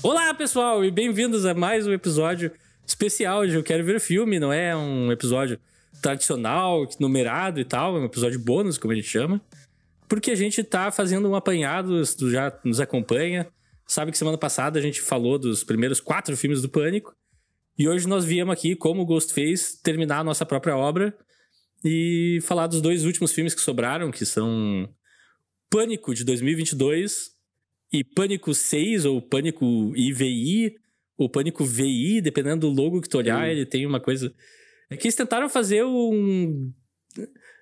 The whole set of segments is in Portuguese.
Olá, pessoal, e bem-vindos a mais um episódio especial de Eu Quero Ver Filme. Não é um episódio tradicional, numerado e tal, é um episódio bônus, como a gente chama. Porque a gente tá fazendo um apanhado, tu já nos acompanha. Sabe que semana passada a gente falou dos primeiros quatro filmes do Pânico. E hoje nós viemos aqui, como o Ghostface, terminar a nossa própria obra e falar dos dois últimos filmes que sobraram, que são Pânico de 2022 e Pânico 6, ou Pânico IVI, ou Pânico VI, dependendo do logo que tu olhar, Sim. ele tem uma coisa. É que eles tentaram fazer um.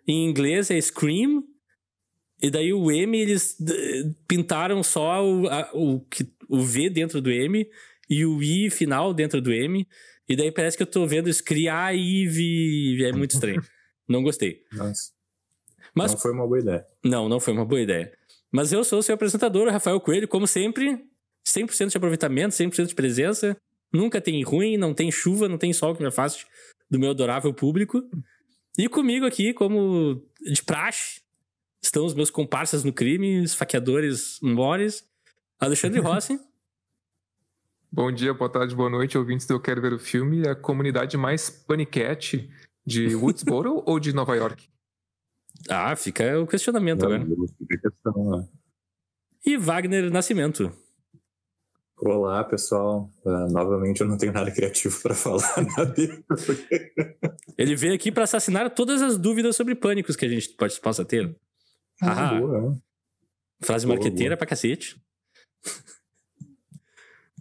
Em inglês é Scream, e daí o M eles pintaram só o, a, o, o V dentro do M e o I final dentro do M. E daí parece que eu tô vendo escriar Ive. É muito estranho. não gostei. Nossa. Mas, não foi uma boa ideia. Não, não foi uma boa ideia. Mas eu sou o seu apresentador, Rafael Coelho, como sempre, 100% de aproveitamento, 100% de presença. Nunca tem ruim, não tem chuva, não tem sol que me afaste do meu adorável público. E comigo aqui, como de praxe, estão os meus comparsas no crime, os faqueadores mores, Alexandre Rossi. Bom dia, boa tarde, boa noite, ouvintes do Eu Quero Ver o Filme, a comunidade mais paniquete de Woodsboro ou de Nova York? Ah, fica o questionamento agora. né? E Wagner Nascimento. Olá, pessoal. Uh, novamente, eu não tenho nada criativo para falar. Ele veio aqui para assassinar todas as dúvidas sobre pânicos que a gente pode, possa ter. Ah, ah boa. Né? Frase boa, marqueteira boa. pra cacete.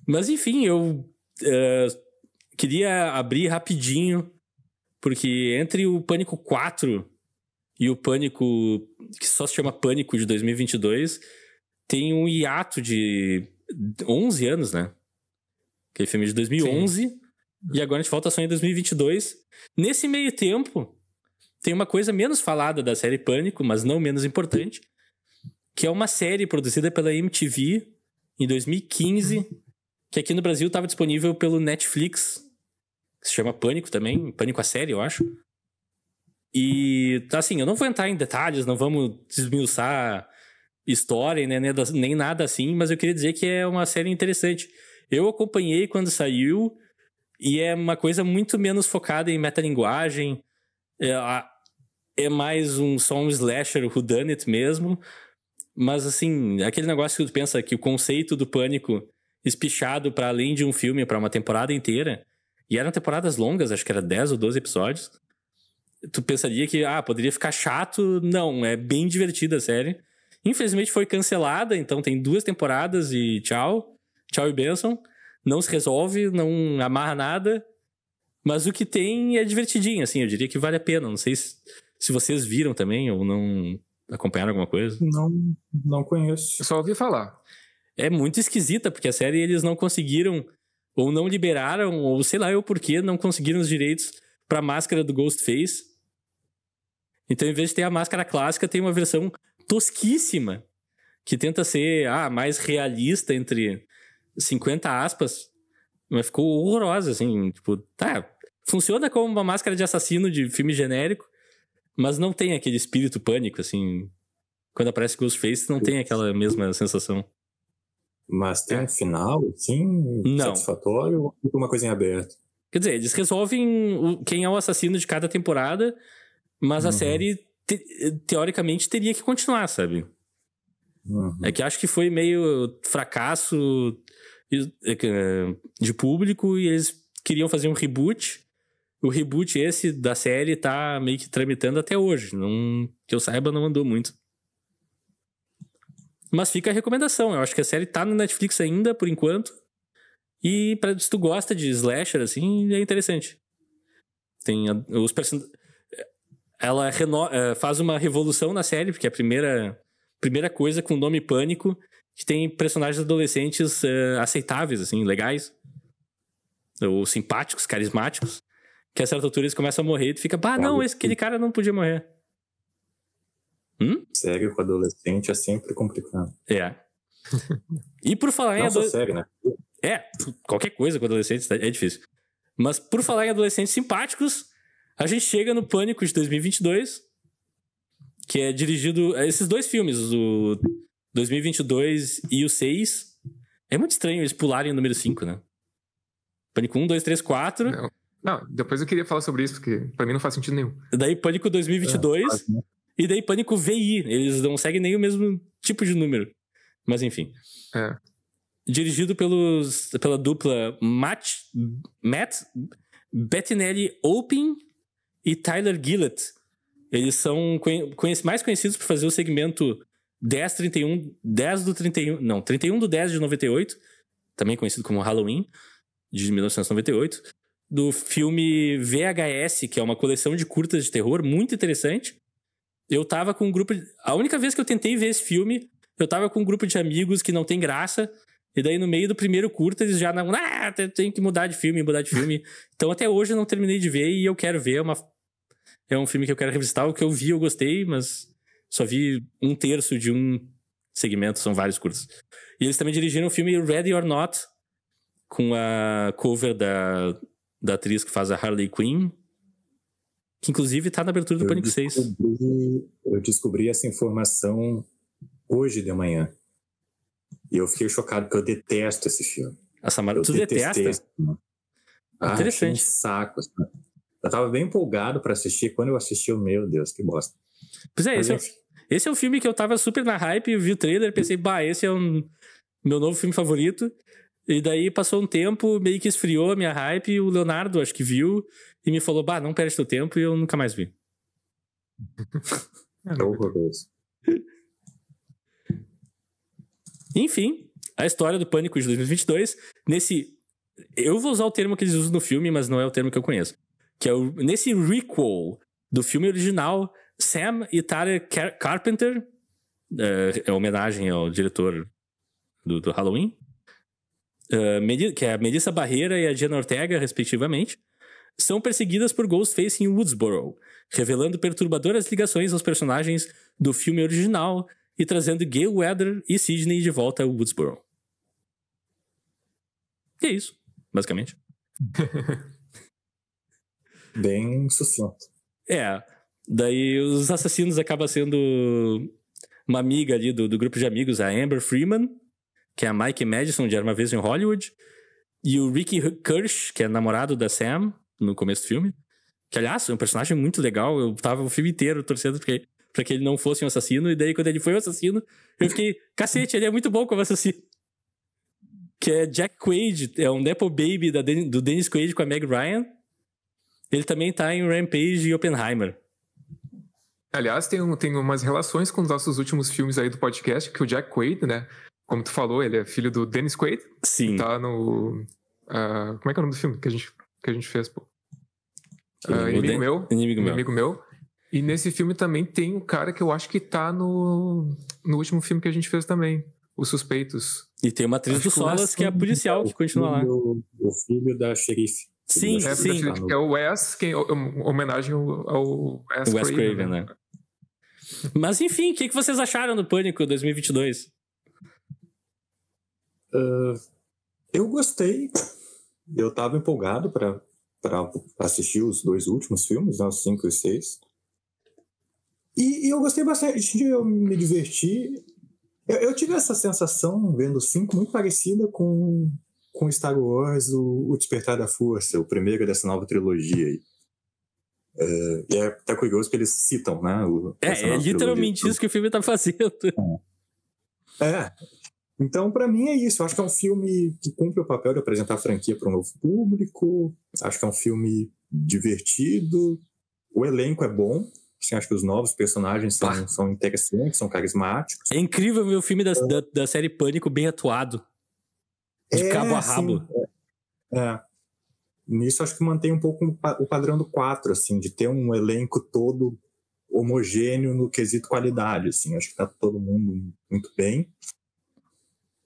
Mas, enfim, eu uh, queria abrir rapidinho, porque entre o Pânico 4 e o Pânico, que só se chama Pânico de 2022, tem um hiato de 11 anos, né? Aquele filme é de 2011. Sim. E agora a gente volta só em 2022. Nesse meio tempo, tem uma coisa menos falada da série Pânico, mas não menos importante, que é uma série produzida pela MTV em 2015, que aqui no Brasil estava disponível pelo Netflix. Que se chama Pânico também, Pânico a série, eu acho. E, então, assim, eu não vou entrar em detalhes, não vamos desmiuçar história, né, né nem nada assim, mas eu queria dizer que é uma série interessante. Eu acompanhei quando saiu e é uma coisa muito menos focada em metalinguagem, é, é mais um, só um slasher, done it mesmo, mas assim, aquele negócio que tu pensa que o conceito do pânico espichado para além de um filme, para uma temporada inteira, e eram temporadas longas, acho que era 10 ou 12 episódios, tu pensaria que, ah, poderia ficar chato. Não, é bem divertida a série. Infelizmente foi cancelada, então tem duas temporadas e tchau. Tchau e benção. Não se resolve, não amarra nada. Mas o que tem é divertidinho, assim, eu diria que vale a pena. Não sei se, se vocês viram também ou não acompanharam alguma coisa. Não, não conheço. Eu só ouvi falar. É muito esquisita, porque a série eles não conseguiram, ou não liberaram, ou sei lá eu porquê, não conseguiram os direitos pra máscara do Ghostface. Então, em vez de ter a máscara clássica, tem uma versão tosquíssima, que tenta ser ah, mais realista, entre 50 aspas, mas ficou horrorosa, assim, tipo, tá, funciona como uma máscara de assassino de filme genérico, mas não tem aquele espírito pânico, assim, quando aparece Ghostface, não tem aquela mesma sensação. Mas tem um é. final, sim, não. satisfatório ou é uma coisa em aberto? Quer dizer, eles resolvem quem é o assassino de cada temporada mas uhum. a série, te, teoricamente, teria que continuar, sabe? Uhum. É que acho que foi meio fracasso é é, de público e eles queriam fazer um reboot. O reboot esse da série tá meio que tramitando até hoje. Não, que eu saiba, não andou muito. Mas fica a recomendação. Eu acho que a série tá no Netflix ainda, por enquanto. E pra, se tu gosta de slasher, assim, é interessante. Tem a, os personagens ela reno... Eh, faz uma revolução na série, porque é a primeira, primeira coisa com o nome Pânico, que tem personagens adolescentes uh, aceitáveis, assim, legais. Ou simpáticos, carismáticos. Que a certa altura eles começam a morrer e tu fica, bah, não, esse, aquele cara não podia morrer. Hum? Sério, com adolescente é sempre complicado. É. e por falar em adolescente. né? É, qualquer coisa com adolescente é difícil. Mas por falar em adolescentes simpáticos, a gente chega no Pânico de 2022, que é dirigido. É esses dois filmes, o 2022 e o 6. É muito estranho eles pularem o número 5, né? Pânico 1, 2, 3, 4. Não. depois eu queria falar sobre isso, porque pra mim não faz sentido nenhum. Daí Pânico 2022 é, né? e daí Pânico VI. Eles não seguem nem o mesmo tipo de número. Mas enfim. É. Dirigido pelos, pela dupla Matt, Matt Bettinelli Open e Tyler Gillett. Eles são conhec mais conhecidos por fazer o segmento 10, 31, 10 do 31, não, 31 do 10 de 98, também conhecido como Halloween, de 1998, do filme VHS, que é uma coleção de curtas de terror muito interessante. Eu tava com um grupo. De... A única vez que eu tentei ver esse filme, eu tava com um grupo de amigos que não tem graça, e daí, no meio do primeiro curta, eles já não. Ah, tem que mudar de filme, mudar de filme. então, até hoje eu não terminei de ver e eu quero ver. É uma é um filme que eu quero revisitar. O que eu vi, eu gostei, mas só vi um terço de um segmento, são vários curtos. E eles também dirigiram o filme Ready or Not, com a cover da, da atriz que faz a Harley Quinn, que inclusive está na abertura do Pânico 6. Eu descobri essa informação hoje de manhã. E eu fiquei chocado, porque eu detesto esse filme. A Samara, eu tu detesta? Esse filme. Ah, ah Interessante. Um saco. Eu tava bem empolgado para assistir. Quando eu assisti, eu, meu Deus, que bosta. Pois é, esse, é, esse é filme que eu tava super na hype, vi o trailer, pensei, bah, esse é um meu novo filme favorito. E daí passou um tempo, meio que esfriou a minha hype, e o Leonardo acho que viu e me falou: "Bah, não perde teu tempo", e eu nunca mais vi. É horroroso. Enfim, a história do Pânico de 2022, nesse eu vou usar o termo que eles usam no filme, mas não é o termo que eu conheço. Que é o, nesse requel do filme original, Sam e Tara Car Carpenter, é, é homenagem ao diretor do, do Halloween, é, que é a Melissa Barreira e a Jenna Ortega, respectivamente, são perseguidas por Ghostface em Woodsboro, revelando perturbadoras ligações aos personagens do filme original e trazendo Gale Weather e Sidney de volta a Woodsboro. E é isso, basicamente. Bem sucinto. É. Daí os assassinos acabam sendo uma amiga ali do, do grupo de amigos, a Amber Freeman, que é a Mike Madison de Era Uma Vez em Hollywood, e o Ricky Kirsch, que é namorado da Sam, no começo do filme. Que, aliás, é um personagem muito legal. Eu tava o filme inteiro torcendo pra que, pra que ele não fosse um assassino. E daí, quando ele foi um assassino, eu fiquei... Cacete, ele é muito bom como assassino. Que é Jack Quaid. É um Nepo Baby da Den do Dennis Quaid com a Meg Ryan. Ele também tá em Rampage e Oppenheimer. Aliás, tem, um, tem umas relações com os nossos últimos filmes aí do podcast, que o Jack Quaid, né? Como tu falou, ele é filho do Dennis Quaid. Sim. Tá no. Uh, como é que é o nome do filme que a gente, que a gente fez, pô? Uh, inimigo, meu, inimigo meu. Inimigo meu. E nesse filme também tem um cara que eu acho que tá no, no último filme que a gente fez também. Os Suspeitos. E tem uma atriz acho do Solas, que é a policial, que continua lá. O filho da xerife. Sim, é, sim. é o Wes, que é homenagem ao Wes, Wes Craven, Craven né? Mas enfim, o que, que vocês acharam do Pânico 2022? Uh, ah, eu gostei. Eu tava empolgado para assistir os dois últimos filmes, né, os 5 e 6. E, e, eu gostei bastante, eu me diverti. Eu, eu tive essa sensação, vendo o 5, muito parecida com com Star Wars o, o Despertar da Força, o primeiro dessa nova trilogia aí. Uh, e é até tá curioso que eles citam, né? O, é, é literalmente trilogia. isso que o filme tá fazendo. É. é. Então, para mim é isso. Eu acho que é um filme que cumpre o papel de apresentar a franquia para um novo público. Acho que é um filme divertido. O elenco é bom. Assim, acho que os novos personagens são, são interessantes, são carismáticos. É incrível ver o filme da, da, da série Pânico bem atuado. De é, cabo a rabo. Sim, é. é. Nisso acho que mantém um pouco o padrão do 4, assim, de ter um elenco todo homogêneo no quesito qualidade, assim. Acho que tá todo mundo muito bem.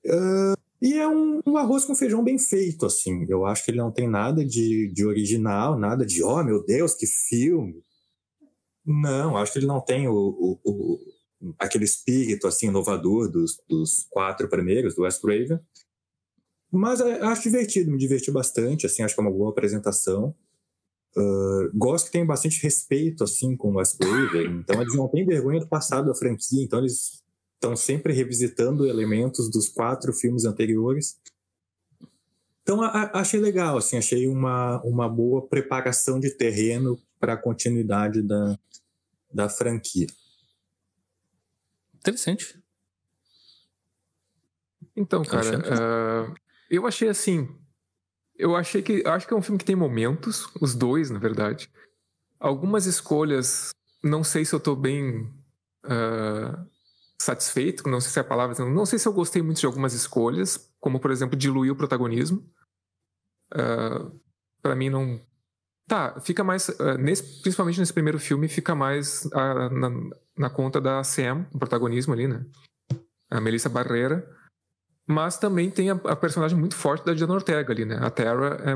Uh, e é um, um, arroz com feijão bem feito, assim. Eu acho que ele não tem nada de, de original, nada de, oh meu Deus, que filme. Não, acho que ele não tem o, o, o aquele espírito assim inovador dos, dos quatro primeiros do West Raven, mas eh, acho divertido, me diverti bastante, assim, acho que é uma boa apresentação. Uh, gosto que tem bastante respeito, assim, com o Westworld, então eles não têm vergonha do passado da franquia, então eles estão sempre revisitando elementos dos quatro filmes anteriores. Então, a, a, achei legal, assim, achei uma, uma boa preparação de terreno para a continuidade da, da franquia. Interessante. Então, tá cara, uh, eu achei assim. Eu achei que. Acho que é um filme que tem momentos, os dois, na verdade. Algumas escolhas, não sei se eu tô bem uh, satisfeito, não sei se é a palavra. Não sei se eu gostei muito de algumas escolhas, como, por exemplo, diluir o protagonismo. Uh, ah, para mim, não. Tá, fica mais. Uh, nesse, principalmente nesse primeiro filme, fica mais uh, na, na, conta da Sam, o protagonismo ali, né? A Melissa Barreira mas também tem a, a personagem muito forte da Diana Ortega ali, né? A Terra é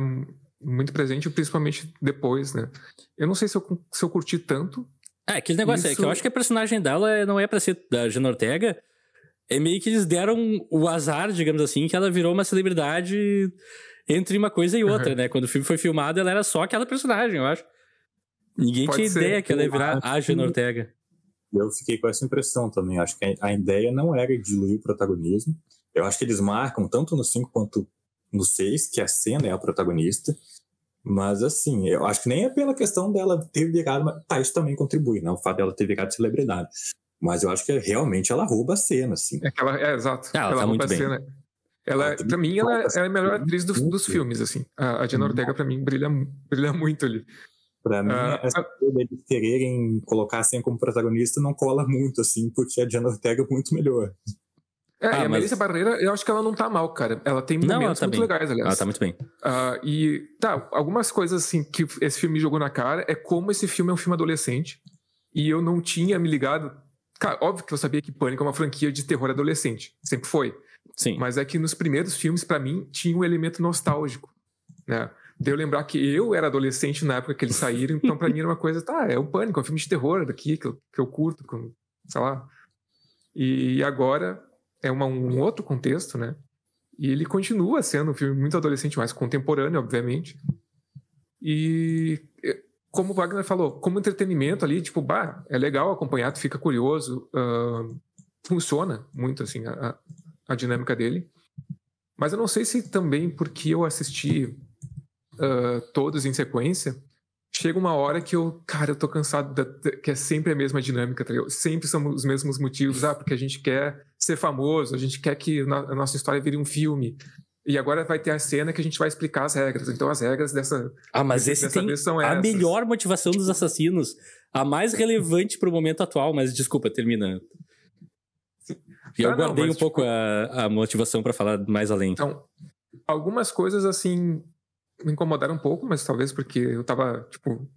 muito presente, principalmente depois, né? Eu não sei se eu, se eu curti tanto. É, aquele negócio Isso... é que eu acho que a personagem dela é, não é para ser da Diana Ortega. É meio que eles deram o azar, digamos assim, que ela virou uma celebridade entre uma coisa e outra, uhum. né? Quando o filme foi filmado, ela era só aquela personagem, eu acho. Ninguém Pode tinha ideia que ela ia virar a Jane Ortega. Eu fiquei com essa impressão também. Acho que a ideia não era diluir o protagonismo, eu acho que eles marcam tanto no 5 quanto no 6, que a cena é a protagonista. Mas, assim, eu acho que nem é pela questão dela ter virado. Mas, tá, isso também contribui, né? O fato dela ter virado celebridade. Mas eu acho que é, realmente ela rouba a cena, assim. É, ela, é exato. Ela, ela tá rouba a bem. cena. Ela, ela tá pra mim, ela, ela, é a melhor atriz do, dos uhum. filmes, assim. A, a Jenna uhum. Ortega, pra mim, brilha, brilha muito ali. Pra mim, uh, essa ah. coisa uh, de quererem colocar a assim, como protagonista não cola muito, assim, porque a Diana Ortega é muito melhor. É, ah, e a mas... Melissa Barreira, eu acho que ela não tá mal, cara. Ela tem momentos ela tá muito bem. legais, aliás. Ela tá muito bem. Uh, e, tá, algumas coisas, assim, que esse filme jogou na cara é como esse filme é um filme adolescente. E eu não tinha me ligado. Cara, óbvio que eu sabia que Pânico é uma franquia de terror adolescente. Sempre foi. Sim. Mas é que nos primeiros filmes, para mim, tinha um elemento nostálgico, né? De eu lembrar que eu era adolescente na época que eles saíram, então para mim era uma coisa, tá, é um Pânico, é um filme de terror daqui, que eu, que eu curto, com, sei lá. E agora, é uma, um outro contexto, né? E ele continua sendo um filme muito adolescente, mas contemporâneo, obviamente. E é, como o Wagner falou, como entretenimento ali, tipo, bah, é legal acompanhar, tu fica curioso, uh, funciona muito, assim, a, a, dinâmica dele. Mas eu não sei se também porque eu assisti uh, todos em sequência, chega uma hora que eu, cara, eu tô cansado, da, que é sempre a mesma dinâmica, tá sempre são os mesmos motivos, ah, porque a gente quer ser famoso, a gente quer que a nossa história vire um filme. E agora vai ter a cena que a gente vai explicar as regras. Então as regras dessa Ah, mas esse tem são a essas. melhor motivação dos assassinos, a mais relevante para o momento atual, mas desculpa, termina. E eu ah, guardei não, mas, um pouco tipo... a, a motivação para falar mais além. Então, algumas coisas assim me incomodaram um pouco, mas talvez porque eu tava, tipo,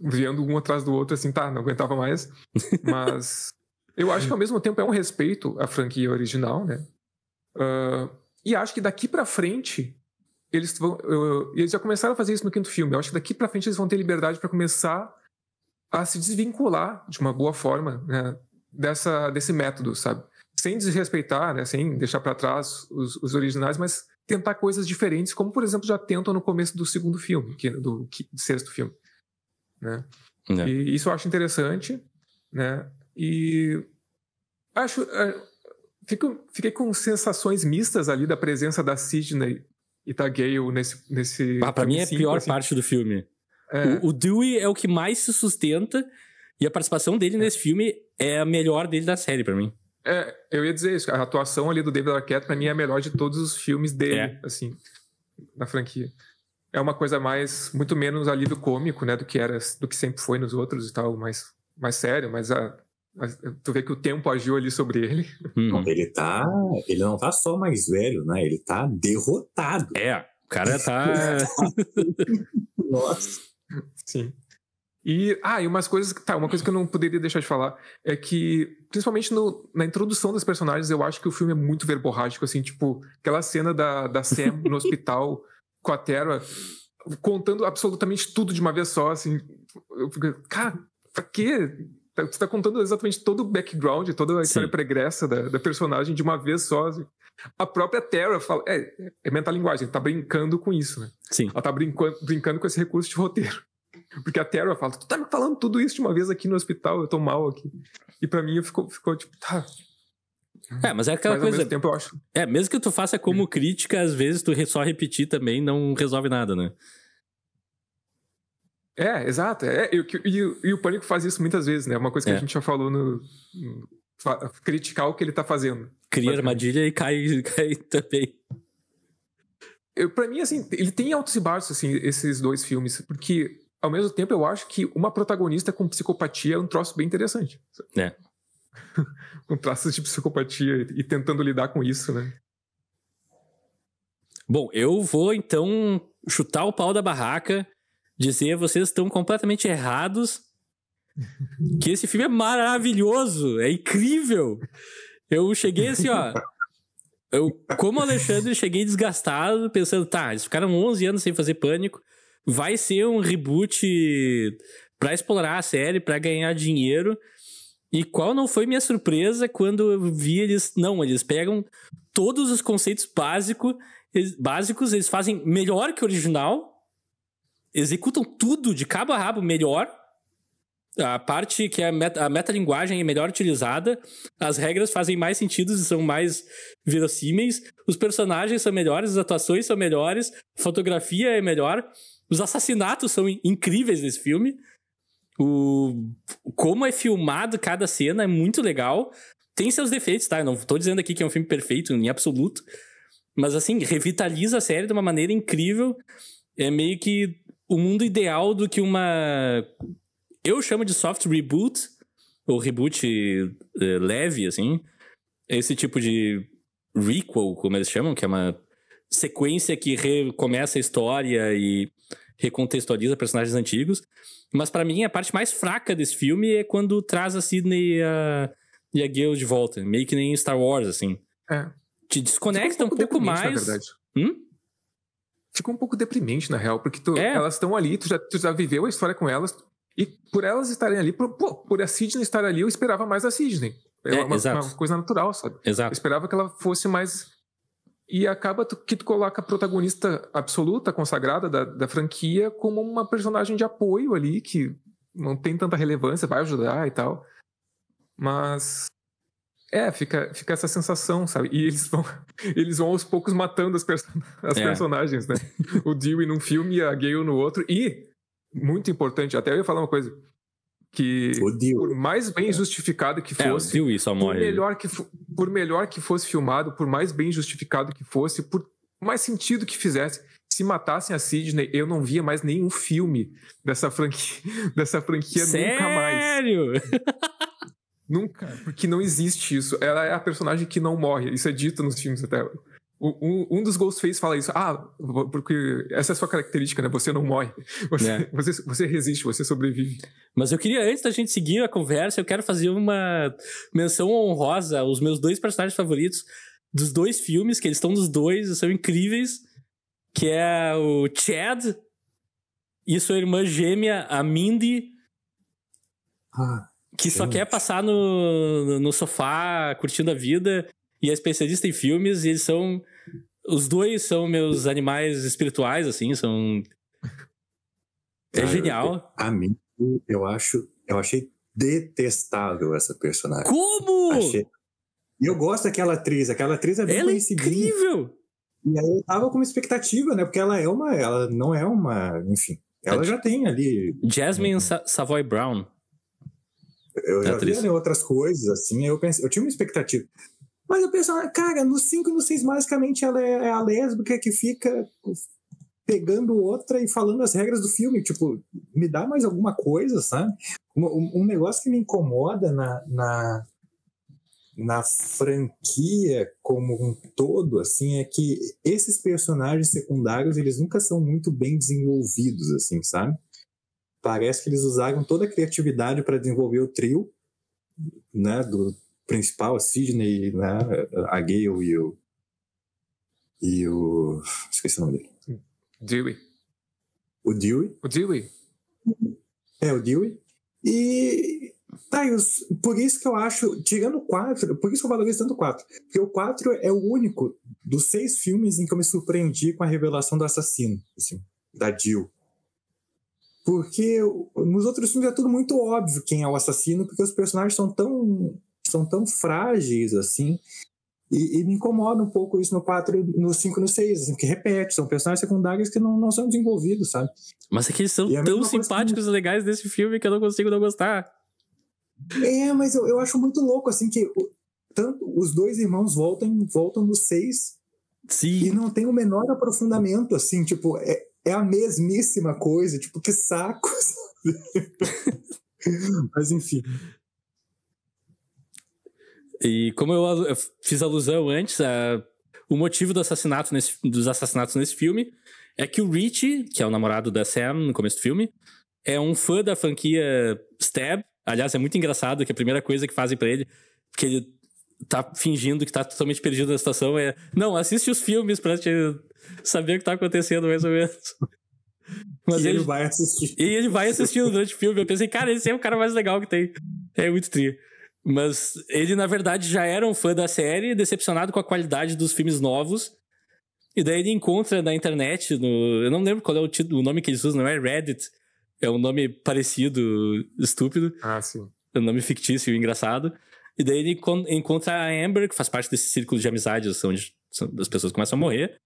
vendo um atrás do outro, assim, tá, não aguentava mais. Mas eu acho que ao mesmo tempo é um respeito à franquia original, né? Uh, e acho que daqui para frente eles vão. eles já começaram a fazer isso no quinto filme. Eu acho que daqui para frente eles vão ter liberdade para começar a se desvincular de uma boa forma né, dessa, desse método, sabe? Sem desrespeitar, né, sem deixar para trás os, os originais, mas tentar coisas diferentes, como por exemplo já tentam no começo do segundo filme, do, sexto filme, né? É. E isso eu acho interessante, né? E acho é, fico, fiquei com sensações mistas ali da presença da Sidney e da Gale nesse nesse. Ah, para mim é a pior assim. parte do filme. É. O, o, Dewey é o que mais se sustenta e a participação dele é. nesse filme é a melhor dele da série para mim. É, eu ia dizer isso. A atuação ali do David Arquette, pra mim, é a melhor de todos os filmes dele, é. assim, na franquia. É uma coisa mais, muito menos alívio cômico, né, do que era, do que sempre foi nos outros e tal, mais, mais sério, mas a, ah, tu vê que o tempo agiu ali sobre ele. Hum. Ele tá. Ele não tá só mais velho, né? Ele tá derrotado. É, o cara tá. Nossa. Sim. E, ah, e umas coisas. Tá, uma coisa que eu não poderia deixar de falar é que, principalmente no, na introdução dos personagens, eu acho que o filme é muito verborrágico, assim, tipo, aquela cena da, da Sam no hospital com a Terra contando absolutamente tudo de uma vez só, assim. Eu fico, cara, pra quê? Tá, você está contando exatamente todo o background, toda a história Sim. pregressa da, da, personagem de uma vez só. Assim. A própria Terra fala. É, é, é metalinguagem, tá brincando com isso, né? Sim. Ela tá brincando, brincando com esse recurso de roteiro. Porque a Terra fala, tu tá me falando tudo isso de uma vez aqui no hospital, eu tô mal aqui. E pra mim ficou, ficou tipo, tá. É, mas é aquela mas, coisa. Ao mesmo tempo, eu acho. É, mesmo que tu faça como hum. crítica, às vezes tu só repetir também não resolve nada, né? É, exato. É, e, e, e, o Pânico faz isso muitas vezes, né? É uma coisa que é. a gente já falou no. Criticar o que ele tá fazendo. Cria armadilha e cai, cai também. Eu, pra mim, assim, ele tem altos e baixos, assim, esses dois filmes, porque ao mesmo tempo, eu acho que uma protagonista com psicopatia é um troço bem interessante. É. com traços de psicopatia e tentando lidar com isso, né? Bom, eu vou então chutar o pau da barraca, dizer vocês estão completamente errados, que esse filme é maravilhoso, é incrível. Eu cheguei assim, ó. Eu, como Alexandre, cheguei desgastado, pensando, tá, eles ficaram 11 anos sem fazer pânico vai ser um reboot para explorar a série, para ganhar dinheiro. E qual não foi minha surpresa quando eu vi eles. Não, eles pegam todos os conceitos básico, eles, básicos, eles fazem melhor que o original, executam tudo de cabo a rabo melhor. A parte que é a, meta, a metalinguagem é melhor utilizada, as regras fazem mais sentido e são mais verossímeis, os personagens são melhores, as atuações são melhores, a fotografia é melhor. Os assassinatos são incríveis nesse filme. O como é filmado cada cena é muito legal. Tem seus defeitos, tá? Eu não tô dizendo aqui que é um filme perfeito em absoluto, mas assim, revitaliza a série de uma maneira incrível. É meio que o mundo ideal do que uma eu chamo de soft reboot ou reboot eh, leve assim. Esse tipo de requel, como eles chamam, que é uma sequência que recomeça a história e recontextualiza personagens antigos. Mas para mim, a parte mais fraca desse filme é quando traz a Sidney e a, e a Gale de volta. Meio que nem Star Wars, assim. É. Te desconecta um pouco, um pouco mais. Na verdade. Hum? Ficou um pouco deprimente, na real, porque tu, é. elas estão ali, tu já, tu já viveu a história com elas, e por elas estarem ali, por, por a Sidney estar ali, eu esperava mais a Sidney. É, é uma, uma, coisa natural, sabe? Exato. Eu esperava que ela fosse mais e acaba tu, que tu coloca a protagonista absoluta, consagrada da, da franquia, como uma personagem de apoio ali, que não tem tanta relevância, vai ajudar e tal. Mas é, fica, fica essa sensação, sabe? E eles vão, eles vão aos poucos matando as, as é. personagens, né? o Dewey num filme, a Gale no outro. E, muito importante, até eu ia falar uma coisa que Odio. por mais bem é. justificado que é, fosse, é, isso, por, melhor que, por melhor que fosse filmado, por mais bem justificado que fosse, por mais sentido que fizesse, se matassem a Sidney, eu não via mais nenhum filme dessa franquia, dessa franquia Sério? nunca mais. Sério? Nunca, porque não existe isso. Ela é a personagem que não morre. Isso é dito nos filmes até. agora. Um, um dos Ghostface fala isso. Ah, porque essa é a sua característica, né? Você não morre. Você, é. você, você, resiste, você sobrevive. Mas eu queria, antes da gente seguir a conversa, eu quero fazer uma menção honrosa aos meus dois personagens favoritos dos dois filmes, que eles estão dos dois, são incríveis. Que é o Chad e sua irmã gêmea, a Mindy. Ah, que gente. só quer passar no, no sofá, curtindo a vida e é especialista em filmes, e eles são. Os dois são meus animais espirituais, assim, são. É Cara, genial. Eu, a mim, eu acho. Eu achei detestável essa personagem. Como? Achei... E eu gosto daquela atriz, aquela atriz é bem Ela é incrível! E aí eu tava com uma expectativa, né? Porque ela é uma. Ela não é uma. Enfim. Ela já tem ali. Jasmine uhum. Sa Savoy Brown. Eu já vi né, outras coisas, assim, eu pensei, eu tinha uma expectativa. Mas o pessoal, cara, no 5 e no 6, basicamente, ela é, é, a lésbica que fica pegando outra e falando as regras do filme. Tipo, me dá mais alguma coisa, sabe? Um, um negócio que me incomoda na, na, na franquia como um todo, assim, é que esses personagens secundários, eles nunca são muito bem desenvolvidos, assim, sabe? Parece que eles usaram toda a criatividade para desenvolver o trio, né, do, principal, a Sidney, né, a Gale e o. E o. Esqueci o nome dele. Dewey. O Dewey. O Dewey. É, o Dewey. E. Tá, por isso que eu acho, tirando o 4, por isso que eu valorizo tanto o 4. Porque o 4 é o único dos seis filmes em que eu me surpreendi com a revelação do assassino, assim, da Jill. Porque nos outros filmes é tudo muito óbvio quem é o assassino, porque os personagens são tão são tão frágeis assim. E, e, me incomoda um pouco isso no 4, no 5 no 6, assim, que repete, são personagens secundários que não, não são desenvolvidos, sabe? Mas é que eles são é tão simpáticos que... e legais desse filme que eu não consigo não gostar. É, mas eu, eu acho muito louco, assim, que o, tanto os dois irmãos voltam, voltam no 6 Sim. e não tem o menor aprofundamento, assim, tipo, é, é a mesmíssima coisa, tipo, que saco. mas enfim. E como eu, fiz alusão antes, a, o motivo do assassinato nesse, dos assassinatos nesse filme é que o Richie, que é o namorado da Sam no começo do filme, é um fã da franquia Stab. Aliás, é muito engraçado que a primeira coisa que fazem para ele, que ele tá fingindo que tá totalmente perdido na situação, é: não, assiste os filmes pra te saber o que tá acontecendo mais ou menos. Mas e ele, ele vai assistir. E ele vai assistindo durante o filme. Eu pensei, cara, esse é o cara mais legal que tem. É muito triste. Mas ele, na verdade, já era um fã da série, decepcionado com a qualidade dos filmes novos. E daí ele encontra na internet, no, eu não lembro qual é o, título, o nome que eles usam, não é Reddit. É um nome parecido, estúpido. Ah, sim. É um nome fictício, engraçado. E daí ele encontra a Amber, que faz parte desse círculo de amizades, onde as pessoas começam a morrer.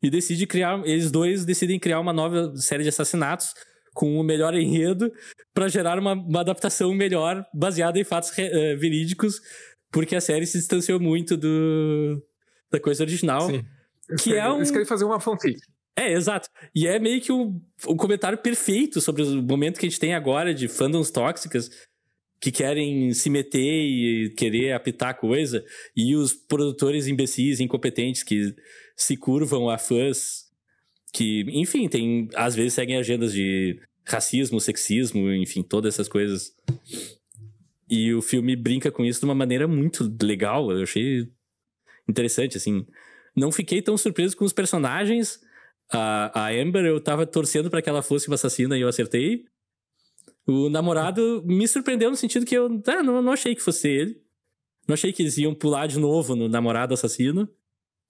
E decide criar, eles dois decidem criar uma nova série de assassinatos com o melhor enredo para gerar uma, uma, adaptação melhor baseada em fatos uh, verídicos, porque a série se distanciou muito do, da coisa original. Sim. Que é um... querem fazer uma fanfic. É, exato. E é meio que um, um comentário perfeito sobre o momento que a gente tem agora de fandoms tóxicas que querem se meter e querer apitar coisa, e os produtores imbecis, incompetentes que se curvam a fãs que, enfim, tem às vezes seguem agendas de racismo, sexismo, enfim, todas essas coisas. E o filme brinca com isso de uma maneira muito legal, eu achei interessante, assim. Não fiquei tão surpreso com os personagens. A, a Amber, eu tava torcendo para que ela fosse uma assassina e eu acertei. O namorado me surpreendeu no sentido que eu ah, não, não achei que fosse ele. Não achei que eles iam pular de novo no namorado assassino.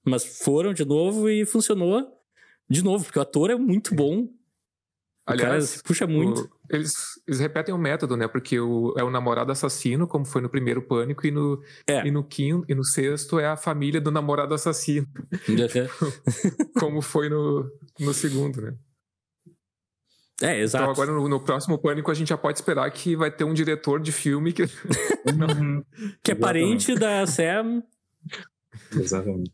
Mas foram de novo e funcionou. De novo, porque o ator é muito bom. O Aliás, puxa muito. O, eles, eles, repetem o método, né? Porque o, é o namorado assassino, como foi no primeiro pânico, e no, é. e no quinto e no sexto é a família do namorado assassino. Uhum. como foi no, no segundo, né? É, então, exato. Então agora no, no, próximo pânico a gente já pode esperar que vai ter um diretor de filme que. Uhum. que é parente da Sam. Exatamente.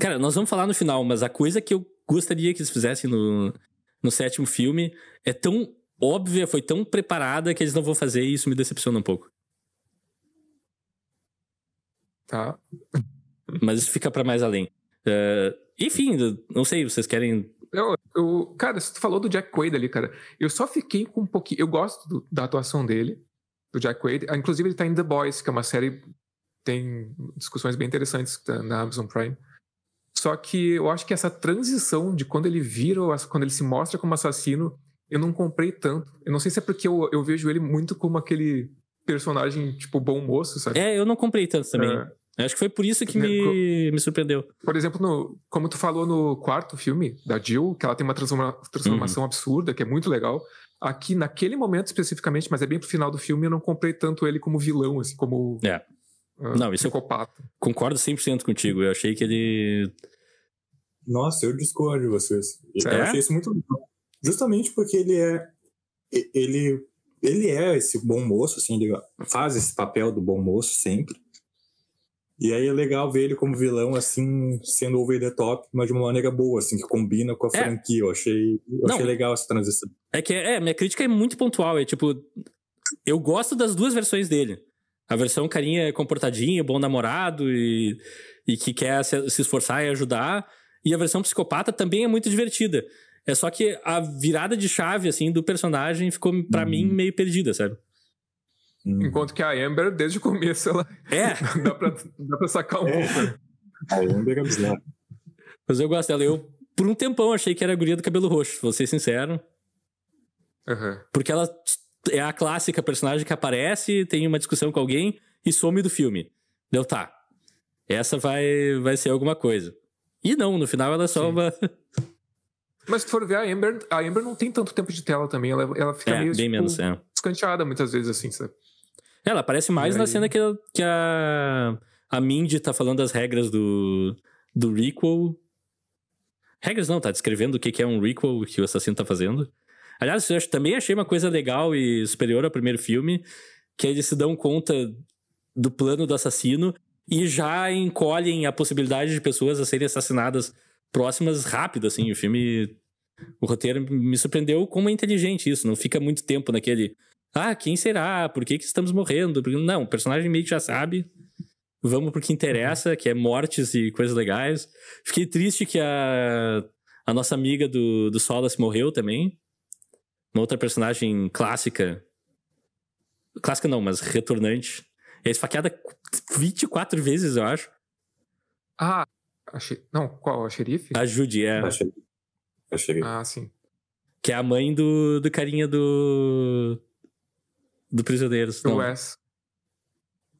Cara, nós vamos falar no final, mas a coisa que eu gostaria que eles fizessem no, no sétimo filme é tão óbvia, foi tão preparada que eles não vão fazer e isso me decepciona um pouco. Tá. Mas isso fica para mais além. Uh, enfim, não sei, vocês querem. Eu, eu, cara, você falou do Jack Quaid ali, cara, eu só fiquei com um pouquinho. Eu gosto do, da atuação dele, do Jack Quaid. Inclusive, ele tá em The Boys, que é uma série. Tem discussões bem interessantes na Amazon Prime. Só que eu acho que essa transição de quando ele vira, quando ele se mostra como assassino, eu não comprei tanto. Eu não sei se é porque eu, eu vejo ele muito como aquele personagem, tipo, bom moço, sabe? É, eu não comprei tanto também. É. Acho que foi por isso que me, me surpreendeu. Por exemplo, no, como tu falou no quarto filme da Jill, que ela tem uma transforma, transformação uhum. absurda, que é muito legal. Aqui, naquele momento especificamente, mas é bem pro final do filme, eu não comprei tanto ele como vilão, assim, como é. Ah, Não, isso psicopata. eu concordo 100% contigo. Eu achei que ele. Nossa, eu discordo de vocês. Eu é? achei isso muito bom. Justamente porque ele é. Ele, ele é esse bom moço, assim, ele faz esse papel do bom moço sempre. E aí é legal ver ele como vilão, assim, sendo over the top, mas de uma maneira boa, assim, que combina com a é. franquia. Eu achei, eu achei legal essa transição. É que, é, é, minha crítica é muito pontual. É tipo, eu gosto das duas versões dele. A versão carinha é comportadinha, bom namorado e, e que quer se, se esforçar e ajudar. E a versão psicopata também é muito divertida. É só que a virada de chave, assim, do personagem ficou, para uhum. mim, meio perdida, sabe? Uhum. Enquanto que a Amber, desde o começo, ela. É! dá, pra, dá pra sacar um é. pouco. A Amber é bizarra. Mas eu gosto dela. Eu, por um tempão, achei que era a guria do cabelo roxo, vou ser sincero. Uhum. Porque ela é a clássica personagem que aparece, tem uma discussão com alguém e some do filme. Deu, tá. Essa vai, vai ser alguma coisa. E não, no final ela só uma... Mas se for ver a Amber, a Amber não tem tanto tempo de tela também. Ela, ela fica é, meio bem tipo, menos, é. escanteada muitas vezes, assim, sabe? Ela aparece mais aí... na cena que, que a, a Mindy tá falando as regras do, do Requel. Regras não, tá descrevendo o que, que é um Requel que o assassino tá fazendo. Aliás, eu também achei uma coisa legal e superior ao primeiro filme, que é eles se dão conta do plano do assassino e já encolhem a possibilidade de pessoas a serem assassinadas próximas rápido, assim. O filme. O roteiro me surpreendeu como é inteligente isso. Não fica muito tempo naquele. Ah, quem será? Por que, que estamos morrendo? Não, o personagem meio que já sabe. Vamos pro que interessa, que é mortes e coisas legais. Fiquei triste que a, a nossa amiga do, do Solace morreu também uma outra personagem clássica. Clássica não, mas retornante. É esfaqueada 24 vezes, eu acho. Ah, a não, qual? A xerife? A Judy, é. A xerife. Ah, sim. Que é a mãe do, do carinha do. Do prisioneiro. Do S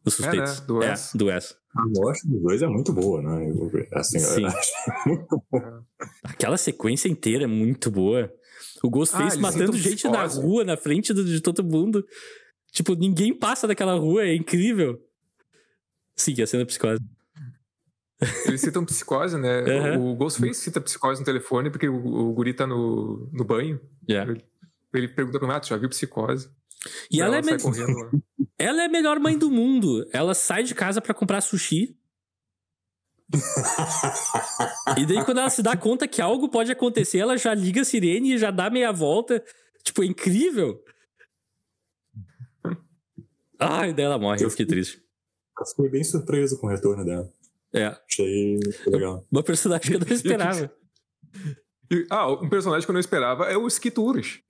Do suspeitos É, né? Do Wes. É, do S A morte dos dois é muito boa, né? Assim, Sim. Eu acho é muito boa. Aquela sequência inteira é muito boa. O Ghostface ah, matando gente na rua, na frente do, de todo mundo. Tipo, ninguém passa daquela rua, é incrível. Sim, a cena é psicose. Eles citam psicose, né? Uhum. O Ghostface cita psicose no telefone, porque o, o guri tá no, no banho. Yeah. Ele, ele, pergunta pra mim, ah, tu já viu psicose? E ela, ela, é me... ela, é melhor mãe do mundo. Ela sai de casa para comprar sushi e daí, quando ela se dá conta que algo pode acontecer, ela já liga a sirene e já dá meia volta. Tipo, é incrível. Ai, daí ela morre, eu fiquei triste. Eu fiquei bem surpreso com o retorno dela. É. Achei legal. Uma personagem que eu não esperava. ah, um personagem que eu não esperava é o Skituros.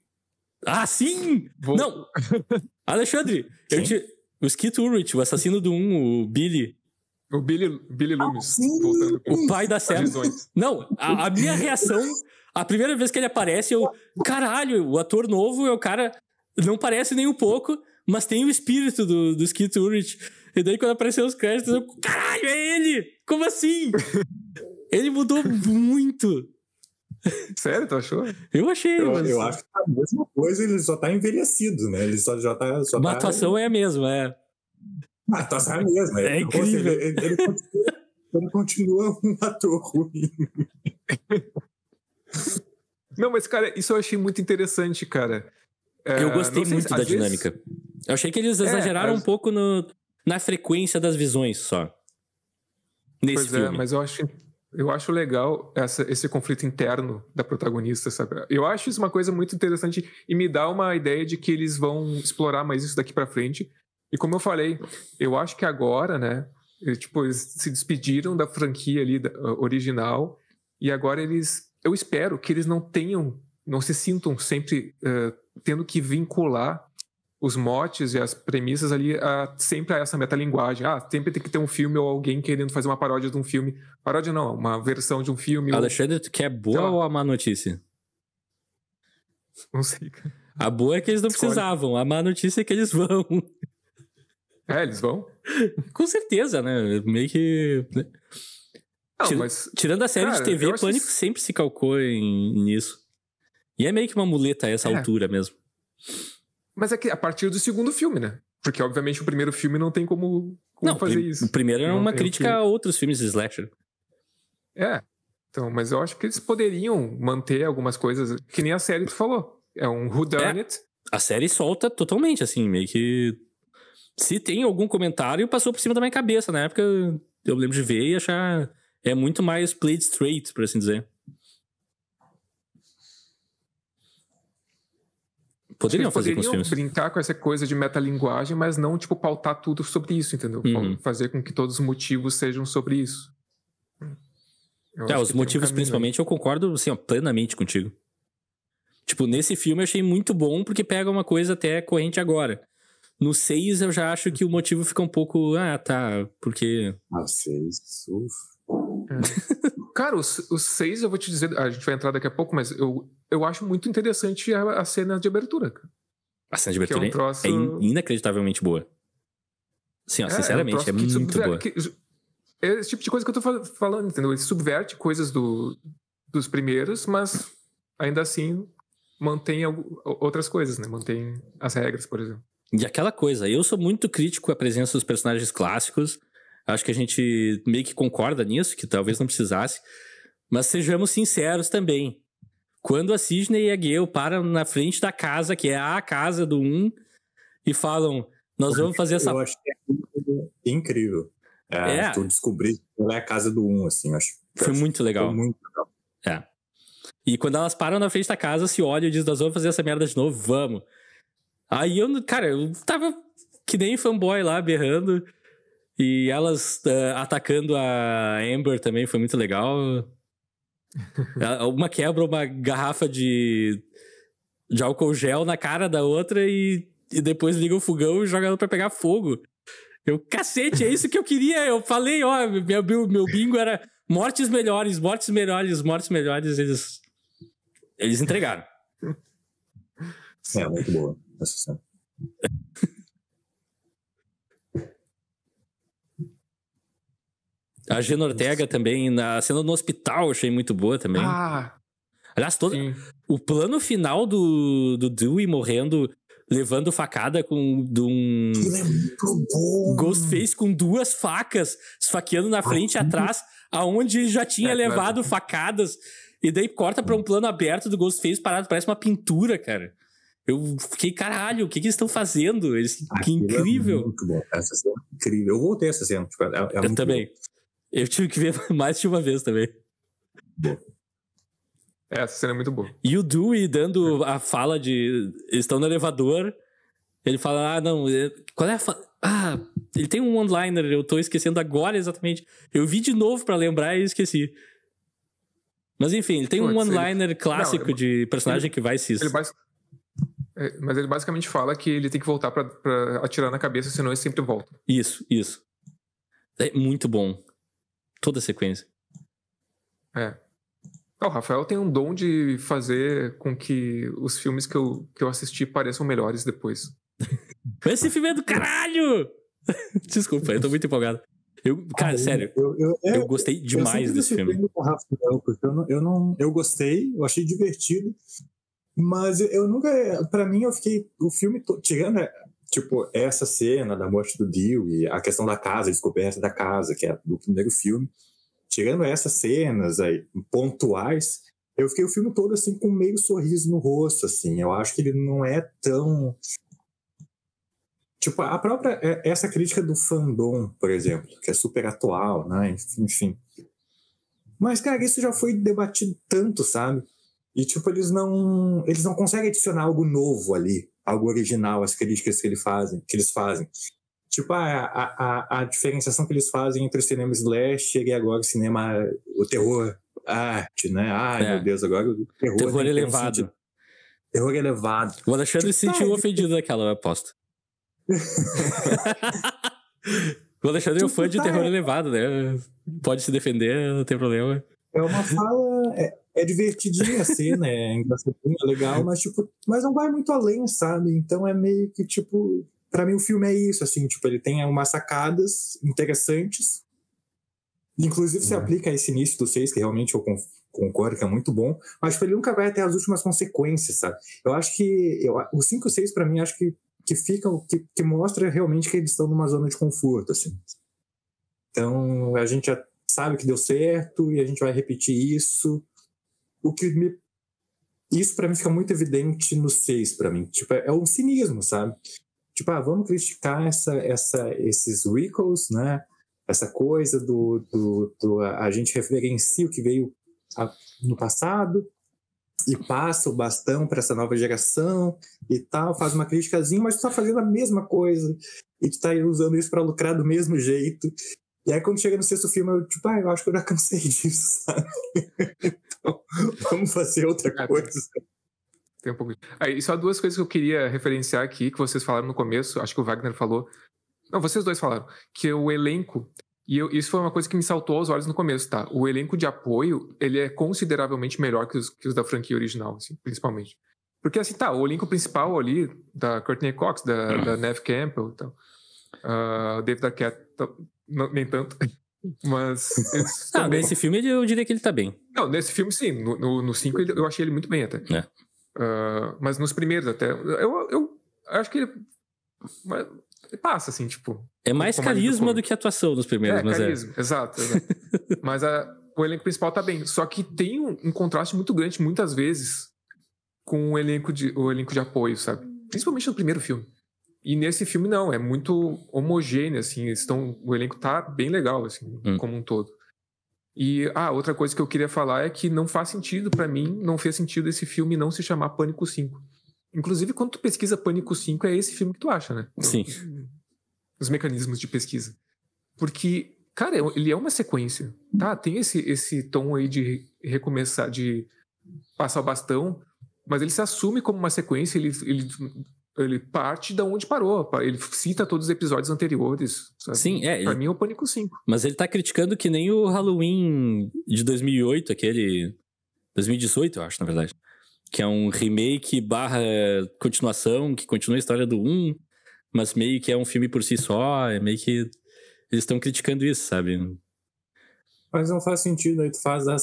Ah, sim! Vou... Não! Alexandre, sim. eu te... o Skit o assassino do 1, um, o Billy, o Billy, Billy Loomis, ah, voltando com o pai da série. Não, a, a, minha reação, a primeira vez que ele aparece, eu, caralho, o ator novo é o cara, não parece nem um pouco, mas tem o espírito do, do Skid Ulrich. E daí quando apareceu os créditos, eu, caralho, é ele! Como assim? ele mudou muito. Sério, tu achou? Eu achei. Eu, eu acho que é a mesma coisa, ele só tá envelhecido, né? Ele só já tá. Só a tá... atuação é a mesma, é. Ah, tá sabe mesmo. É, é incrível. Seja, ele, ele, continua, ele continua um ator ruim. Não, mas, cara, isso eu achei muito interessante, cara. É, eu gostei muito da dinâmica. Eu achei que eles é, exageraram é, um pouco no, na frequência das visões só. Nesse pois é, filme. é, mas eu acho, eu acho legal essa, esse conflito interno da protagonista, sabe? Eu acho isso uma coisa muito interessante e me dá uma ideia de que eles vão explorar mais isso daqui para frente. E como eu falei, eu acho que agora, né? Eles, tipo, eles se despediram da franquia ali da, ah, original e agora eles. Eu espero que eles não tenham, não se sintam sempre uh, tendo que vincular os motes e as premissas ali a, sempre a essa metalinguagem. Ah, sempre tem que ter um filme ou alguém querendo fazer uma paródia de um filme. Paródia não, uma versão de um filme. Alexandre, ou... tu quer boa então, ou a má notícia? Não sei. A boa é que eles não precisavam, a má notícia é que eles vão. É, eles vão. Com certeza, né? Meio que. Né? Não, mas, tirando a série cara, de TV, Pânico sempre se calcou em, nisso. E é meio que uma muleta a essa é. altura mesmo. Mas é que a partir do segundo filme, né? Porque, obviamente, o primeiro filme não tem como, como não, fazer isso. O primeiro era não uma crítica que... a outros filmes de slasher. É. Então, mas eu acho que eles poderiam manter algumas coisas, que nem a série que tu falou. É um Who Done É. A série solta totalmente, assim, meio que se tem algum comentário, passou por cima da minha cabeça. Na época, eu lembro de ver e achar. É muito mais played straight, por assim dizer. poderiam fazer poderiam com os filmes. brincar com essa coisa de metalinguagem, mas não, tipo, pautar tudo sobre isso, entendeu? Uhum. Fazer com que todos os motivos sejam sobre isso. É, os motivos, um principalmente, aí. eu concordo, assim, ó, plenamente contigo. Tipo, nesse filme eu achei muito bom, porque pega uma coisa até corrente agora. No 6 eu já acho que o motivo fica um pouco. Ah, tá, porque. Ah, 6, é. Cara, o 6 eu vou te dizer, a gente vai entrar daqui a pouco, mas eu, eu acho muito interessante a, a cena de abertura. A cena de é abertura é, é, um troço... é, inacreditavelmente boa. Sim, ó, é, sinceramente, é, um é muito boa. Que, é esse tipo de coisa que eu tô falando, entendeu? Ele subverte coisas do, dos primeiros, mas ainda assim mantém outras coisas, né? Mantém as regras, por exemplo. E aquela coisa, eu sou muito crítico à presença dos personagens clássicos. Acho que a gente meio que concorda nisso, que talvez não precisasse. Mas sejamos sinceros também. Quando a Sidney e a Gale param na frente da casa, que é a casa do um, e falam: Nós vamos fazer essa. Eu acho é incrível. É, é. Tu tipo, descobrir que é a casa do um, assim. Acho, foi muito legal. Foi muito legal. É. E quando elas param na frente da casa, se olham e dizem: Nós vamos fazer essa merda de novo, vamos. Aí eu, cara, eu tava que nem fanboy lá berrando. E elas uh, atacando a Amber também foi muito legal. uma quebra uma garrafa de, de álcool gel na cara da outra e, e depois liga o fogão e joga ela pra pegar fogo. Eu, cacete, é isso que eu queria. Eu falei, ó, meu, meu, bingo era mortes melhores, mortes melhores, mortes melhores. Eles, eles entregaram. É, muito boa. Nossa A Gina Ortega também, na cena no hospital, achei muito boa também. Ah, Aliás, todo, o plano final do, do Dewey morrendo, levando facada com de um. É Ghostface com duas facas, esfaqueando na frente e uhum. atrás, aonde ele já tinha é, levado mas... facadas. E daí corta pra um plano aberto do Ghostface parado, parece uma pintura, cara. Eu fiquei, caralho, o que, que eles estão fazendo? Eles, que é incrível. É muito bom. Essa cena é incrível. Eu voltei essa cena. Tipo, é, é eu também. Bom. Eu tive que ver mais de uma vez também. Boa. É, essa cena é muito boa. E o Dewey dando a fala de. Eles estão no elevador. Ele fala: Ah, não. É, qual é a. Ah, ele tem um one-liner, eu tô esquecendo agora exatamente. Eu vi de novo para lembrar e esqueci. Mas enfim, ele tem um one-liner clássico não, ele... de personagem ele... que vai se. Ele é, mas ele basicamente fala que ele tem que voltar para atirar na cabeça, senão ele sempre volta. Isso, isso. É muito bom. Toda a sequência. É. O Rafael tem um dom de fazer com que os filmes que eu, que eu assisti pareçam melhores depois. Esse filme é do caralho! Desculpa, eu tô muito empolgado. Eu, cara, ah, sério, eu, eu, eu, eu, gostei demais desse filme. filme Rafael, eu, não, eu não. Eu gostei, eu achei divertido. Mas eu nunca. para mim, eu fiquei. O filme, to, tirando é, tipo, essa cena da morte do Dio e a questão da casa, a descoberta da casa, que é do primeiro filme, tirando essas cenas aí, pontuais, eu fiquei o filme todo assim com meio sorriso no rosto, assim. Eu acho que ele não é tão. Tipo, a própria. É, essa crítica do fandom, por exemplo, que é super atual, né? Enfim. Mas, cara, isso já foi debatido tanto, sabe? E, tipo, eles não, eles não conseguem adicionar algo novo ali, algo original às críticas que, eles fazem, que eles fazem. Tipo, ah, a, a, a diferenciação que eles fazem entre o cinema slash e agora o cinema, o terror, arte, né? Ai, é. meu Deus, agora o terror... Terror elevado. Sentido, terror elevado. O Alexandre tipo, sentir sentiu tá, ofendido daquela, eu aposto. o Alexandre é um tipo, fã tá, de terror é. elevado, né? Pode se defender, não tem problema. É uma fala é divertidinho assim, né? É engraçadinho, é legal, mas tipo, mas não vai muito além, sabe? Então é meio que tipo, para mim o filme é isso, assim, tipo, ele tem umas sacadas interessantes. Inclusive se é. Uhum. aplica a esse início do 6, que realmente eu concordo que é muito bom, mas tipo, ele nunca vai até as últimas consequências, sabe? Eu acho que eu, o 5 e 6 para mim acho que que ficam que, que mostra realmente que eles estão numa zona de conforto, assim. Então, a gente já sabe que deu certo e a gente vai repetir isso o que me isso para mim fica muito evidente no seis para mim. Tipo, é, é um cinismo, sabe? Tipo, ah, vamos criticar essa, essa, esses recalls, né? Essa coisa do, do, do a gente referencia o que veio a, no passado e passa o bastão para essa nova geração e tal, faz uma criticazinha, mas tu tá fazendo a mesma coisa e tu tá usando isso para lucrar do mesmo jeito. E aí quando chega no sexto filme, eu tipo, ah, eu acho que eu já cansei disso, sabe? então vamos fazer outra é, coisa. Tem um pouco de... Aí, só duas coisas que eu queria referenciar aqui, que vocês falaram no começo, acho que o Wagner falou. Não, vocês dois falaram, que o elenco. E eu, isso foi uma coisa que me saltou aos olhos no começo, tá? O elenco de apoio, ele é consideravelmente melhor que os, que os da franquia original, assim, principalmente. Porque, assim, tá, o elenco principal ali, da Courtney Cox, da, da Neve Campbell, então, uh, David Arquette, não, nem tanto. Mas. Ah, também... nesse filme eu diria que ele tá bem. Não, nesse filme sim. No 5 eu achei ele muito bem até. É. Uh, mas nos primeiros até. Eu, eu acho que ele. Passa, assim, tipo. É mais carisma do que atuação nos primeiros, é, mas é. carisma, é. Exato, exato. mas a, o elenco principal tá bem. Só que tem um, um contraste muito grande, muitas vezes, com o elenco de, o elenco de apoio, sabe? Principalmente no primeiro filme. E nesse filme não, é muito homogêneo, assim, estão, o elenco tá bem legal, assim, hum. como um todo. E, ah, outra coisa que eu queria falar é que não faz sentido para mim, não fez sentido esse filme não se chamar Pânico 5. Inclusive, quando tu pesquisa Pânico 5, é esse filme que tu acha, né? Sim. Os mecanismos de pesquisa. Porque, cara, é ele é uma sequência, tá? Tem esse, esse tom aí de recomeçar, de passar o bastão, mas ele se assume como uma sequência, ele, ele ele parte da onde parou. Ele cita todos os episódios anteriores. Sabe? Sim, é. Pra ele... mim é o Pânico 5. Mas ele tá criticando que nem o Halloween de 2008, aquele. 2018, eu acho, na verdade. Que é um remake barra continuação, que continua a história do 1, mas meio que é um filme por si só, é meio que. Eles estão criticando isso, sabe? Mas não faz sentido, aí né? tu faz a,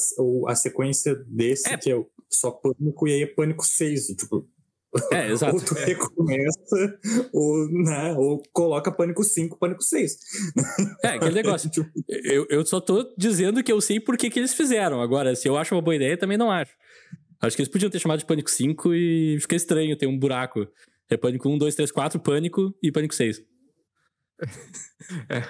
a sequência desse, é. que é só pânico, e aí é pânico 6, tipo. É, exato. ou tu recomeça, ou, né, ou coloca pânico 5, pânico 6. É, aquele negócio. Tipo, eu, eu só tô dizendo que eu sei por que, que eles fizeram. Agora, se eu acho uma boa ideia, também não acho. Acho que eles podiam ter chamado de pânico 5 e fica estranho ter um buraco. É pânico 1, 2, 3, 4, pânico e pânico 6. É.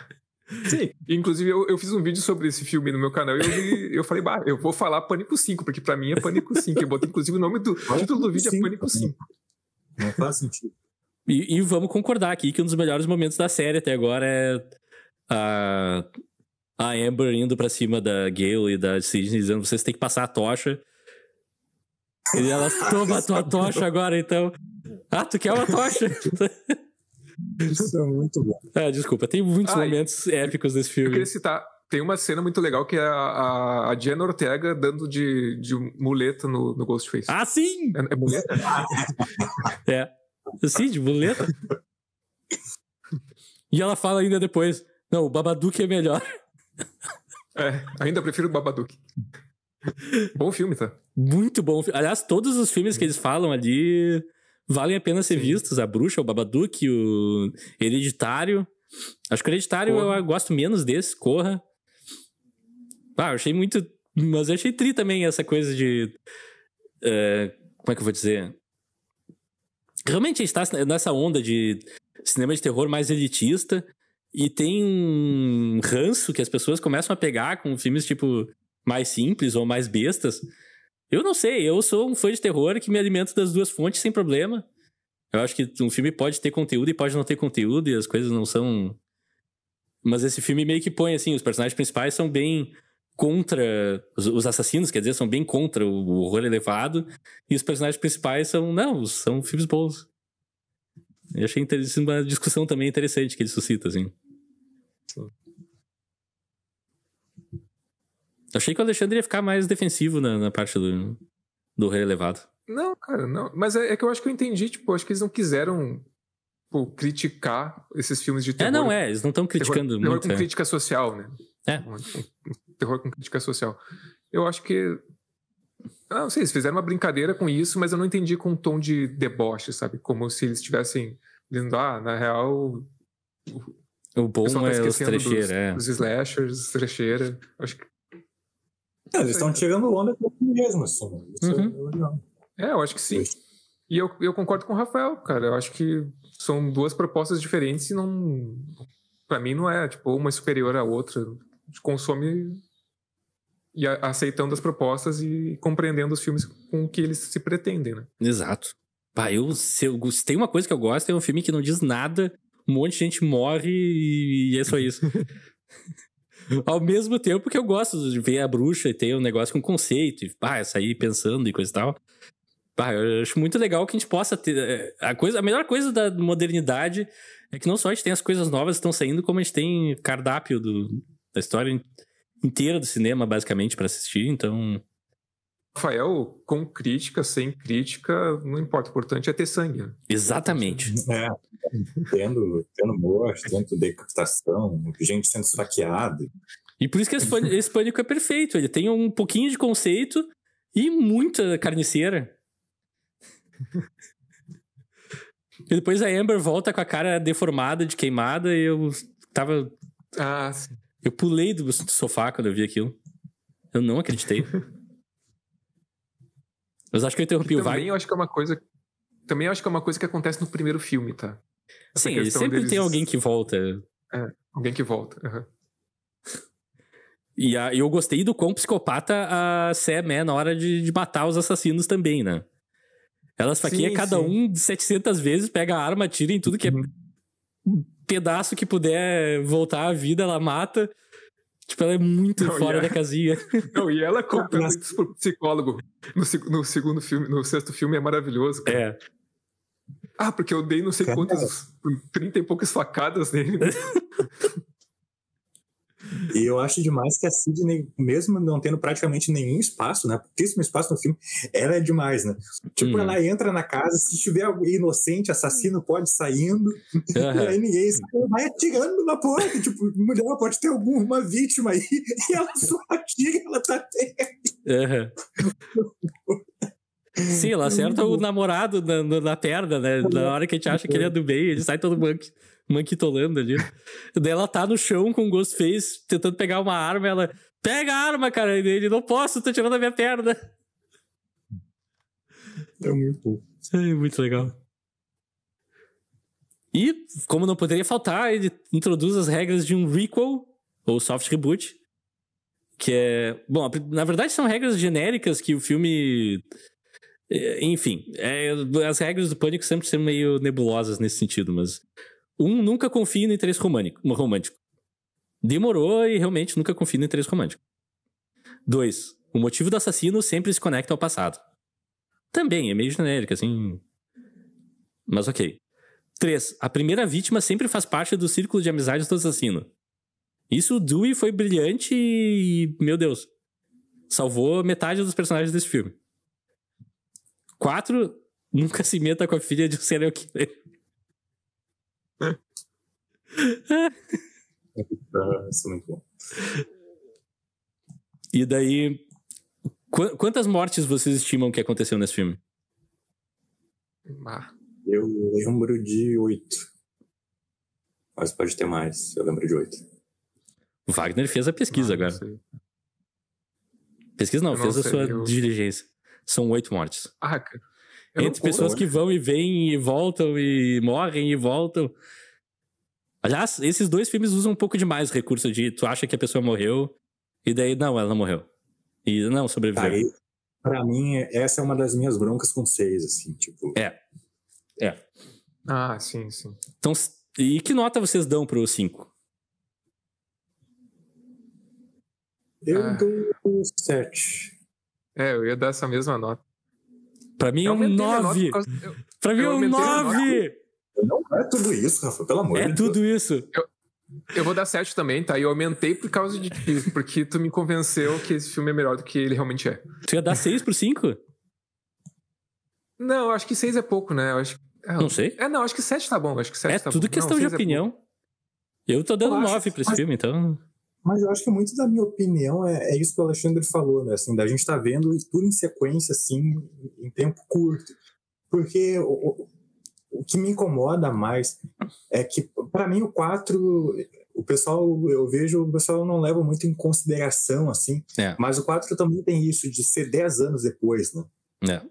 Sim, inclusive eu, eu, fiz um vídeo sobre esse filme no meu canal e eu, eu falei, bah, eu vou falar Pânico 5, porque pra mim é Pânico 5. Eu botei, inclusive, o nome do título do vídeo 5. é Pânico 5. Né? Não faz sentido. E, e, vamos concordar aqui que um dos melhores momentos da série até agora é a, a Amber indo pra cima da Gale e da Sidney dizendo: vocês têm que passar a tocha. E ela toma a tua tocha agora, então. Ah, tu quer uma tocha? Isso é muito bom. É, desculpa, tem muitos ah, momentos épicos desse filme. Eu queria citar, tem uma cena muito legal que é a, a, Ortega dando de, de muleta no, no Ghostface. Ah, sim! É, é muleta? é. Sim, de muleta. E ela fala ainda depois: não, o Babadook é melhor. É, ainda prefiro o Babadook. bom filme, tá? Muito bom. Aliás, todos os filmes que eles falam ali valem a pena ser Sim. vistos. A Bruxa, o Babadook, o Hereditário. Acho que o Hereditário eu gosto menos desse, Corra. Ah, eu achei muito... Mas eu achei tri também essa coisa de... Uh, como é que eu vou dizer? Realmente a gente tá nessa onda de cinema de terror mais elitista e tem um ranço que as pessoas começam a pegar com filmes tipo mais simples ou mais bestas, eu não sei, eu sou um fã de terror que me alimento das duas fontes sem problema. Eu acho que um filme pode ter conteúdo e pode não ter conteúdo, e as coisas não são. Mas esse filme meio que põe, assim, os personagens principais são bem contra. Os, assassinos, quer dizer, são bem contra o horror elevado, e os personagens principais são. Não, são filmes bons. Eu achei uma discussão também interessante que ele suscita, assim. Eu achei que o Alexandre ia ficar mais defensivo na, na parte do, do relevado. Não, cara, não. Mas é, é, que eu acho que eu entendi, tipo, acho que eles não quiseram tipo, criticar esses filmes de é, terror. É, não, é, eles não estão criticando terror, muito. Terror com é. crítica social, né? É. Terror com crítica social. Eu acho que. Ah, não sei, eles fizeram uma brincadeira com isso, mas eu não entendi com um tom de deboche, sabe? Como se eles estivessem dizendo, ah, na real. O bom o tá é os trecheiros é. Os slashers, trecheiros. Acho que não, eles estão tirando onda com mesmo, assim. É é uhum. É, eu acho que sim. E eu, eu concordo com o Rafael, cara. Eu acho que são duas propostas diferentes e não. Pra mim não é, tipo, uma superior à outra. A gente consome e aceitando as propostas e compreendendo os filmes com o que eles se pretendem, né? Exato. Pá, eu, se eu, se tem uma coisa que eu gosto, é um filme que não diz nada, um monte de gente morre e, e é só isso. Ao mesmo tempo que eu gosto de ver a bruxa e ter um negócio com conceito, e pá, sair pensando e coisa e tal. Pá, eu acho muito legal que a gente possa ter. Eh, a, coisa, a melhor coisa da modernidade é que não só a gente tem as coisas novas que estão saindo, como a gente tem cardápio do, da história inteira do cinema, basicamente, para assistir. Então, Rafael, com crítica, sem crítica, não importa. O importante é ter sangue. Né? Exatamente. É, tendo, tendo morte, tendo decapitação, gente sendo esfaqueada. E por isso que esse, esse pânico é perfeito. Ele tem um pouquinho de conceito e muita carniceira. e depois a Amber volta com a cara deformada, de queimada, e eu tava. Ah, sim. Eu pulei do sofá quando eu vi aquilo. Eu não acreditei. Mas acho que eu interrompi que o Wagner. Também eu acho que é uma coisa. Também acho que é uma coisa que acontece no primeiro filme, tá? Essa Sim, sempre deles... tem alguém que volta. É, alguém que volta. Uhum. E a, eu gostei do quão psicopata a Sam é na hora de, de matar os assassinos também, né? Ela faqueia cada sim. um 700 vezes, pega a arma, tira em tudo que é uhum. é pedaço que puder voltar à vida, ela mata. Tipo, ela é muito não, fora é. da casinha. Não, e ela contando isso pro psicólogo no, no, segundo filme, no sexto filme é maravilhoso. Cara. É. Ah, porque eu dei não sei quantas, trinta e poucas facadas nele. Né? E eu acho demais que a Sidney, mesmo não tendo praticamente nenhum espaço, né? Pouquíssimo espaço no filme, ela é demais, né? Tipo, hum. ela entra na casa, se tiver alguém inocente, assassino pode saindo, uhum. e aí ninguém vai atirando na porta. tipo, mulher pode ter alguma vítima aí, e ela só atira, ela tá tendo. Uhum. Sim, ela é acerta o namorado na, na, perna, né? Na hora que a gente acha que ele é do bem, ele sai todo banco manquitolando ali. daí ela tá no chão com o Ghostface tentando pegar uma arma. Ela pega a arma, cara. E ele não posso, tô tirando a minha perna. É muito bom. É muito legal. E, como não poderia faltar, ele introduz as regras de um requel, ou soft reboot, que é. Bom, na verdade são regras genéricas que o filme. Eh, enfim, é... as regras do Pânico sempre são meio nebulosas nesse sentido, mas um, nunca confie no interesse romântico. romântico. Demorou e realmente nunca confie no interesse romântico. Dois, o motivo do assassino sempre se conecta ao passado. Também, é meio genérico, assim. Mas ok. Três, a primeira vítima sempre faz parte do círculo de amizades do assassino. Isso o Dewey foi brilhante e. Meu Deus. Salvou metade dos personagens desse filme. Quatro, nunca se meta com a filha de um serial killer. É, isso é muito bom. E daí, qu quantas mortes vocês estimam que aconteceu nesse filme? Eu lembro de oito. Mas pode ter mais, eu lembro de oito. O Wagner fez a pesquisa não, agora. Pesquisa não, eu fez não a sua eu... diligência. São oito mortes. Ah, cara. Eu entre pessoas que vão e vêm e voltam e morrem e voltam. Aliás, esses dois filmes usam um pouco demais o recurso de tu acha que a pessoa morreu e daí não, ela não morreu. E não, sobreviveu. Aí, pra mim, essa é uma das minhas broncas com seis, assim, tipo. É. É. Ah, sim, sim. Então, e que nota vocês dão pro cinco? Eu ah. dou sete. É, eu ia dar essa mesma nota. Pra mim é um 9. Pra mim é um 9. Não é tudo isso, Rafa, pelo amor é de Deus. É tudo isso. Eu... Eu vou dar 7 também, tá? E eu aumentei por causa de ti, porque tu me convenceu que esse filme é melhor do que ele realmente é. Tu ia dar 6 por 5? Não, acho que 6 é pouco, né? Eu acho... É, não sei. É, não, acho que 7 tá bom. Acho que 7 é tá tudo bom. questão não, de é opinião. É eu tô dando 9 pra esse Mas... filme, então. Mas eu acho que muito da minha opinião é, é isso que o Alexandre falou, né? Assim, da gente estar tá vendo tudo em sequência, assim, em tempo curto. Porque o, o que me incomoda mais é que, para mim, o 4 o pessoal, eu vejo, o pessoal não leva muito em consideração, assim. É. Mas o 4 também tem isso de ser 10 anos depois, né? É.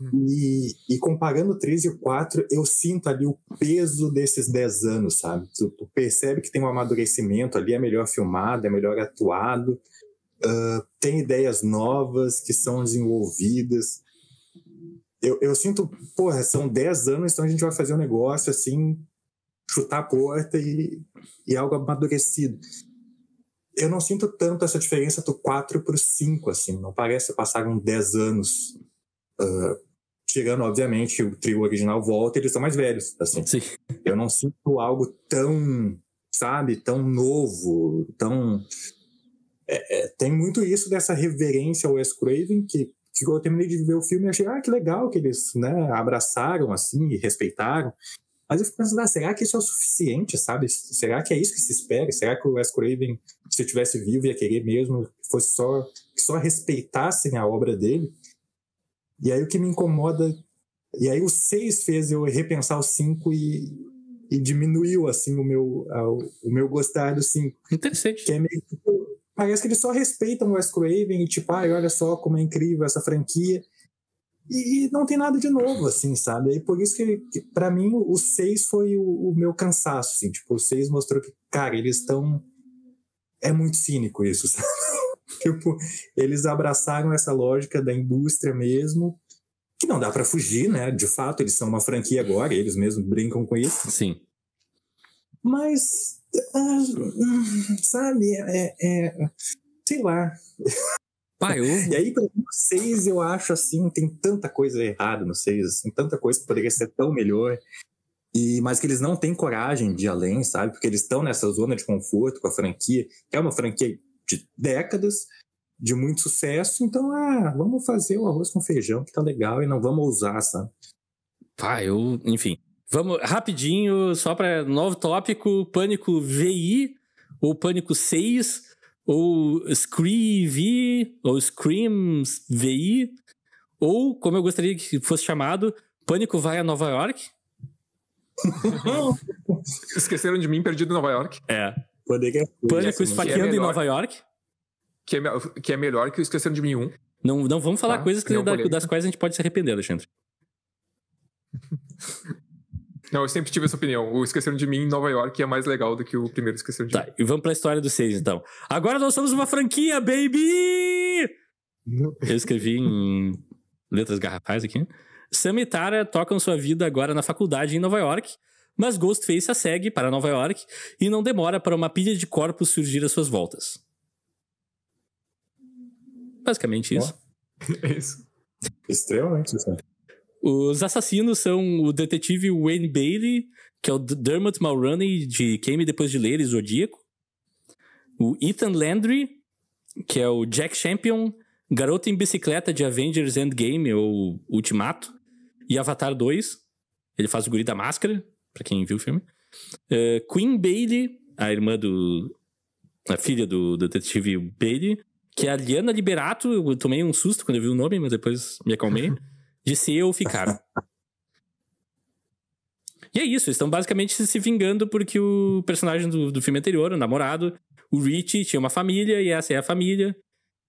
Hum. E, e, comparando o 3 e o 4, eu sinto ali o peso desses 10 anos, sabe? Tu, tu percebe que tem um amadurecimento ali, é melhor filmado, é melhor atuado, uh, tem ideias novas que são desenvolvidas. Eu, eu sinto, porra, são 10 anos, então a gente vai fazer um negócio assim, chutar a porta e, e algo amadurecido. Eu não sinto tanto essa diferença do 4 para o 5, assim, não parece que passaram 10 anos. Uh, Tirando, obviamente, o trio original volta, eles são mais velhos, assim. Sim. Eu não sinto algo tão, sabe, tão novo, tão... É, é, tem muito isso dessa reverência ao Wes Craven, que, que eu terminei de ver o filme e achei, ah, que legal que eles né, abraçaram, assim, e respeitaram. Mas eu fico pensando, ah, será que isso é o suficiente, sabe? Será que é isso que se espera? Será que o Wes Craven, se estivesse vivo, ia querer mesmo que fosse só que só respeitassem a obra dele? E aí o que me incomoda. E aí o 6 fez eu repensar o 5 e, e diminuiu assim o meu, o meu gostar do 5. Interessante. Que é meio, parece que eles só respeitam o Wes Craven e tipo, ai, olha só como é incrível essa franquia. E, e, não tem nada de novo, assim, sabe? E por isso que, que para mim, o 6 foi o, o, meu cansaço, assim. Tipo, o 6 mostrou que, cara, eles estão... É muito cínico isso, sabe? Tipo, eles abraçaram essa lógica da indústria mesmo, que não dá para fugir, né? De fato, eles são uma franquia agora, eles mesmos brincam com isso. Sim. Mas, ah, sabe, é, é sei lá. Paiu. E aí, para vocês, eu acho assim, tem tanta coisa errada no seis, assim, tanta coisa que poderia ser tão melhor. E, mas que eles não têm coragem de ir além, sabe? Porque eles estão nessa zona de conforto com a franquia, que é uma franquia de décadas, de muito sucesso. Então, ah, vamos fazer o arroz com feijão, que tá legal, e não vamos usar, sabe? Ah, eu, enfim. Vamos rapidinho, só para novo tópico: Pânico VI ou Pânico 6 ou Scree vi ou Screams VI ou, como eu gostaria que fosse chamado, Pânico vai a Nova York. Esqueceram de mim, perdido em Nova York. É. Pânico é Pânico esfaqueando é em Nova York. Que é, que é melhor que o Esquecendo de Mim 1. Não, não vamos falar tá? coisas que, da, das quais a gente pode se arrepender, Alexandre. Não, eu sempre tive essa opinião. O esquecendo de Mim em Nova York é mais legal do que o primeiro esquecendo de tá, Mim. Tá, e vamos pra história dos seis então. Agora nós somos uma franquia, baby! Não. Eu escrevi em letras garrafais aqui. Sam e Tara tocam sua vida agora na faculdade em Nova York, mas Ghostface a segue para Nova York e não demora para uma pilha de corpos surgir às suas voltas. Basicamente isso. Oh. isso. Extremamente isso. Os assassinos são o detetive Wayne Bailey, que é o Dermot Mulroney de Queime Depois de Ler e Zodíaco. O Ethan Landry, que é o Jack Champion, garoto em Bicicleta de Avengers Endgame ou Ultimato. E Avatar 2. Ele faz o guri da máscara para quem viu o filme. Uh, Queen Bailey, a irmã do. a filha do, do detetive Bailey, que é a Liana Liberato, eu tomei um susto quando eu vi o nome, mas depois me acalmei, de ser ficar. e é isso, estão basicamente se vingando porque o personagem do, do filme anterior, o namorado, o Rich, tinha uma família e essa é a família.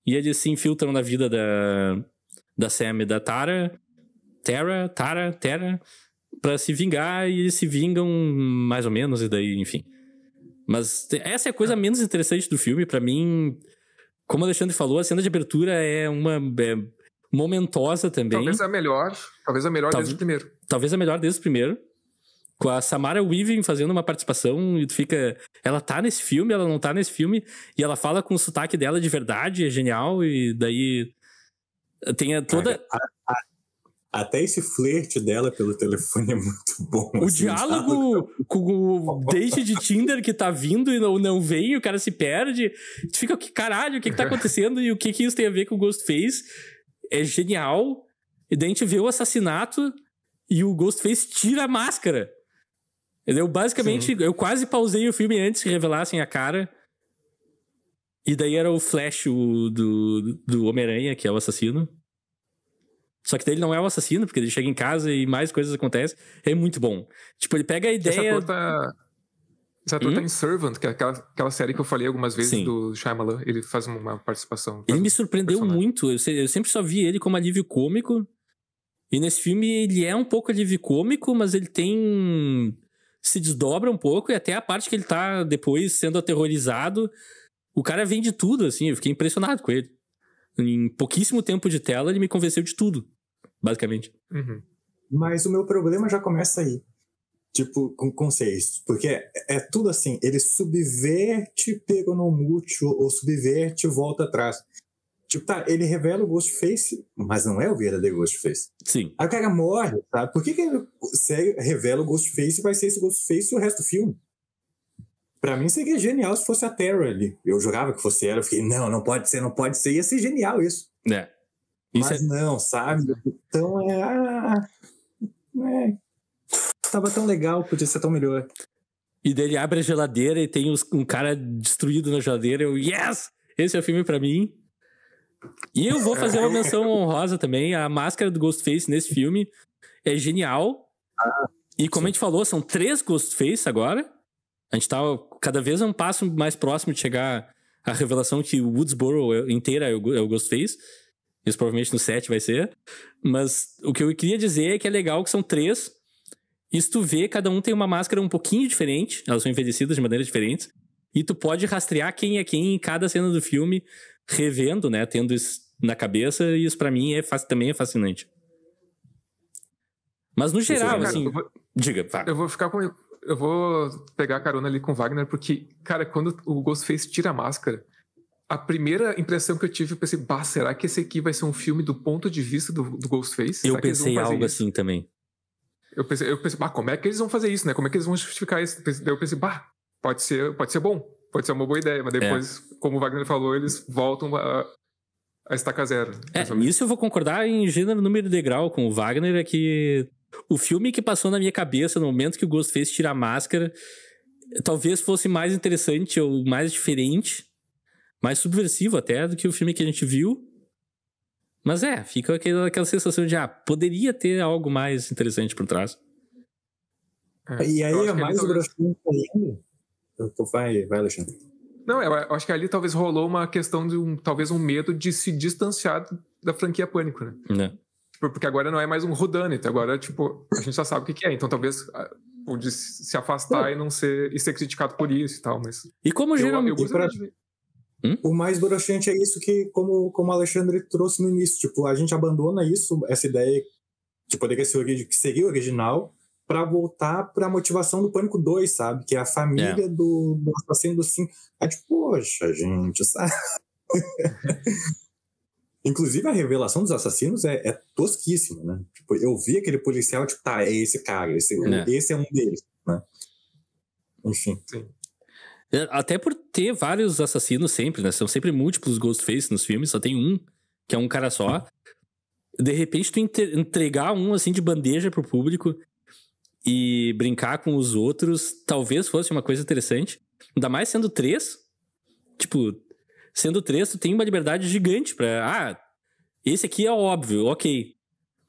E eles se infiltram na vida da, da Sam e da Tara. Tara, Tara, Tara para se vingar e se vingam mais ou menos e daí, enfim. Mas essa é a coisa ah. menos interessante do filme para mim. Como o Alexandre falou, a cena de abertura é uma é momentosa também. Talvez a melhor, talvez a melhor Tal desde o primeiro. Talvez a melhor desde o primeiro. Com a Samara Weaving fazendo uma participação e tu fica, ela tá nesse filme, ela não tá nesse filme e ela fala com o sotaque dela de verdade, é genial e daí eh, tem a toda Cara, ah, até esse flerte dela pelo telefone é muito bom. O assim, diálogo, diálogo com o date de Tinder que tá vindo e não, não vem, o cara se perde. Tu fica, que caralho, o que, que tá acontecendo e o que, que isso tem a ver com o Ghostface? É genial. E daí a gente vê o assassinato e o Ghostface tira a máscara. Entendeu? Basicamente, Sim. eu quase pausei o filme antes que revelassem a cara. E daí era o Flash o, do, do Homem-Aranha, que é o assassino. Só que daí ele não é o assassino, porque ele chega em casa e mais coisas acontecem. É muito bom. Tipo, ele pega a ideia. Esse ator tá, Esse ator tá hum? tá em Servant, que é aquela, aquela série que eu falei algumas vezes Sim. do Shyamalan. Ele faz uma participação. Faz ele me surpreendeu muito. Eu, eu sempre só vi ele como alívio cômico. E nesse filme ele é um pouco alívio cômico, mas ele tem. se desdobra um pouco, e até a parte que ele tá depois sendo aterrorizado. O cara vem de tudo, assim, eu fiquei impressionado com ele. Em pouquíssimo tempo de tela, ele me convenceu de tudo basicamente. Uhum. Mas o meu problema já começa aí. Tipo, com conceitos. Porque é, é tudo assim, ele subverte pega múltiplo ou subverte volta atrás. Tipo, tá, ele revela o Ghostface, mas não é o verdadeiro Ghostface. Sim. Aí o cara morre, sabe? Por que, que ele segue, revela o Ghostface e vai ser esse Ghostface o resto do filme? Pra mim seria genial se fosse a Terra ali. Eu jurava que fosse ela, eu fiquei, não, não pode ser, não pode ser. Ia ser genial isso. É. Isso mas é... não, sabe? Então é, ah, é. Tava tão legal, podia ser tão melhor. E dele abre a geladeira e tem um cara destruído na geladeira. Eu, yes! Esse é o filme para mim. E eu vou fazer uma é. menção honrosa também. A máscara do Ghostface nesse filme é genial. Ah, e como sim. a gente falou, são três Ghostface agora. A gente tá cada vez um passo mais próximo de chegar à revelação que Woodsboro inteira é o é Ghostface. Isso provavelmente no 7 vai ser. Mas o que eu queria dizer é que é legal que são três. E se tu vê, cada um tem uma máscara um pouquinho diferente. Elas são envelhecidas de maneiras diferentes E tu pode rastrear quem é quem em cada cena do filme, revendo, né? Tendo isso na cabeça. E isso para mim é, também é fascinante. Mas no geral, é, cara, assim. Eu vou, diga, tá. Eu vou ficar com. Eu vou pegar a carona ali com Wagner, porque, cara, quando o Ghostface tira a máscara, a primeira impressão que eu tive, eu pensei, bah, será que esse aqui vai ser um filme do ponto de vista do, do Ghostface? Eu será pensei algo isso? assim também. Eu pensei, eu pensei, bah, como é que eles vão fazer isso, né? Como é que eles vão justificar isso? Daí eu pensei, bah, pode ser, pode ser bom, pode ser uma boa ideia, mas é. depois, é. como o Wagner falou, eles voltam a, a estaca zero. É, isso eu vou concordar em gênero, número de degrau com o Wagner, é que o filme que passou na minha cabeça no momento que o Ghostface tira a máscara talvez fosse mais interessante ou mais diferente mais subversivo até do que o filme que a gente viu. Mas é, fica aquela, aquela sensação de, ah, poderia ter algo mais interessante por trás. É, e aí é mais grossinho ainda. Tá vai, vai, Alexandre. Não, eu acho que ali talvez rolou uma questão de um, talvez um medo de se distanciar da franquia Pânico, né? É. Tipo, porque agora não é mais um rodante, então agora, tipo, a gente já sabe o que, que é, então talvez ah, o de se afastar é. e não ser e ser criticado por isso e tal, mas... E como eu, geralmente... Eu, Hum? O mais broxante é isso que, como, como o Alexandre trouxe no início, tipo, a gente abandona isso, essa ideia de poder que seria original, para voltar para a motivação do Pânico 2, sabe? Que é a família é. Do, do assassino do Sim. É tipo, poxa, gente, sabe? Inclusive, a revelação dos assassinos é, é, tosquíssima, né? Tipo, eu vi aquele policial, tipo, tá, é esse cara, esse é, esse é um deles, né? Enfim. Sim. É, até por ter vários assassinos sempre, né? São sempre múltiplos Ghostface nos filmes, só tem um, que é um cara só. De repente, tu entregar um assim de bandeja pro público e brincar com os outros, talvez fosse uma coisa interessante. Ainda mais sendo três. Tipo, sendo três, tu tem uma liberdade gigante pra. Ah, esse aqui é óbvio, ok.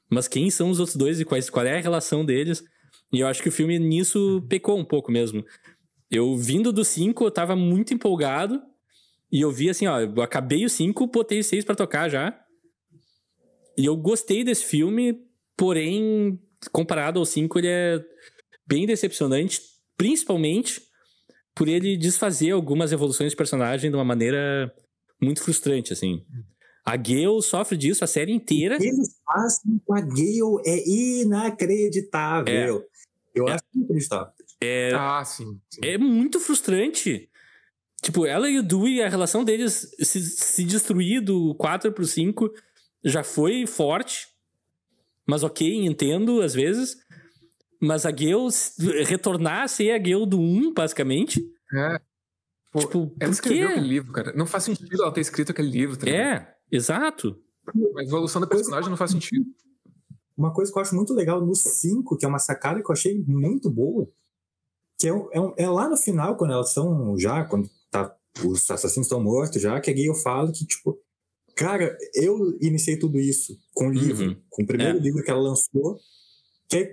Mas quem são os outros dois e quais, qual é a relação deles? E eu acho que o filme nisso uhum. pecou um pouco mesmo. Eu vindo do 5, eu tava muito empolgado. E eu vi assim, ó, eu acabei o 5, botei o 6 pra tocar já. E eu gostei desse filme, porém, comparado ao 5, ele é bem decepcionante, principalmente por ele desfazer algumas evoluções de personagem de uma maneira muito frustrante, assim. A Gale sofre disso a série inteira. O que eles fazem com a Gale é inacreditável. É. Eu é. acho inacreditável. É, ah, sim, sim. É muito frustrante. Tipo, ela e o Dewey, a relação deles se, se destruir do 4 pro 5 já foi forte. Mas ok, entendo às vezes. Mas a Gale retornar a ser a Gale do 1, basicamente. É. Pô, tipo, ela escreveu quê? aquele livro, cara. Não faz sentido ela ter escrito aquele livro. Tá é, exato. A evolução da personagem não faz sentido. Uma coisa que eu acho muito legal no 5, que é uma sacada que eu achei muito boa, que é, é, é, lá no final, quando elas são já, quando tá, os assassinos estão mortos já, que aí eu falo que, tipo, cara, eu iniciei tudo isso com o livro, uhum. com o primeiro é. livro que ela lançou, que aí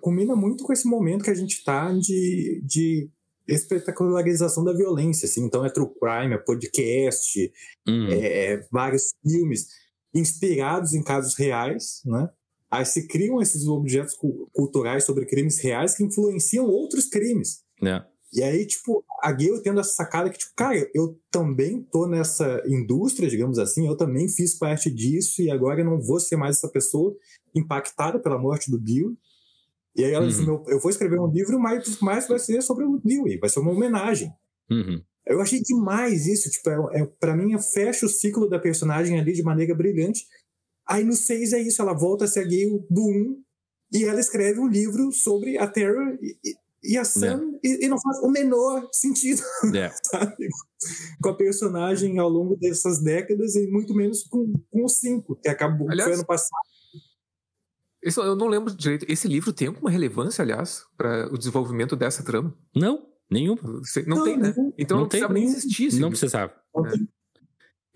combina muito com esse momento que a gente tá de, de espetacularização da violência, assim. Então é true crime, é podcast, uhum. é, é vários filmes inspirados em casos reais, né? Aí se criam esses objetos culturais sobre crimes reais que influenciam outros crimes. É. E aí, tipo, a Gale tendo essa sacada que, tipo, cara, eu também tô nessa indústria, digamos assim, eu também fiz parte disso e agora eu não vou ser mais essa pessoa impactada pela morte do Bill. E aí ela uhum. disse, eu vou escrever um livro, mas, mas vai ser sobre o Bill, vai ser uma homenagem. Uhum. Eu achei demais isso, tipo, é, é, para mim fecha o ciclo da personagem ali de maneira brilhante Aí no 6 é isso, ela volta a ser a gay do 1 um, e ela escreve um livro sobre a Terra e, e a Sam é. e, e, não faz o menor sentido é. sabe? com a personagem ao longo dessas décadas e muito menos com, com o 5, que acabou aliás, ano passado. Esse, eu não lembro direito. Esse livro tem alguma relevância, aliás, para o desenvolvimento dessa trama? Não, nenhuma. Não, não, tem, né? Então não, não precisava nem existir. Não livro. precisava. Não é. tem.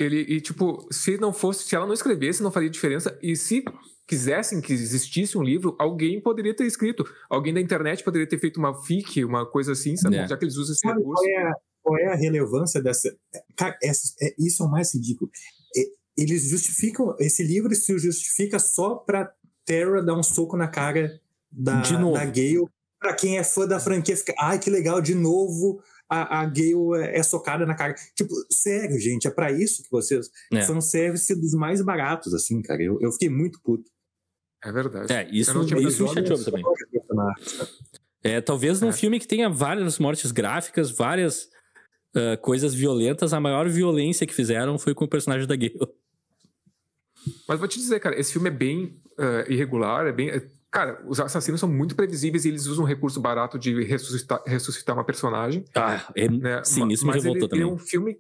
Ele, e, tipo, se não fosse, se ela não escrevesse, não faria diferença. E se quisessem que existisse um livro, alguém poderia ter escrito. Alguém da internet poderia ter feito uma fic, uma coisa assim, sabe? É. Já que eles usam esse recurso. Qual é, a, qual é a relevância dessa. Cara, essa, é, isso é o mais ridículo. É, eles justificam. Esse livro se justifica só pra Terra dar um soco na cara da, da Gale. para quem é fã da franquia, fica. Ai, que legal, de novo a, a Gale é, é socada na cara. Tipo, sério, gente, é para isso que vocês. É. São service dos mais baratos, assim, cara. Eu, eu fiquei muito puto. É verdade. É, isso, isso me chateou também. Né? É, talvez num é. filme que tenha várias mortes gráficas, várias uh, coisas violentas, a maior violência que fizeram foi com o personagem da Gale. Mas vou te dizer, cara, esse filme é bem uh, irregular, é bem. É, Cara, os assassinos são muito previsíveis e eles usam um recurso barato de ressuscitar, ressuscitar uma personagem. Ah, é, né? sim, isso mas me revoltou também. é um filme,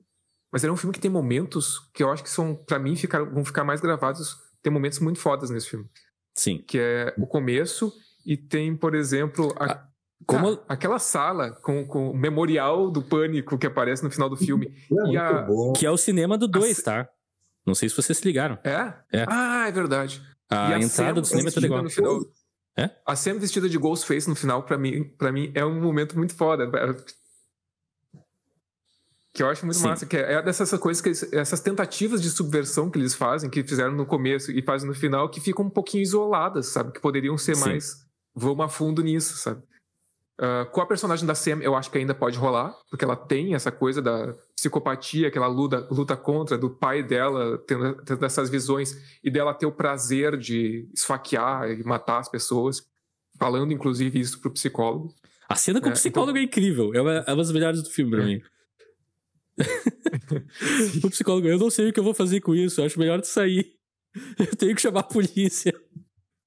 mas ele é um filme que tem momentos que eu acho que são, para mim, ficar, vão ficar mais gravados. Tem momentos muito fodas nesse filme. Sim. Que é o começo e tem, por exemplo, a, ah, como... a, tá, aquela sala com, com o memorial do pânico que aparece no final do filme. É a, que é o cinema do 2, tá? Não sei se vocês se ligaram. É? é? Ah, é verdade. A, a entrada do cinema é tudo igual. No final, é? A Sam vestida de Ghostface no final, para mim, pra mim, é um momento muito foda. É, que eu acho muito Sim. massa, que é dessas coisas que eles, essas tentativas de subversão que eles fazem, que fizeram no começo e fazem no final, que ficam um pouquinho isoladas, sabe? Que poderiam ser Sim. mais. Vamos a fundo nisso, sabe? Ah, com a personagem da Sam, eu acho que ainda pode rolar, porque ela tem essa coisa da psicopatia que ela luta, luta contra, do pai dela tendo, tendo essas visões e dela ter o prazer de esfaquear e matar as pessoas, falando inclusive isso pro psicólogo. A cena com o é, então psicólogo é, então... é incrível, é uma, é uma das melhores do filme pra é. mim. o psicólogo, eu não sei o que eu vou fazer com isso, eu acho melhor tu sair. Eu tenho que chamar a polícia.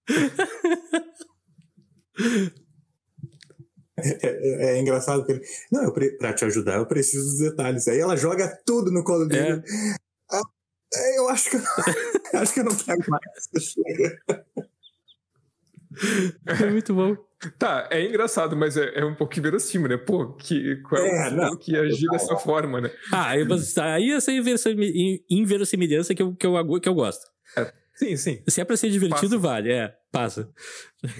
É, é, é, é, engraçado porque ele, não, eu pre... pra te ajudar eu preciso dos detalhes. Aí ela joga tudo no colo dele. É. Ah, é, eu acho que eu acho que eu não quero mais. É muito bom. Tá, é engraçado, mas é, é um pouco inverossímil, né? Pô, que, qual é, o é, que agir dessa forma, né? Ah, eu, aí essa inverossimilhança que eu, que eu, que eu gosto. sim, sim. Se é pra ser divertido, passa. vale. É, passa.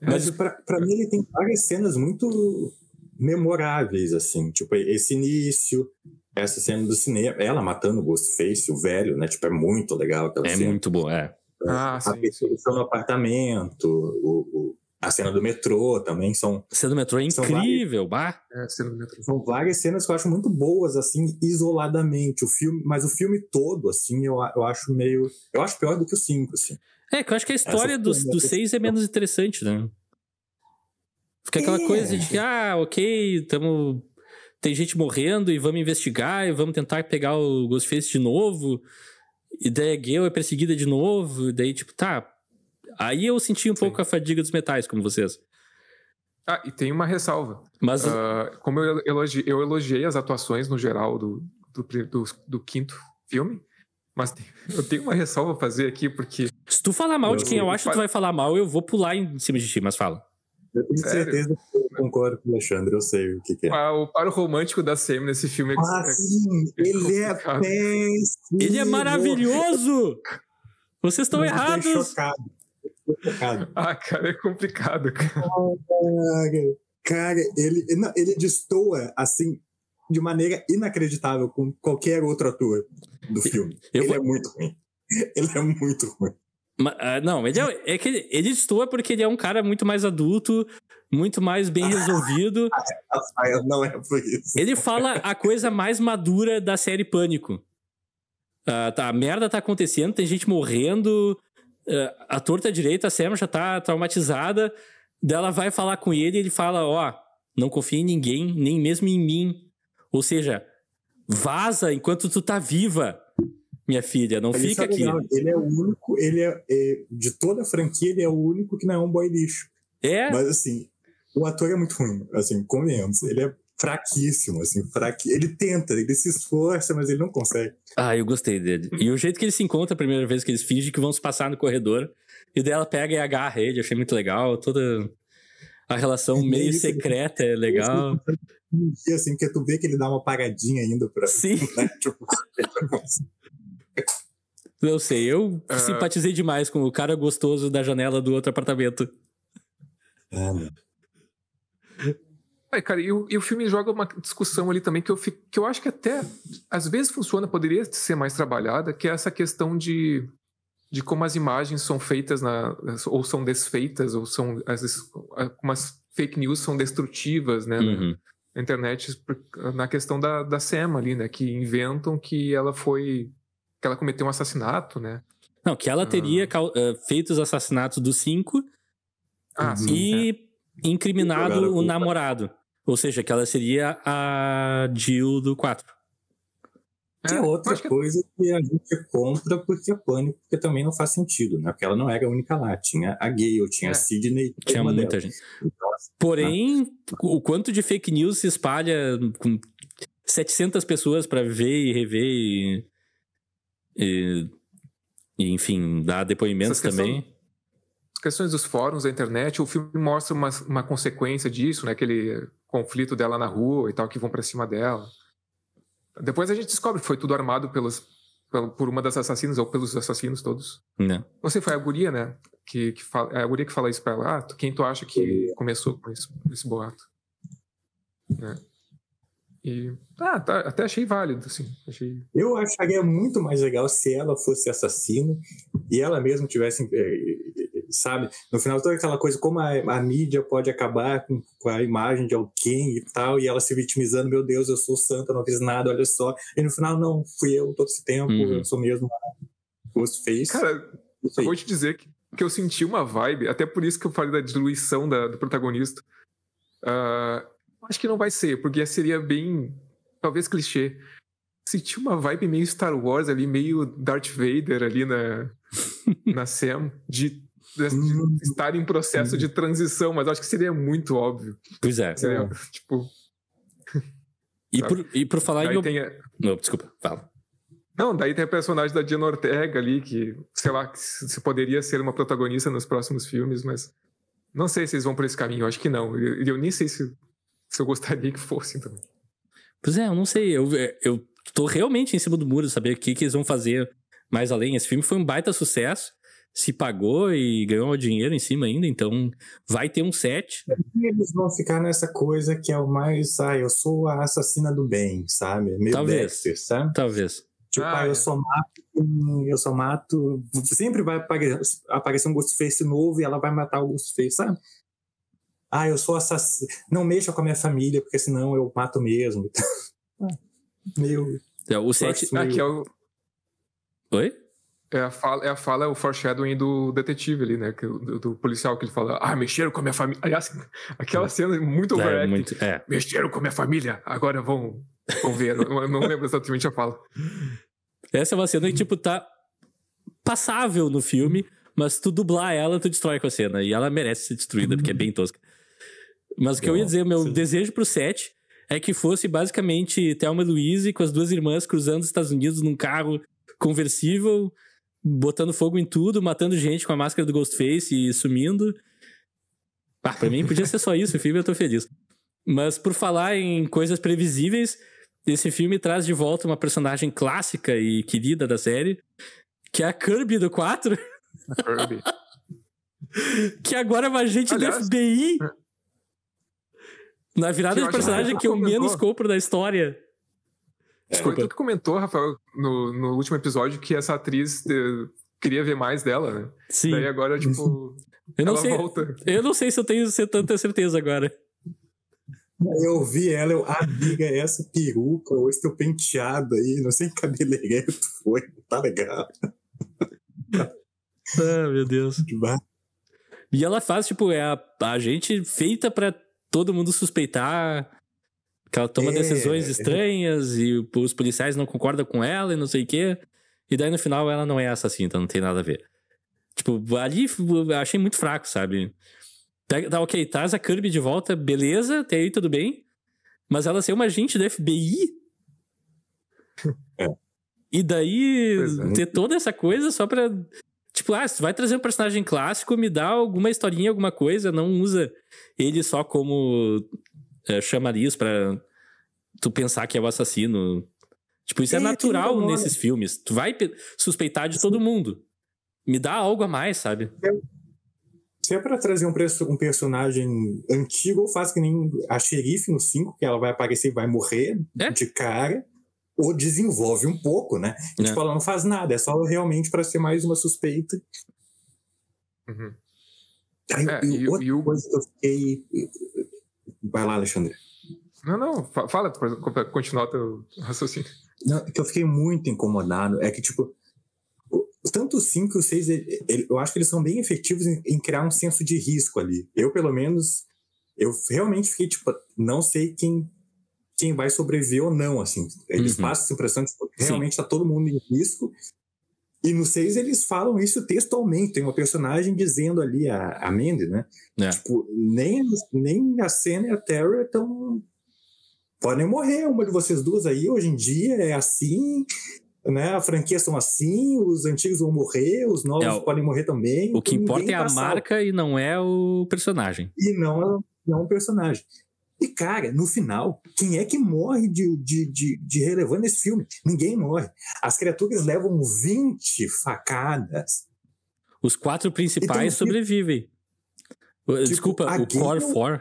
Mas é. para mim ele tem várias cenas muito memoráveis, assim. Tipo, esse início, essa cena do cinema, ela matando o Ghostface, o velho, né? Tipo, é muito legal aquela é cena. É muito bom, é. Ah, a sim, perseguição no apartamento, o, o, a cena do metrô também são. A cena do metrô é incrível, várias, bah! É, cena do metrô. São várias cenas que eu acho muito boas, assim, isoladamente. O filme, mas o filme todo, assim, eu, eu acho meio. Eu acho pior do que o 5, assim. É, que eu acho que a história dos, dos seis é menos interessante, né? Fica aquela é. coisa de que, ah, ok, tamo... tem gente morrendo e vamos investigar e vamos tentar pegar o Ghostface de novo. E daí a Gale é perseguida de novo. E daí, tipo, tá. Aí eu senti um Sim. pouco a fadiga dos metais, como vocês. Ah, e tem uma ressalva. Mas... Uh, como eu elogiei, eu elogiei as atuações no geral do, do, do, do quinto filme, mas eu tenho uma ressalva a fazer aqui, porque. Se tu falar mal eu de quem eu acho que tu vai falar mal, eu vou pular em cima de ti, mas fala. Eu tenho Sério? certeza que eu concordo com o Alexandre, eu sei o que, que é. Ah, o romântico da Sam nesse filme é. Ah, sim! É ele é péssimo! Ele é maravilhoso! Vocês estão errados! Eu chocado. Eu chocado. Ah, cara, é complicado, cara. Ah, cara, ele, não, ele destoa, assim, de maneira inacreditável com qualquer outro ator do filme. Eu ele vou... é muito ruim. Ele é muito ruim. Mas, ah, não, ele é, é que ele, ele porque ele é um cara muito mais adulto, muito mais bem resolvido. não é por isso. Ele fala a coisa mais madura da série Pânico. Uh, tá, a merda tá acontecendo, tem gente morrendo, uh, a torta direita, a Sam já tá traumatizada. Dela vai falar com ele, e ele fala: Ó, oh, não confia em ninguém, nem mesmo em mim. Ou seja, vaza enquanto tu tá viva, minha filha, não ele fica é aqui. Não. Ele é o único, ele é, é, de toda a franquia, ele é o único que não é um boy lixo. É? Mas assim, o ator é muito ruim, assim, convenhamos. Ele é fraquíssimo, assim, fraqui... ele tenta, ele se esforça, mas ele não consegue. Ah, eu gostei dele. E o jeito que ele se encontra a primeira vez que eles fingem que vão se passar no corredor, e dela pega e agarra ele, eu achei muito legal, toda a relação é meio secreta é legal. Né? E assim, porque tu vê que ele dá uma paradinha ainda pra. Sim. Né? Não sei, eu ah. simpatizei demais com o cara gostoso da janela do outro apartamento. Ah, É, cara, e o, e o, filme joga uma discussão ali também que eu, fico, que eu acho que até às vezes funciona, poderia ser mais trabalhada, que é essa questão de de como as imagens são feitas na, ou são desfeitas ou são as como as fake news são destrutivas, né? Uhum. Na internet na questão da, da Sema ali, né? Que inventam que ela foi que ela cometeu um assassinato, né? Não, que ela teria ah. Eh, feito os assassinatos dos cinco ah, sim, e é. incriminado o namorado. Ou seja, que ela seria a Jill do 4. É, outra outras que a gente compra porque é pânico, porque também não faz sentido, né? Porque ela não era a única lá. Tinha a Gale, tinha é. a Sidney. Tinha muita dela. gente. Porém, ah. o quanto de fake news se espalha com 700 pessoas para ver e rever e, e, e, enfim, dar depoimentos também. As questões dos fóruns, da internet, o filme mostra uma, uma consequência disso, né? Aquele conflito dela na rua e tal, que vão para cima dela. Depois a gente descobre que foi tudo armado pelas, por uma das assassinas ou pelos assassinos todos. Não. Né. Você sei, foi a guria, né? Que, que fala, é a guria que fala isso pra ela. Ah, tu, quem tu acha que começou com esse, esse boato? Né? E ah, tá, até achei válido, assim. Achei... Eu acharia muito mais legal se ela fosse assassina e ela mesma tivesse. Eh, sabe? No final, toda aquela coisa, como a, a mídia pode acabar com, com, a imagem de alguém e tal, e ela se vitimizando: meu Deus, eu sou santa, não fiz nada, olha só. E no final, não, fui eu todo esse tempo, uhum. eu sou mesmo Ghostface. Cara, eu vou te dizer que, que eu senti uma vibe, até por isso que eu falei da diluição da, do protagonista. Uh, acho que não vai ser, porque seria bem. Talvez clichê. Se tinha uma vibe meio Star Wars ali, meio Darth Vader ali na, na Sam, de, de hum. estar em processo de hum. transição, mas acho que seria muito óbvio. Pois é. Seria, é. Tipo. E por, e por falar Daí em. Tem a... Não, desculpa, fala. Não, daí tem a personagem da Diana Ortega ali, que, sei lá, que poderia ser uma protagonista nos próximos filmes, mas não sei se eles vão por esse caminho, acho que não. Eu, eu nem sei se se eu gostaria que fossem também. Pois é, eu não sei. Eu, é, eu tô realmente em cima do muro de saber o que, que eles vão fazer mais além. Esse filme foi um baita sucesso. Se pagou e ganhou dinheiro em cima ainda, então vai ter um set. É eles vão ficar nessa coisa que é o mais. Ah, eu sou a assassina do bem, sabe? Talvez. Dexter, sabe? Talvez. Tipo, ah, ah, eu é. sou mato, eu só mato. Sempre vai aparecer um Ghostface novo e ela vai matar o Ghostface, sabe? ah, eu sou assassino, não mexa com a minha família, porque senão eu mato mesmo. meio. É o sete... Meio... Aqui é o. Oi? É a, fala, é a fala, é o foreshadowing do detetive ali, né? Do, do, policial que ele fala, ah, mexeram com a minha família. Aliás, aquela é. cena é é, overacting. É, muito, é. Mexeram com a minha família, agora vão, vão ver. eu não lembro exatamente a fala. Essa é uma cena que, tipo, tá passável no filme, mas tu dublar ela, tu destrói com a cena. E ela merece ser destruída, uhum. porque é bem tosca. Mas o que eu ia dizer, meu Sim. desejo pro set é que fosse basicamente Thelma e Louise com as duas irmãs cruzando os Estados Unidos num carro conversível, botando fogo em tudo, matando gente com a máscara do Ghostface e sumindo. Ah, pra mim podia ser só isso o filme, eu tô feliz. Mas por falar em coisas previsíveis, esse filme traz de volta uma personagem clássica e querida da série, que é a Kirby do 4. Kirby. que agora é uma agente Aliás, do FBI. É. Na virada de personagem que, eu menos compro da história. É, Desculpa. tu que comentou, Rafael, no, no último episódio, que essa atriz eh, queria ver mais dela, né? Sim. Daí agora, tipo, eu não sei, volta. Eu não sei se eu tenho tanta certeza agora. Eu vi ela, eu, ah, amiga, essa peruca, ou esse teu penteado aí, não sei que cabeleireiro tu foi, tá legal. ah, meu Deus. E ela faz, tipo, é a, a gente feita pra todo mundo suspeitar que ela toma é, decisões é. estranhas e os policiais não concordam com ela e não sei o quê. E daí no final ela não é assassina, então não tem nada a ver. Tipo, ali eu achei muito fraco, sabe? Tá, tá, ok, traz a Kirby de volta, beleza, até aí tudo bem. Mas ela ser uma agente da FBI? É. E daí é. ter toda essa coisa só pra Tipo, ah, se vai trazer um personagem clássico, me dá alguma historinha, alguma coisa, não usa ele só como é, chamariz para tu pensar que é o assassino. Tipo, isso é, é natural nesses filmes. Tu vai suspeitar de Sim. todo mundo. Me dá algo a mais, sabe? Se é pra trazer um, preço, um personagem antigo, faz que nem a xerife no 5, que ela vai aparecer e vai morrer é? de cara o desenvolve um pouco, né? É. Tipo, ela não faz nada, é só realmente para ser mais uma suspeita. Uhum. Aí, é, e, outra o... coisa que eu fiquei. Vai lá, Alexandre. Não, não, fala, depois continua teu raciocínio. Não, que eu fiquei muito incomodado é que, tipo, tanto o 5 e o 6, eu acho que eles são bem efetivos em, em criar um senso de risco ali. Eu, pelo menos, eu realmente fiquei, tipo, não sei quem quem vai sobreviver ou não, assim. Eles uhum. passam essa impressão de que realmente está todo mundo em risco. E no 6 eles falam isso textualmente. Tem uma personagem dizendo ali, a, a Mandy, né? É. Tipo, nem, nem a cena e a Terra estão... Podem morrer uma de vocês duas aí. Hoje em dia é assim, né? A franquia são assim, os antigos vão morrer, os novos é, podem morrer também. O que então importa é a tá marca e não é o personagem. E não, é, não é um personagem. E, cara, no final, quem é que morre de, de, de, de relevante nesse filme? Ninguém morre. As criaturas levam 20 facadas. Os quatro principais então, sobrevivem. Tipo, Desculpa, o Gale, Core four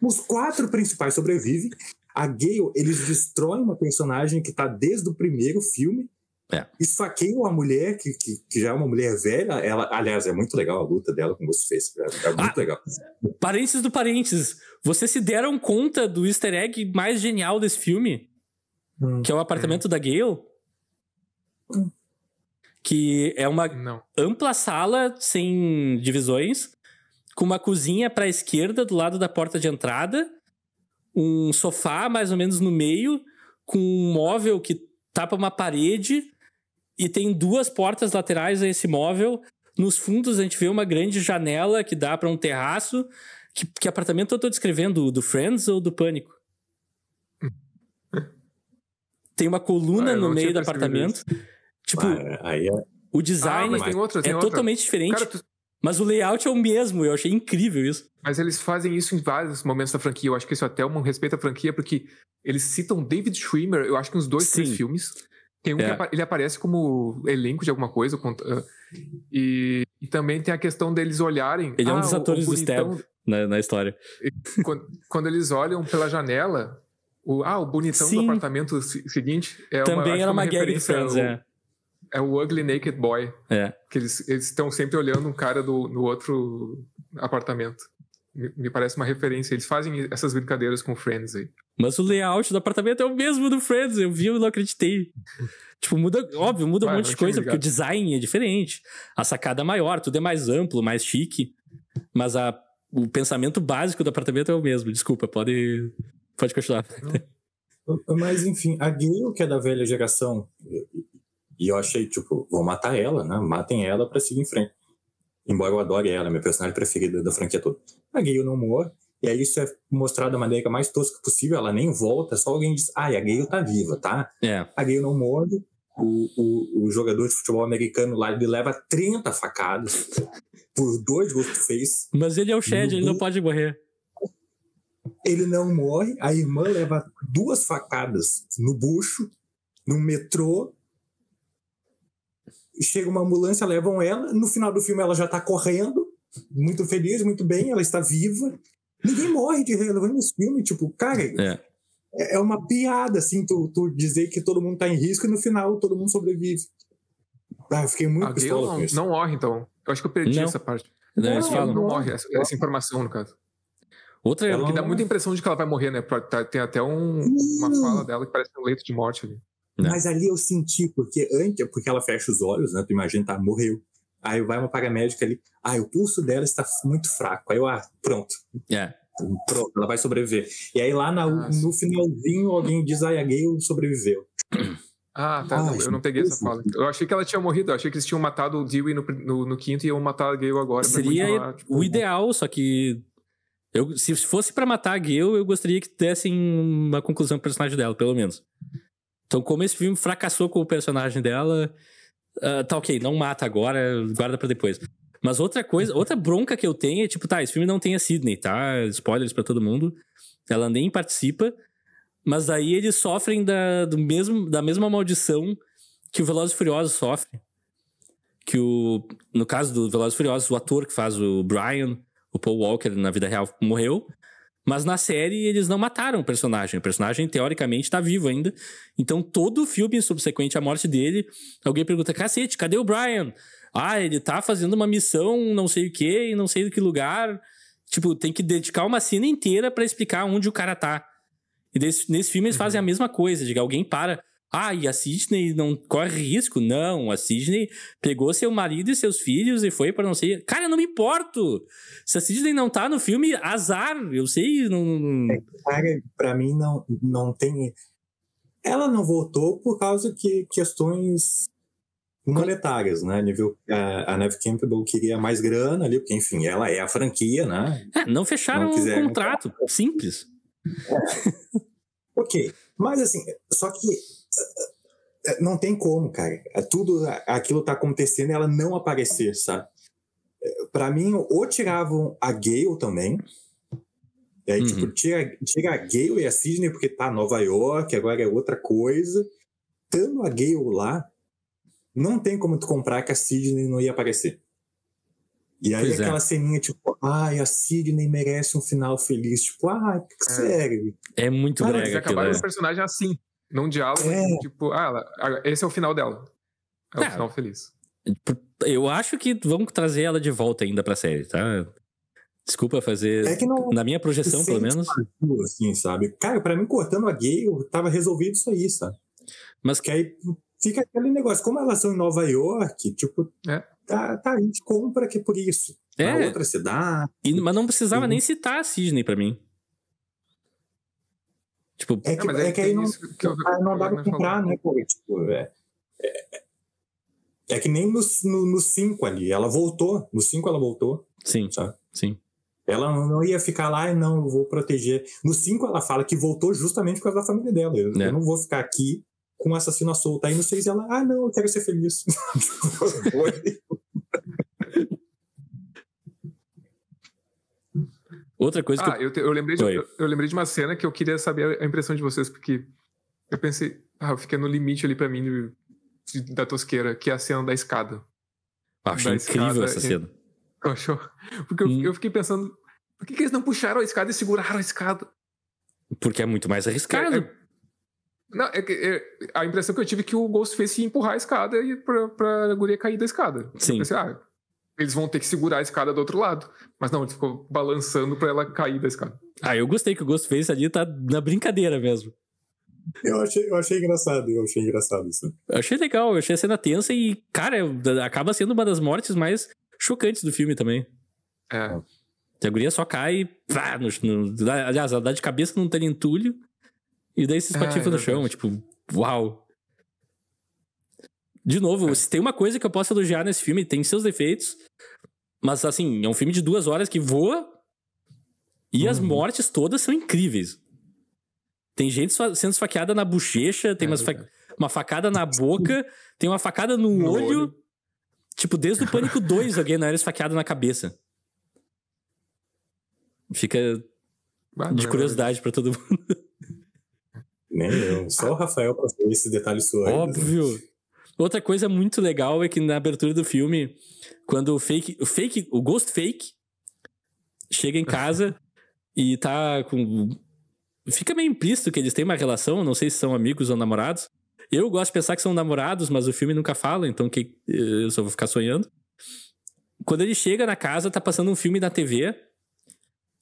Os quatro principais sobrevivem. A Gale, eles destroem uma personagem que está desde o primeiro filme é. E saquei uma mulher que, que, que, já é uma mulher velha. Ela, aliás, é muito legal a luta dela com o Ghostface. É, é, muito ah, legal. Parênteses do parênteses. Vocês se deram conta do easter egg mais genial desse filme? Hum, que é o apartamento hum. da Gale? Que é uma Não. ampla sala sem divisões, com uma cozinha para a esquerda do lado da porta de entrada, um sofá mais ou menos no meio, com um móvel que tapa uma parede e tem duas portas laterais a esse móvel. Nos fundos a gente vê uma grande janela que dá para um terraço. Que, que, apartamento eu tô descrevendo? Do Friends ou do Pânico? tem uma coluna ah, no meio do apartamento. Isso. Tipo, ah, é... o design ah, mas... é totalmente diferente. Cara, tu... Mas o layout é o mesmo, eu achei incrível isso. Mas eles fazem isso em vários momentos da franquia. Eu acho que isso é até é um respeito à franquia, porque eles citam David Schwimmer, eu acho que uns dois, Sim. três filmes. Tem um é. que ele aparece como elenco de alguma coisa. Ah, e, e também tem a questão deles olharem. Ele ah, é um ah, dos atores do Stab na, né, na história. Quando, quando, eles olham pela janela, o, ah, o bonitão Sim. do apartamento seguinte é Também uma, era é uma, uma de Friends, é. É o Ugly Naked Boy. É. Que eles estão sempre olhando um cara do, no outro apartamento. Me, me parece uma referência. Eles fazem essas brincadeiras com Friends aí. Mas o layout do apartamento é o mesmo do Friends. Eu vi e não acreditei. tipo, muda, óbvio, muda Vai, um ah, monte de coisa, porque o design é diferente. A sacada é maior, tudo é mais amplo, mais chique. Mas a, o pensamento básico do apartamento é o mesmo. Desculpa, pode, pode continuar. Ah, mas, enfim, a Gale, que é da velha geração, e eu achei, tipo, vou matar ela, né? Matem ela para seguir em frente. Embora eu adore ela, meu minha personagem preferida da franquia toda. A Gale não morre. E aí isso é mostrado da maneira é mais tosca possível, ela nem volta, só alguém diz, ai, e a Gale tá viva, tá? É. A Gale não morre, o, o, o, jogador de futebol americano lá, ele leva 30 facadas por dois gols que fez. Mas ele é o Shed, ele não pode morrer. Ele não morre, a irmã leva duas facadas no bucho, no metrô. Chega uma ambulância, levam ela. No final do filme, ela já tá correndo, muito feliz, muito bem, ela está viva. Ninguém morre de relevante nos filmes, tipo, cara, é. é. é uma piada, assim, tu, tu dizer que todo mundo tá em risco e no final todo mundo sobrevive. Ah, eu fiquei muito ah, a não, não, morre, então. Eu acho que eu perdi não. essa parte. Não, não, não morre, essa, essa, informação, no caso. Outra ela... É, que dá muita impressão de que ela vai morrer, né? Tá, tem até um, uma fala dela que parece um leito de morte ali. Mas ali eu senti, porque antes, porque ela fecha os olhos, né? Tu imagina, tá, morreu. Aí vai uma paramédica ali, ah, o pulso dela está muito fraco. Aí eu, ah, pronto. É. Pronto, ela vai sobreviver. E aí lá na, ah, no finalzinho alguém diz, ah, a Gale sobreviveu. Ah, tá. Ah, eu não peguei essa fala. Eu achei que ela tinha morrido. Eu achei que eles tinham matado o Dewey no, no, no quinto e iam matar a Gale agora. Seria tipo, o ideal, só que eu, se fosse para matar a Gale, eu gostaria que dessem uma conclusão pro personagem dela, pelo menos. Então, como esse filme fracassou com o personagem dela, ah, tá ok, não mata agora, guarda para depois. Mas outra coisa, outra bronca que eu tenho é tipo, tá, esse filme não tem a Sidney, tá? Spoilers para todo mundo. Ela nem participa. Mas aí eles sofrem da, do mesmo, da mesma maldição que o Velozes e Furiosos sofre. Que o, no caso do Velozes e Furiosos, o ator que faz o Brian, o Paul Walker na vida real, morreu. Mas na série eles não mataram o personagem. O personagem, teoricamente, está vivo ainda. Então, todo filme subsequente à morte dele, alguém pergunta: cacete, cadê o Brian? Ah, ele tá fazendo uma missão, não sei o que, não sei do que lugar. Tipo, tem que dedicar uma cena inteira para explicar onde o cara tá. E desse, nesse filme eles uhum. fazem a mesma coisa, diga, alguém para. Ah, e a Sidney não corre risco? Não, a Sidney pegou seu marido e seus filhos e foi para não sei. Cara, eu não me importo! Se a Sidney não tá no filme, azar, eu sei. Não... É, cara, pra mim não, não tem. Ela não voltou por causa de questões monetárias, né? Nível, a, a Neve Campbell queria mais grana ali, porque, enfim, ela é a franquia, né? É, não fecharam o um contrato, simples. É. ok, mas assim, só que é, não tem como, cara. É tudo aquilo tá acontecendo e ela não aparecer, sabe? É, pra mim, ou tiravam a Gale também. E aí, tipo, uhum. tipo, tira, tira a Gale e a Sidney, porque tá Nova York, agora é outra coisa. Tando a Gale lá, não tem como tu comprar que a Sidney não ia aparecer. E aí pois aquela é. ceninha, tipo, ai, a Sidney merece um final feliz. Tipo, ai, que sério. É muito legal. Eles acabaram aquilo, os personagens assim. Não diálogo, é. Assim, tipo, ah, esse é o final dela. É, o é, final feliz. Eu acho que vamos trazer ela de volta ainda pra série, tá? Desculpa fazer. É não, na minha projeção, pelo menos. assim, sabe? Cara, pra mim, cortando a gay, eu tava resolvido isso aí, sabe? Mas que aí fica aquele negócio. Como elas são em Nova York, tipo, é. tá, tá, a gente compra que por isso. É. Pra outra cidade. E, mas não precisava sim. Uhum. nem citar a Sidney pra mim. Tipo, é que, não, é, é que aí não, que não dá pra comprar, né, pô? Tipo, é, é, é, que nem no 5 no, no cinco ali, ela voltou. No 5 ela voltou. Sim. Sabe? Sim. Ela não ia ficar lá e não, eu vou proteger. No 5 ela fala que voltou justamente por causa da família dela. Eu, é. eu não vou ficar aqui com um assassino solto. Aí no 6 ela, ah, não, eu quero ser feliz. Outra coisa ah, que. Eu... Eu, te, eu, lembrei de, eu, eu, lembrei de uma cena que eu queria saber a impressão de vocês, porque eu pensei, ah, eu fiquei no limite ali para mim de, de, da tosqueira, que é a cena da escada. Acho da incrível escada, essa cena. E, achou? Porque hum. eu, fiquei pensando, por que, que, eles não puxaram a escada e seguraram a escada? Porque é muito mais arriscado. É, é, não, é, é, a impressão que eu tive é que o fez se empurrar a escada e pra, pra guria cair da escada. Sim. Eu pensei, ah, eles vão ter que segurar a escada do outro lado. Mas não, ele ficou balançando para ela cair da escada. Ah, eu gostei que o Ghost fez ali, tá na brincadeira mesmo. Eu achei, eu achei engraçado, eu achei engraçado isso. Eu achei legal, eu achei a cena tensa e, cara, acaba sendo uma das mortes mais chocantes do filme também. É. A guria só cai, pá, no, no, aliás, ela dá de cabeça num telentulho e daí se espatifa ah, é no chão, tipo, uau. De novo, é. se tem uma coisa que eu posso elogiar nesse filme, tem seus defeitos, mas assim, é um filme de duas horas que voa e as uhum. mortes todas são incríveis. Tem gente sendo esfaqueada na bochecha, tem é, fa uma facada na boca, tem uma facada no, no olho. olho. Tipo, desde o Pânico 2 alguém não era esfaqueado na cabeça. Fica ah, de é curiosidade para todo mundo. Nem eu. Só o Rafael pra saber esse detalhe suave. Né? Óbvio. Outra coisa muito legal é que na abertura do filme, quando o fake, o fake, o ghost fake chega em casa e tá com fica meio implícito que eles têm uma relação, não sei se são amigos ou namorados. Eu gosto de pensar que são namorados, mas o filme nunca fala, então que eh, eu só vou ficar sonhando. Quando ele chega na casa, tá passando um filme na TV,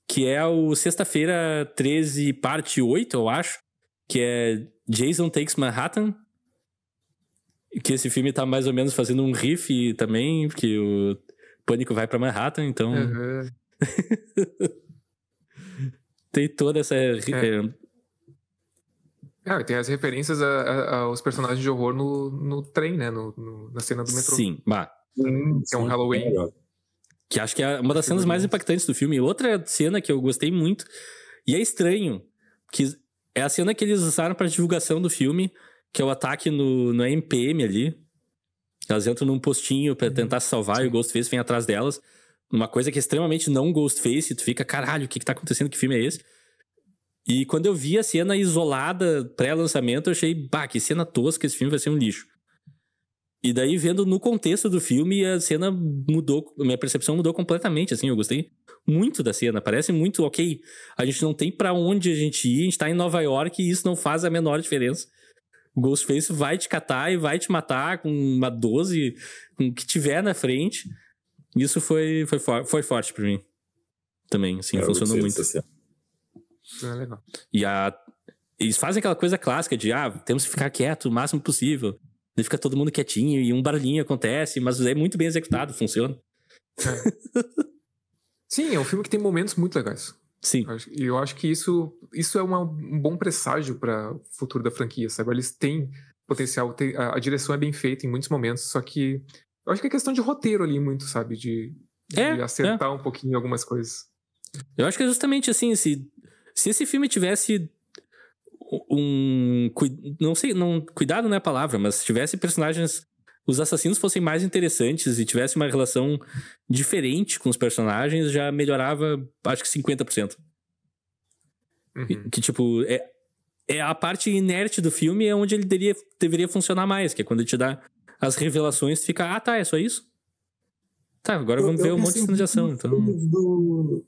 que é o Sexta-feira 13, parte 8, eu acho, que é Jason Takes Manhattan, que esse filme tá mais ou menos fazendo um riff também, porque o Pânico vai para Manhattan, então. Uhum. tem toda essa. É. Ah, tem as referências a, a, aos personagens de horror no, no trem, né? No, no, na cena do metrô. Sim, bah. Hum, que é um sim, Halloween. É que acho que é uma das cenas mais impactantes do filme. outra cena que eu gostei muito, e é estranho, que é a cena que eles usaram para divulgação do filme, que é o ataque no, no MPM ali. Elas entram num postinho para uhum. tentar se salvar Sim. e o Ghostface vem atrás delas. Uma coisa que é extremamente não Ghostface, tu fica, caralho, o que, que tá acontecendo? Que filme é esse? E quando eu vi a cena isolada pré-lançamento, eu achei, bah, que cena tosca, esse filme vai ser um lixo. E daí, vendo no contexto do filme, a cena mudou, minha percepção mudou completamente, assim, eu gostei muito da cena, parece muito, ok, a gente não tem para onde a gente ir, a gente tá em Nova York e isso não faz a menor diferença. O Ghostface vai te catar e vai te matar com uma 12, com o que tiver na frente. Isso foi, foi, foi forte para mim. Também, assim, é, funcionou muito. É assim. ah, legal. E a, eles fazem aquela coisa clássica de, ah, temos que ficar quieto o máximo possível. Daí fica todo mundo quietinho e um barulhinho acontece, mas é muito bem executado, funciona. É. Sim, é um filme que tem momentos muito legais. Sim. E eu acho que isso, isso é uma, um bom presságio para o futuro da franquia, sabe? Eles têm potencial, tem, a, a, direção é bem feita em muitos momentos, só que eu acho que é questão de roteiro ali muito, sabe? De, de é, acertar é. um pouquinho algumas coisas. Eu acho que é justamente assim, se, se esse filme tivesse um não sei não cuidado não é a palavra mas se tivesse personagens os assassinos fossem mais interessantes e tivessem uma relação diferente com os personagens, já melhorava, acho que 50%. Uhum. Que, que, tipo, é, é a parte inerte do filme é onde ele deveria, deveria funcionar mais, que é quando ele te dá as revelações, fica, ah, tá, é só isso? Tá, agora vamos eu, ver um monte de cena de ação. Então... Do,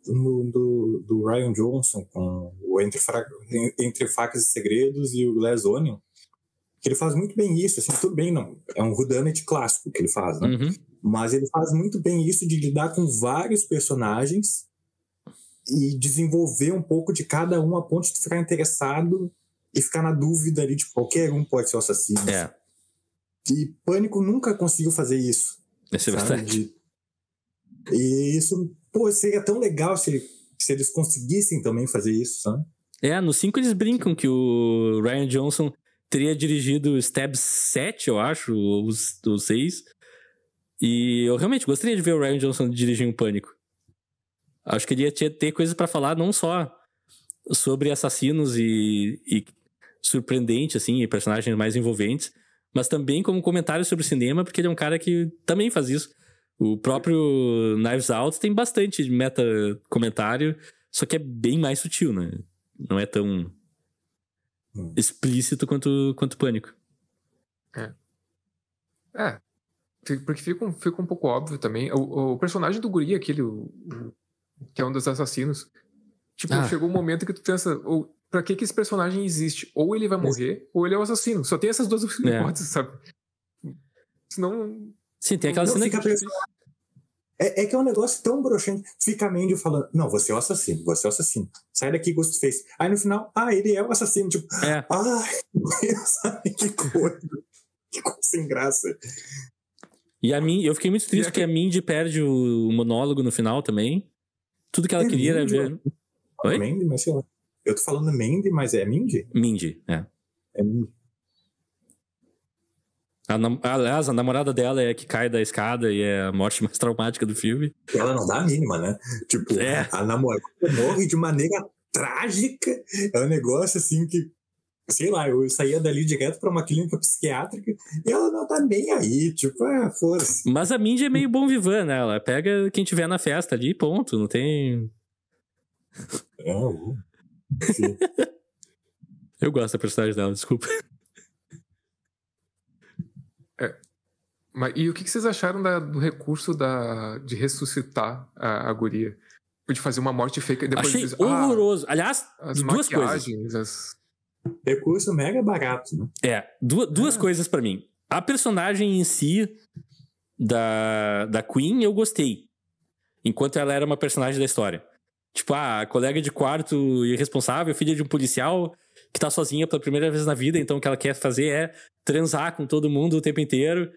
do, do, Ryan Johnson com o Entre, Entre Facas e Segredos e o Glass Onion, que ele faz muito bem isso, assim, tudo bem, não. É um Rudanet clássico que ele faz, né? Uhum. Mas ele faz muito bem isso de lidar com vários personagens e desenvolver um pouco de cada um a ponto de ficar interessado e ficar na dúvida ali de tipo, qualquer um pode ser o assassino. É. E Pânico nunca conseguiu fazer isso. Isso é verdade. E isso, pô, seria tão legal se, se eles conseguissem também fazer isso, sabe? É, no 5 eles brincam que o Ryan Johnson teria dirigido Stab 7, eu acho, ou, ou 6. E eu realmente gostaria de ver o Ryan Johnson dirigindo um Pânico. Acho que ele ia ter, ter coisas para falar, não só sobre assassinos e, e surpreendente, assim, e personagens mais envolventes, mas também como comentário sobre cinema, porque ele é um cara que também faz isso. O próprio Knives Out tem bastante meta comentário, só que é bem mais sutil, né? Não é tão Hum. explícito quanto, quanto pânico. É. É. Porque fica um, fica um pouco óbvio também. O, o personagem do Guri, aquele que é um dos assassinos, tipo, ah. chegou um momento que tu pensa, ou, pra que, que esse personagem existe? Ou ele vai morrer, Mas... ou ele é o assassino. Só tem essas duas é. hipóteses, é. sabe? Senão. Sim, tem aquela cena que. Pensando... É, é, que é um negócio tão broxante. Fica a Mandy falando, não, você é o assassino, você é o assassino. Sai daqui, Ghostface. Aí no final, ah, ele é o assassino. Tipo, é. ai, sabe que coisa. Que coisa sem graça. E a mim, eu fiquei muito triste que a Mindy perde o monólogo no final também. Tudo que ela é queria Mindy, era ver. Oi? Mindy, mas sei lá. Eu tô falando Mindy, mas é Mindy? Mindy, é. É Mindy. A, aliás, a namorada dela é que cai da escada e é a morte mais traumática do filme. Ela não dá a mínima, né? Tipo, é. a namorada morre de maneira trágica. É um negócio assim que, sei lá, eu saía dali direto para uma clínica psiquiátrica e ela não tá nem aí, tipo, ah, força. Mas a Mindy é meio bom vivan, né? Ela pega quem tiver na festa ali, ponto, não tem. É, eu gosto da personagem dela, desculpa. Mas, e o que, que vocês acharam da, do recurso da, de ressuscitar a, a guria? Tipo, de fazer uma morte fake e depois. Achei diz, ah, horroroso. Ah, Aliás, duas coisas. As... Recurso mega barato, né? É, duas, duas é. ah. coisas para mim. A personagem em si da, da Queen eu gostei. Enquanto ela era uma personagem da história. Tipo, ah, a colega de quarto irresponsável, filha de um policial que tá sozinha pela primeira vez na vida, então o que ela quer fazer é transar com todo mundo o tempo inteiro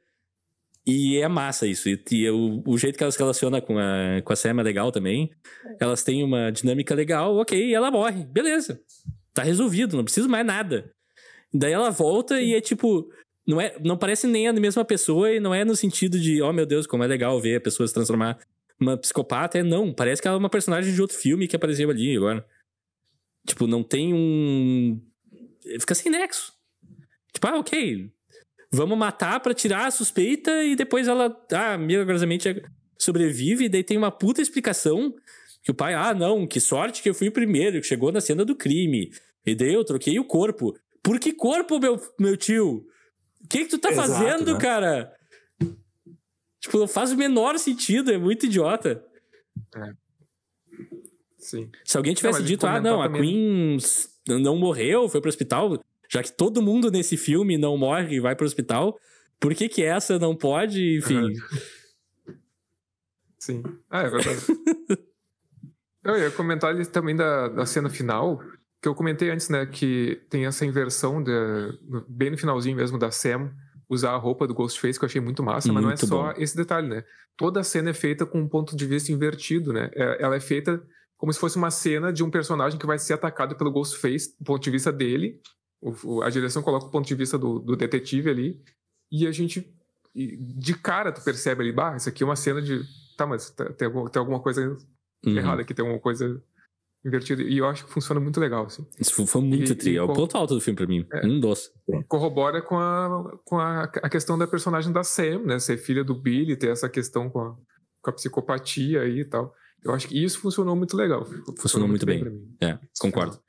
e é massa isso. E, e o, o, jeito que ela se relaciona com a, com a Sam é legal também. É. Elas têm uma dinâmica legal, ok, ela morre. Beleza. Tá resolvido, não preciso mais nada. Daí ela volta Sim. e é tipo. Não, é, não parece nem a mesma pessoa e não é no sentido de, oh meu Deus, como é legal ver a pessoa se transformar numa psicopata. É não, parece que ela é uma personagem de outro filme que apareceu ali agora. Tipo, não tem um. Fica sem nexo. Tipo, ah, ok, vamos matar para tirar a suspeita e depois ela, ah, milagrosamente sobrevive. E daí tem uma puta explicação que o pai, ah, não, que sorte que eu fui o primeiro, que chegou na cena do crime. E daí eu troquei o corpo. Por que corpo, meu, meu tio? O que, que tu tá Exato, fazendo, né? cara? Tipo, não faz o menor sentido, é muito idiota. É. Sim. Se alguém tivesse não, dito, ah, não, a né? Queen não morreu, foi pro hospital, já que todo mundo nesse filme não morre e vai pro hospital, por que que essa não pode, enfim... Uhum. Sim. Ah, é verdade. Eu ia comentar também da, da cena final, que eu comentei antes, né, que tem essa inversão de, bem no finalzinho mesmo da Sam usar a roupa do Ghostface, que eu achei muito massa, muito mas não é só esse detalhe, né? Toda a cena é feita com um ponto de vista invertido, né? É, ela é feita como se fosse uma cena de um personagem que vai ser atacado pelo Ghostface, do ponto de vista dele, o, a direção coloca o ponto de vista do, do detetive ali e a gente de cara tu percebe ali, bah, isso aqui é uma cena de, tá, mas tá, tem, alguma, tem, alguma coisa uhum. errada aqui, tem alguma coisa invertida. E eu acho que funciona muito legal, assim. Isso foi muito e, tri, é o ponto alto do filme pra mim, é, um doce. Corrobora com, a, com a, a questão da personagem da Sam, né, ser filha do Billy, ter essa questão com a, com a psicopatia aí e tal. Eu acho que isso funcionou muito legal. Funcionou, funcionou muito, muito, bem. bem é, concordo.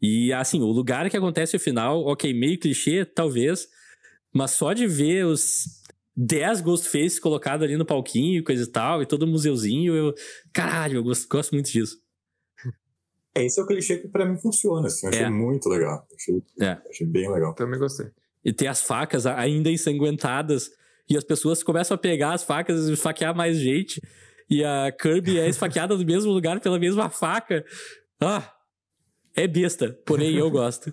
E assim, o lugar que acontece o final, ok, meio clichê, talvez, mas só de ver os 10 Ghostface colocados ali no palquinho e coisa e tal, e todo museuzinho, eu. Caralho, eu gosto, gosto muito disso. É, esse é o clichê que pra mim funciona, assim. Eu achei é. muito legal. Achei, é. achei bem legal. Também gostei. E tem as facas ainda ensanguentadas, e as pessoas começam a pegar as facas e esfaquear mais gente. E a Kirby é esfaqueada no mesmo lugar pela mesma faca. Ah, é besta, porém eu gosto.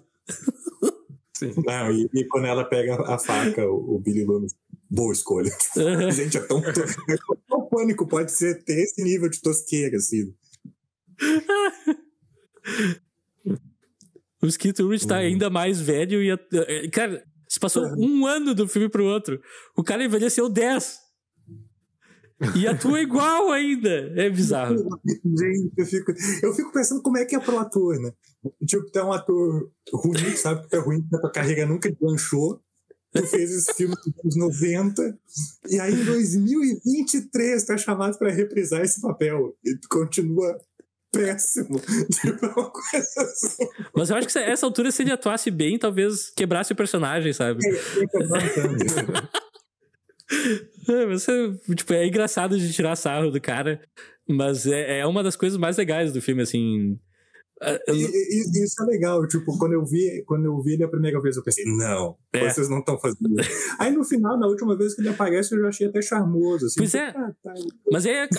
Sim. Não, ah, e, e, quando ela pega a faca, o, o Billy Loomis, boa escolha. Uhum. Gente, é tão, é tão pânico, pode ser ter esse nível de tosqueira, assim. o Skid Ulrich tá uhum. ainda mais velho e. É, cara, se passou uhum. um ano do filme pro outro. O cara envelheceu 10. E atua é igual ainda. É bizarro. Gente, eu fico, eu fico pensando como é que é pro ator, né? Tipo, tu é um ator ruim, sabe? Que é ruim, que a tua carreira nunca ganhou, Tu fez esse filme nos anos 90. E aí, em 2023, tu é chamado pra reprisar esse papel. E tu continua péssimo. Tipo, é uma coisa assim. Mas eu acho que essa altura, se ele atuasse bem, talvez quebrasse o personagem, sabe? É, eu é, é, você, tipo, é engraçado de tirar sarro do cara, mas é, é uma das coisas mais legais do filme, assim. Ah, eu... Isso é legal, tipo, quando eu vi, quando eu vi ele a primeira vez, eu pensei, não, é. vocês não estão fazendo isso. Aí no final, na última vez que ele aparece, eu já achei até charmoso. Assim, pois tipo, é. Ah, tá. Mas é a,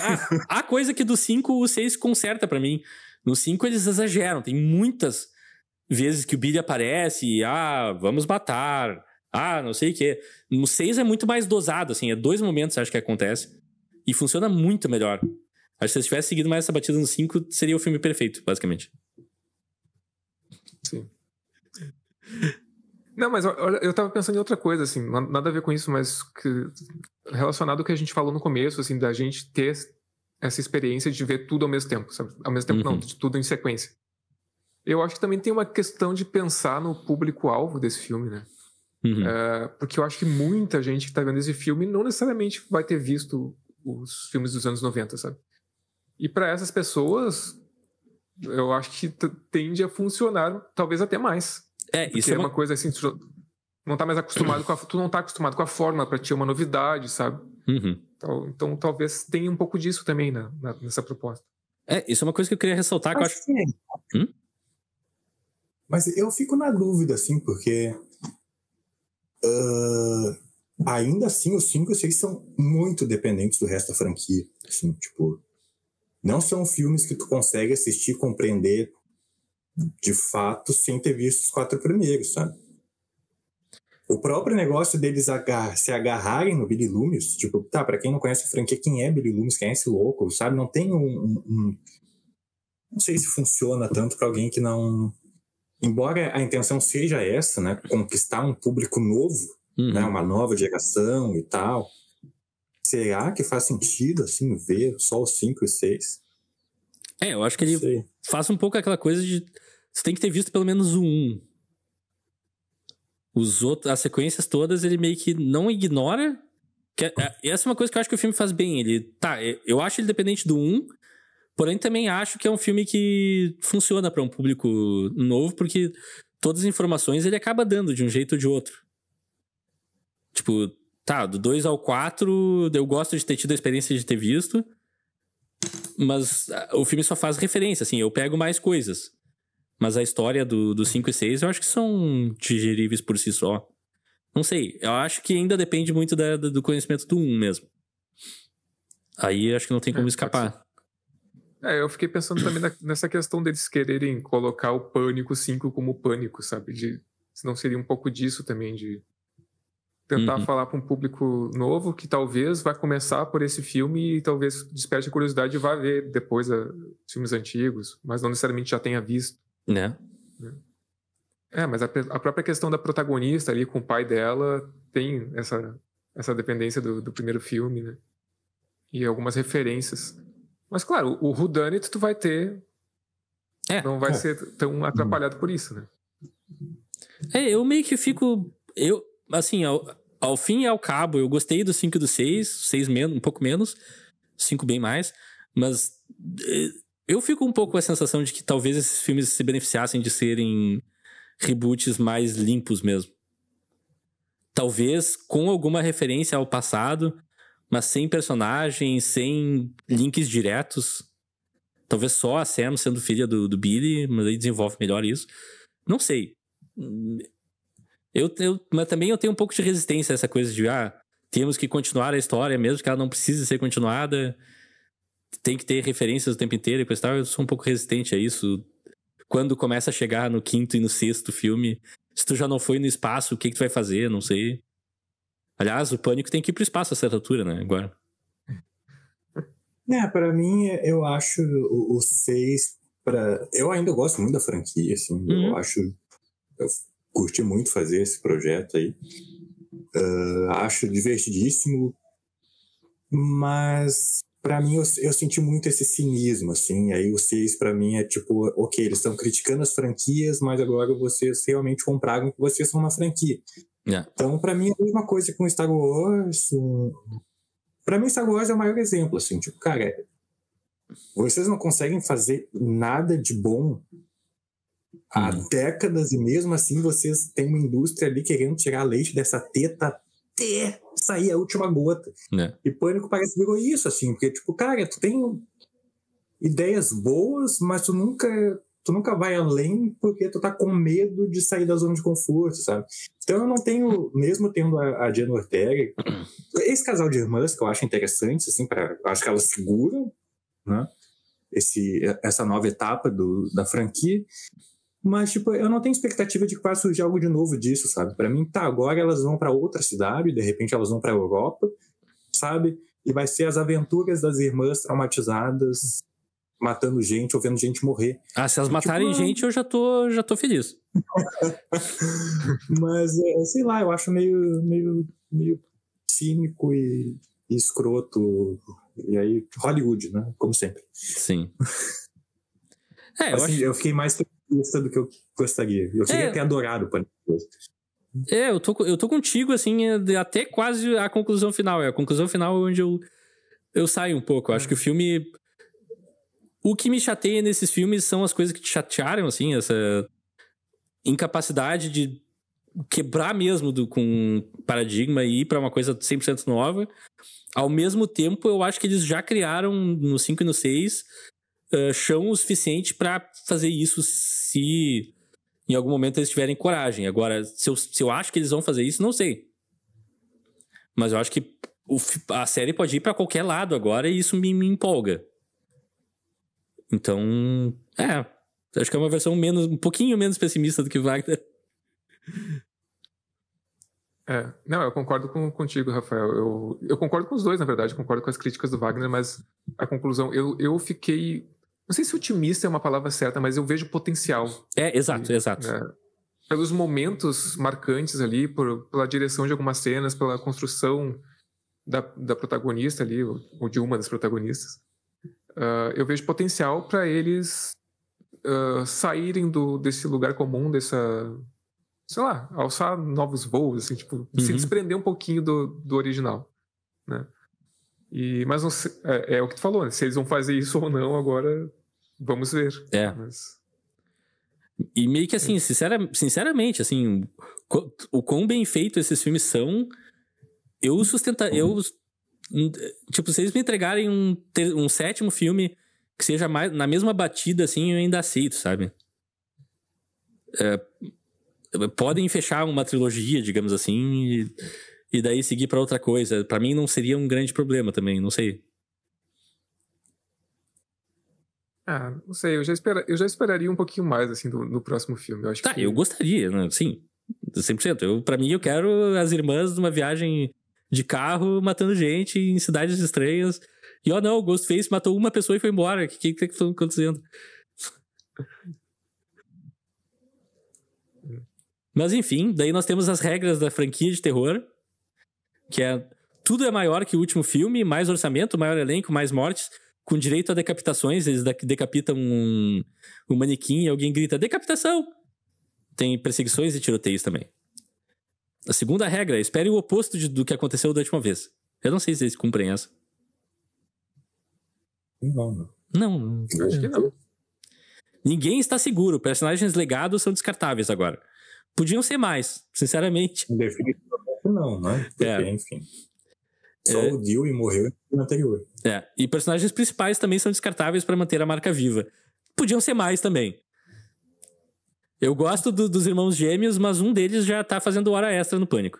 a, coisa que do 5 o 6 conserta para mim. No 5 eles exageram, tem muitas vezes que o Billy aparece e, ah, vamos matar. Ah, não sei o quê. No 6 é muito mais dosado, assim. É dois momentos, acho que acontece. E funciona muito melhor. Acho que se eles tivessem seguido mais essa batida no 5, seria o filme perfeito, basicamente. Sim. Não, mas olha, eu tava pensando em outra coisa, assim, nada a ver com isso, mas que, relacionado ao que a gente falou no começo, assim, da gente ter essa experiência de ver tudo ao mesmo tempo, sabe? Ao mesmo tempo, uhum. não, de tudo em sequência. Eu acho que também tem uma questão de pensar no público-alvo desse filme, né? Uhum. Uh, porque eu acho que muita gente que tá vendo esse filme não necessariamente vai ter visto os filmes dos anos 90, sabe? E para essas pessoas, eu acho que tende a funcionar talvez até mais. É, isso é, é uma... é uma... coisa assim, tu não tá mais acostumado com a, tu não tá acostumado com a forma, para ti é uma novidade, sabe? Uhum. Então, então, talvez tenha um pouco disso também na, na, nessa proposta. É, isso é uma coisa que eu queria ressaltar que assim, eu acho. Hum? Mas eu fico na dúvida, assim, porque Uh, ainda assim, os 5 e 6 são muito dependentes do resto da franquia. Assim, tipo, não são filmes que tu consegue assistir e compreender de fato sem ter visto os quatro primeiros, sabe? O próprio negócio deles agar se agarrarem no Billy Loomis, tipo, tá, pra quem não conhece a franquia, quem é Billy Loomis, quem é esse louco, sabe? Não tem um... um, um... não sei se funciona tanto para alguém que não, embora a intenção seja essa, né, conquistar um público novo, uhum. né, uma nova geração e tal, será que faz sentido assim ver só os 5 e 6? É, eu acho que ele faz um pouco aquela coisa de você tem que ter visto pelo menos Um. Os outros, as sequências todas, ele meio que não ignora. Que, é, é, essa é uma coisa que eu acho que o filme faz bem. Ele tá, é, eu acho ele dependente do um, Porém, também acho que é um filme que funciona para um público novo, porque todas as informações ele acaba dando de um jeito ou de outro. Tipo, tá, do 2 ao 4, eu gosto de ter tido a experiência de ter visto, mas ah, o filme só faz referência, assim, eu pego mais coisas. Mas a história do, 5 e 6 eu acho que são digeríveis por si só. Não sei, eu acho que ainda depende muito da, do conhecimento do 1 um mesmo. Aí acho que não tem é, como é, escapar. É, eu fiquei pensando também na, nessa questão deles quererem colocar o Pânico 5 como Pânico, sabe? De, não seria um pouco disso também, de tentar uhum. falar para um público novo que talvez vai começar por esse filme e talvez desperte a curiosidade e vá ver depois a, ah, filmes antigos, mas não necessariamente já tenha visto. Né? né? É, mas a, a, própria questão da protagonista ali com o pai dela tem essa, essa dependência do, do primeiro filme, né? E algumas referências. Mas claro, o Rudanit tu vai ter. É, não vai é. ser tão atrapalhado por isso, né? É, eu meio que fico. Eu, assim, ao, ao fim e ao cabo, eu gostei do 5 e do 6, 6 menos, um pouco menos, 5 bem mais, mas eh, eu fico um pouco com a sensação de que talvez esses filmes se beneficiassem de serem reboots mais limpos mesmo. Talvez com alguma referência ao passado, mas sem personagens, sem links diretos. Talvez só a Sam sendo filha do, do Billy, mas aí desenvolve melhor isso. Não sei. Eu, eu, mas também eu tenho um pouco de resistência a essa coisa de, ah, temos que continuar a história, mesmo que ela não precise ser continuada. Tem que ter referências o tempo inteiro e coisa e tal. Eu sou um pouco resistente a isso. Quando começa a chegar no quinto e no sexto filme, se tu já não foi no espaço, o que, que tu vai fazer? Não sei. Aliás, o Pânico tem que ir pro espaço a certa altura, né? Agora. É, pra mim, eu acho o 6 pra... Eu ainda gosto muito da franquia, assim. Uhum. Eu acho... Eu curti muito fazer esse projeto aí. Uh, acho divertidíssimo. Mas para mim eu, eu, senti muito esse cinismo assim aí o seis para mim é tipo ok eles estão criticando as franquias mas agora vocês realmente compraram que vocês são uma franquia Yeah. Então, para mim, é a mesma coisa com Star Wars. Para mim, Star Wars é o maior exemplo, assim, tipo, cara, vocês não conseguem fazer nada de bom há uhum. décadas e mesmo assim vocês têm uma indústria ali querendo tirar leite dessa teta até sair a última gota. É. E Pânico parece que virou isso, assim, porque, tipo, cara, tu tem ideias boas, mas tu nunca tu nunca vai além porque tu tá com medo de sair da zona de conforto, sabe? Então eu não tenho, mesmo tendo a, a Diana Ortega, esse casal de irmãs que eu acho interessante, assim, pra, acho que elas seguram, né? Esse, essa nova etapa do, da franquia. Mas, tipo, eu não tenho expectativa de que vai surgir algo de novo disso, sabe? Para mim, tá, agora elas vão para outra cidade, de repente elas vão pra Europa, sabe? E vai ser as aventuras das irmãs traumatizadas matando gente ou vendo gente morrer. Ah, se elas tipo, matarem tipo, gente, eu já tô, já tô feliz. Mas, é, é, sei lá, eu acho meio, meio, meio cínico e, e escroto. E aí, Hollywood, né? Como sempre. Sim. É, eu, assim, acho... eu fiquei mais pessimista do que eu gostaria. Eu teria é... adorado o Pânico. É, eu tô, eu tô contigo, assim, é, até quase a conclusão final. É a conclusão final onde eu, eu saio um pouco. Eu acho que o filme o que me chateia nesses filmes são as coisas que te chatearam, assim, essa incapacidade de quebrar mesmo do, com paradigma e ir para uma coisa 100% nova. Ao mesmo tempo, eu acho que eles já criaram no 5 e no 6 uh, eh, chão o suficiente para fazer isso se em algum momento eles tiverem coragem. Agora, se eu, se eu acho que eles vão fazer isso, não sei. Mas eu acho que o, a série pode ir para qualquer lado agora e isso me, me empolga. Então, é. Acho que é uma versão menos, um pouquinho menos pessimista do que Wagner. É, não, eu concordo com, contigo, Rafael. Eu, eu concordo com os dois, na verdade. Eu concordo com as críticas do Wagner, mas a conclusão, eu, eu fiquei. Não sei se otimista é uma palavra certa, mas eu vejo potencial. É, exato, e, exato. É, pelos momentos marcantes ali, por, pela direção de algumas cenas, pela construção da, da protagonista ali, ou, ou de uma das protagonistas uh, eu vejo potencial para eles uh, saírem do, desse lugar comum, dessa. Sei lá, alçar novos voos, assim, tipo, uhum. se desprender um pouquinho do, do original, né? E, mas é, é, o que tu falou, né? se eles vão fazer isso ou não agora, vamos ver. É. Mas... E meio que assim, é. sincera, sinceramente, assim, o quão bem feito esses filmes são, eu sustentar uhum. eu Tipo, se eles me entregarem um, um sétimo filme que seja mais, na mesma batida, assim, eu ainda aceito, sabe? É, podem fechar uma trilogia, digamos assim, e, e daí seguir para outra coisa. Para mim não seria um grande problema também, não sei. Ah, não sei, eu já, espera, eu já esperaria um pouquinho mais, assim, do, do próximo filme. Eu acho tá, que... eu gostaria, né? Sim, 100%. Eu, pra mim, eu quero as irmãs numa viagem de carro matando gente em cidades estranhas. E ó, oh, não, o Ghostface matou uma pessoa e foi embora. O que que tá acontecendo? Mas enfim, daí nós temos as regras da franquia de terror, que é tudo é maior que o último filme, mais orçamento, maior elenco, mais mortes, com direito a decapitações, eles decapitam um, um manequim e alguém grita decapitação. Tem perseguições e tiroteios também. A segunda regra, espere o oposto de, do que aconteceu da última vez. Eu não sei se eles cumprem essa. Né? Não, não. Não, não. Acho que não. Ninguém está seguro. Personagens legados são descartáveis agora. Podiam ser mais, sinceramente. Definitivamente não, né? Porque, é. enfim. É. Só é. o Dio e morreu no anterior. É. E personagens principais também são descartáveis para manter a marca viva. Podiam ser mais também. Eu gosto do, dos irmãos gêmeos, mas um deles já tá fazendo hora extra no pânico.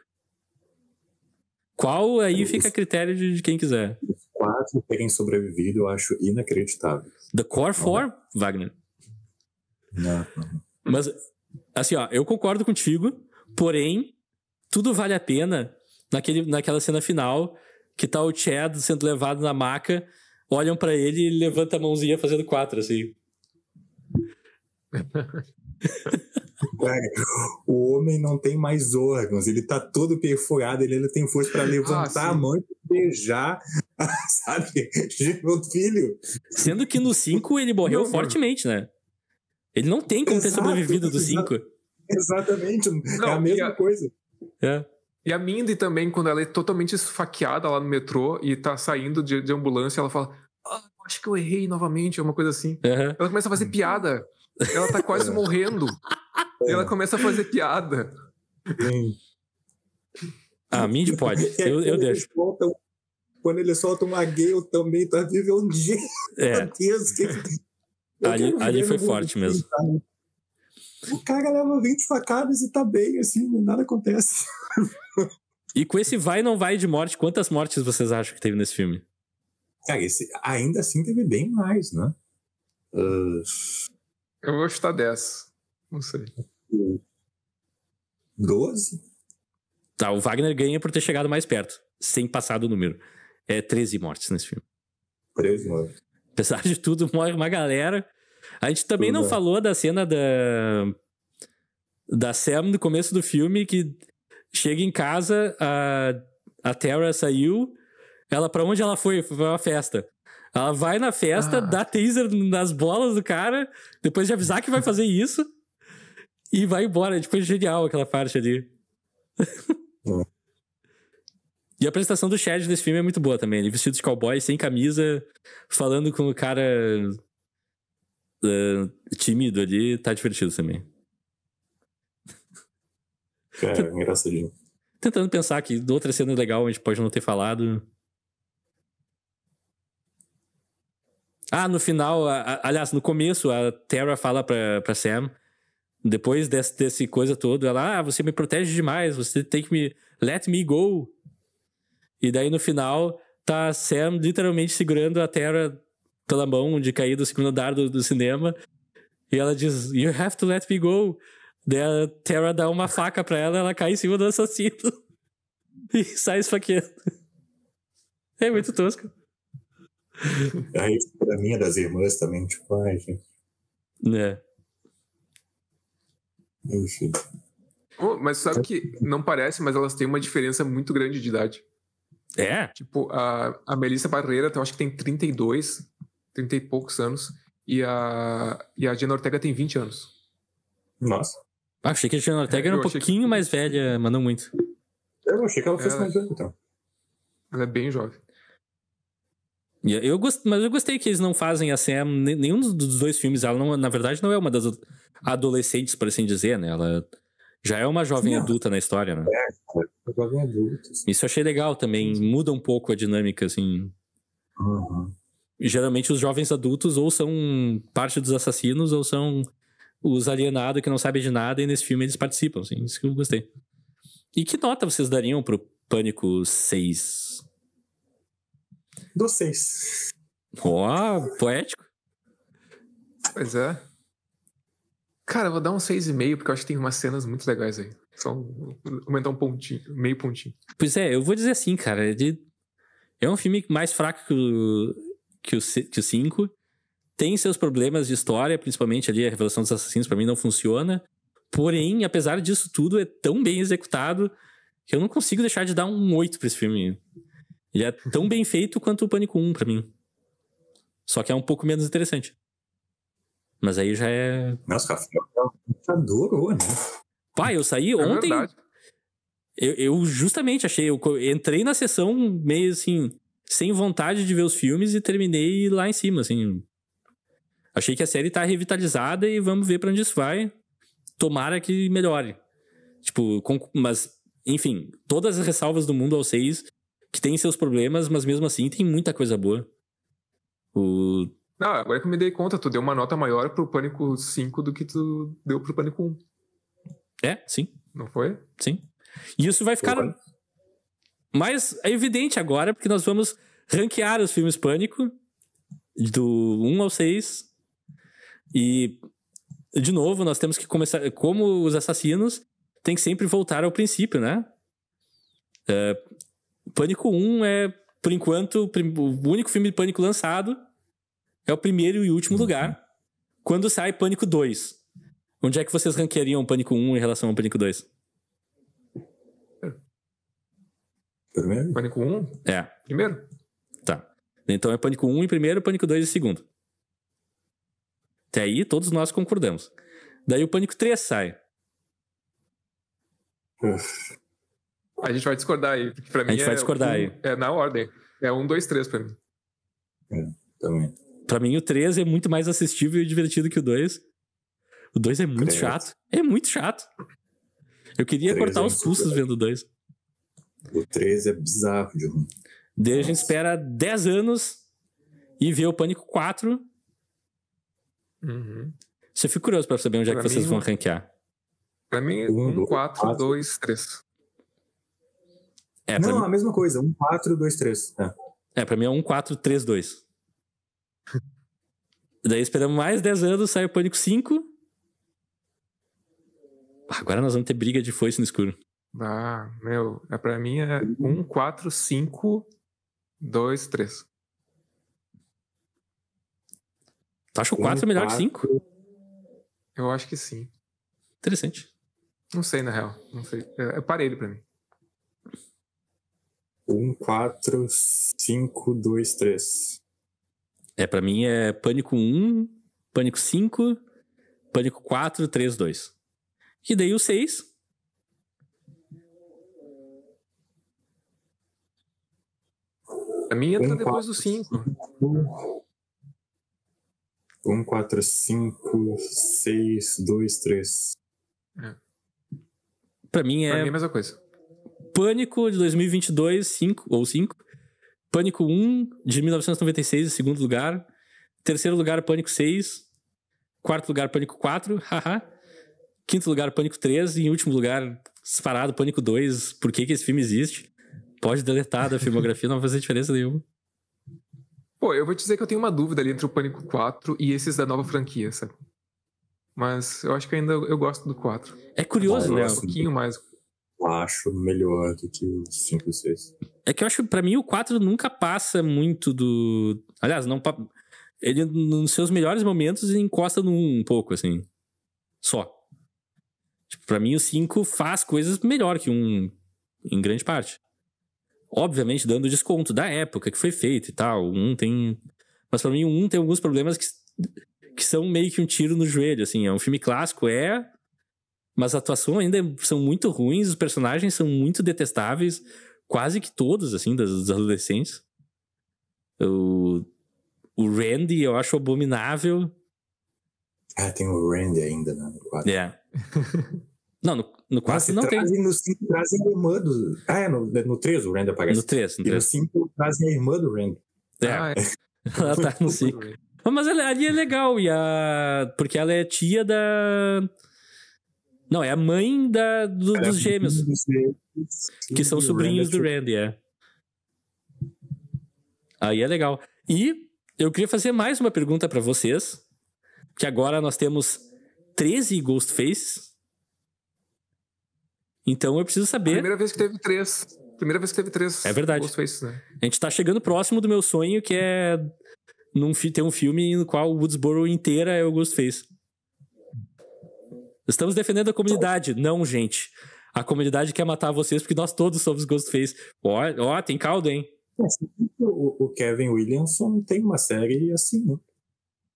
Qual aí é fica a critério de, de, quem quiser. Os quatro terem sobrevivido, eu acho inacreditável. The Core 4, Wagner. Não, não. Mas, assim, ó, eu concordo contigo, porém, tudo vale a pena naquele, naquela cena final que tá o Chad sendo levado na maca, olham para ele e ele levanta a mãozinha fazendo quatro, assim. Cara, o homem não tem mais órgãos, ele tá todo perfurado, ele ainda tem força para ah, levantar ah, a mão e beijar, sabe? Meu filho. Sendo que no 5 ele morreu não, fortemente, né? Ele não tem como exato, ter sobrevivido do 5. Exatamente, é não, é a mesma a, coisa. É. E a Mindy também, quando ela é totalmente esfaqueada lá no metrô e tá saindo de, de ambulância, ela fala: ah, acho que eu errei novamente, é uma coisa assim. Uhum. Ela começa a fazer piada. Ela tá quase é. morrendo. É. Ela começa a fazer piada. Ah, Mindy pode. Eu, eu deixo. Soltam, quando ele solta uma gay, eu também tá vivo é um dia. É. Meu Deus, que... Ali, ali foi forte mesmo. O cara leva 20 facadas e tá bem, assim, nada acontece. E com esse vai não vai de morte, quantas mortes vocês acham que teve nesse filme? Cara, esse, ainda assim teve bem mais, né? Uh, eu vou chutar 10. Não sei. 12? Tá, o Wagner ganha por ter chegado mais perto, sem passar do número. É 13 mortes nesse filme. 13 mortes. Apesar de tudo, morre uma galera. A gente também tudo não é. falou da cena da. Da Sam no começo do filme, que chega em casa, a, a Terra saiu. Ela, para onde ela foi? Foi pra uma festa. Ela vai na festa, ah. dá taser nas bolas do cara, depois de avisar que vai fazer isso, e vai embora. Tipo, é genial aquela parte ali. E a apresentação do Chad nesse filme é muito boa também. Ele vestido de cowboy, sem camisa, falando com o cara uh, tímido ali, tá divertido também. Cara, é engraçadinho. Tentando pensar que outra cena legal a gente pode não ter falado. Ah, no final, a, a, aliás, no começo, a Terra fala pra, pra Sam, depois desse, desse coisa todo, ela, ah, você me protege demais, você tem que me. Let me go. E daí no final, tá Sam literalmente segurando a Terra pela mão de cair do segundo andar do, do cinema. E ela diz, You have to let me go. Daí a Terra dá uma faca pra ela, ela cai em cima do assassino. e sai esfaqueando. É muito tosco. A isso pra mim é das irmãs também, tipo, ai, gente. É. Enfim. Oh, mas sabe que não parece, mas elas têm uma diferença muito grande de idade. É? Tipo, a, a Melissa Barreira, eu acho que tem 32, 30 e poucos anos, e a, e a Gina Ortega tem 20 anos. Nossa. Ah, achei que a Gina Ortega é, era um pouquinho que... mais velha, mas não muito. Eu achei que ela fosse ela... mais velha, então. Ela é bem jovem. Eu gost... Mas eu gostei que eles não fazem a Sam. Nenhum dos dois filmes, ela não, na verdade não é uma das adolescentes, por assim dizer, né? Ela já é uma jovem não. adulta na história, né? É, é jovem adulta. Sim. Isso eu achei legal também. Muda um pouco a dinâmica, assim. Uhum. Geralmente os jovens adultos ou são parte dos assassinos ou são os alienados que não sabem de nada e nesse filme eles participam, assim. Isso que eu gostei. E que nota vocês dariam pro Pânico 6? dou seis. Ó, oh, poético. Pois é. Cara, eu vou dar um seis e meio porque eu acho que tem umas cenas muito legais aí. Só aumentar um pontinho, meio pontinho. Pois é, eu vou dizer assim, cara. é, é um filme mais fraco que o, que o, que o Tem seus problemas de história, principalmente ali a Revelação dos Assassinos, para mim não funciona. Porém, apesar disso tudo, é tão bem executado que eu não consigo deixar de dar um 8 pra esse filme. Ele é tão bem feito quanto o Pânico 1 para mim. Só que é um pouco menos interessante. Mas aí já é. Nossa, Rafael é adorou, né? Pai, eu saí é ontem. Eu, eu justamente achei. Eu entrei na sessão meio assim, sem vontade de ver os filmes e terminei lá em cima, assim. Achei que a série tá revitalizada e vamos ver para onde isso vai. Tomara que melhore. Tipo, mas, enfim, todas as ressalvas do mundo aos seis que tem seus problemas, mas mesmo assim tem muita coisa boa. O... Não, agora que eu me dei conta, tu deu uma nota maior pro Pânico 5 do que tu deu pro Pânico 1. É, sim. Não foi? Sim. E isso vai ficar Opa. mais é evidente agora, porque nós vamos ranquear os filmes Pânico do 1 ao 6. E, de novo, nós temos que começar. Como os assassinos, tem que sempre voltar ao princípio, né? Uh, Pânico 1 é, por enquanto, o único filme de Pânico lançado. É o primeiro e último uhum. lugar. Quando sai Pânico 2. Onde é que vocês ranqueariam Pânico 1 em relação ao Pânico 2? Primeiro? Pânico 1? É. Primeiro? Tá. Então é Pânico 1 em primeiro, Pânico 2 em segundo. Até aí, todos nós concordamos. Daí o Pânico 3 sai. Uf. A gente vai discordar aí, porque pra mim. A gente é vai discordar um, aí. É na ordem. É um, dois, três pra mim. É, também. Pra mim, o três é muito mais assistível e divertido que o dois. O dois é muito chato. É muito chato. Eu queria cortar é os pulsos vendo o dois. O três é bizarro de ruim. Daí a gente espera 10 anos e vê o Pânico 4. Uhum. Você fica curioso pra saber onde é pra é que mim, vocês vão ranquear. Pra mim, 1, 4, 2, 3. É, não, mim... a mesma coisa. 1, 4, 2, 3. É, pra mim é 1, 4, 3, 2. Daí esperamos mais 10 anos, sai o Pânico 5. Ah, agora nós vamos ter briga de foice no escuro. Ah, meu, é pra mim é 1, 4, 5, 2, 3. Tu acha o 4 um, melhor que 5? Eu acho que sim. Interessante. Não sei, na real. Não sei. É parelho pra mim. Um, quatro, cinco, dois, três. É, pra mim é Pânico 1, Pânico 5, Pânico 4, 3, 2. E daí o 6. A minha tá um, tá depois quatro, do 5. 1, 4, 5, 6, 2, 3. Pra mim é. Pra mim é a mesma coisa. Pânico de 2022, 5 ou 5. Pânico 1 de 1996, em segundo lugar. Terceiro lugar, Pânico 6. Quarto lugar, Pânico 4. Haha. Quinto lugar, Pânico 3. E em último lugar, disparado, Pânico 2. Por que, que esse filme existe? Pode deletar da filmografia, não vai fazer diferença nenhuma. Pô, eu vou te dizer que eu tenho uma dúvida ali entre o Pânico 4 e esses da nova franquia, sabe? Mas eu acho que ainda eu gosto do 4. É curioso, né? Um pouquinho mais eu acho melhor do que o 5 e 6. É que eu acho, para mim, o 4 nunca passa muito do. Aliás, não. Ele, nos seus melhores momentos, encosta no 1 um pouco, assim. Só. Tipo, pra mim, o 5 faz coisas melhor que um, em grande parte. Obviamente, dando desconto da época que foi feito e tal. Um tem. Mas para mim, um tem alguns problemas que, que são meio que um tiro no joelho, assim. É um filme clássico, é mas a atuação ainda é, são muito ruins, os personagens são muito detestáveis, quase que todos, assim, das, das adolescentes. O, o Randy eu acho abominável. Ah, tem o Randy ainda né, no 4. É. Não, no, no 4 não trazem, tem. No 5 trazem a irmã do. Ah, é, no, no 3 o Randy aparece. No 3, no 3. E no 5 trazem a irmã do Randy. É. Ah, é. ela tá no 5. Mas ela, ali é legal, e a... porque ela é tia da, não, é a mãe da, do, é dos gêmeos. Que são sobrinhos do Randy, é. Aí é legal. E eu queria fazer mais uma pergunta para vocês. Que agora nós temos 13 Ghostfaces. Então eu preciso saber. Primeira vez que teve três. Primeira vez que teve três. É verdade. Ghostface. né? A gente tá chegando próximo do meu sonho, que é num, ter um filme no qual o Woodsboro inteira é o Ghostface. Estamos defendendo a comunidade, não, gente. A comunidade quer matar vocês porque nós todos somos Ghostface. Ó, ó tem caldo, hein? É, o, o Kevin Williamson tem uma série assim, né?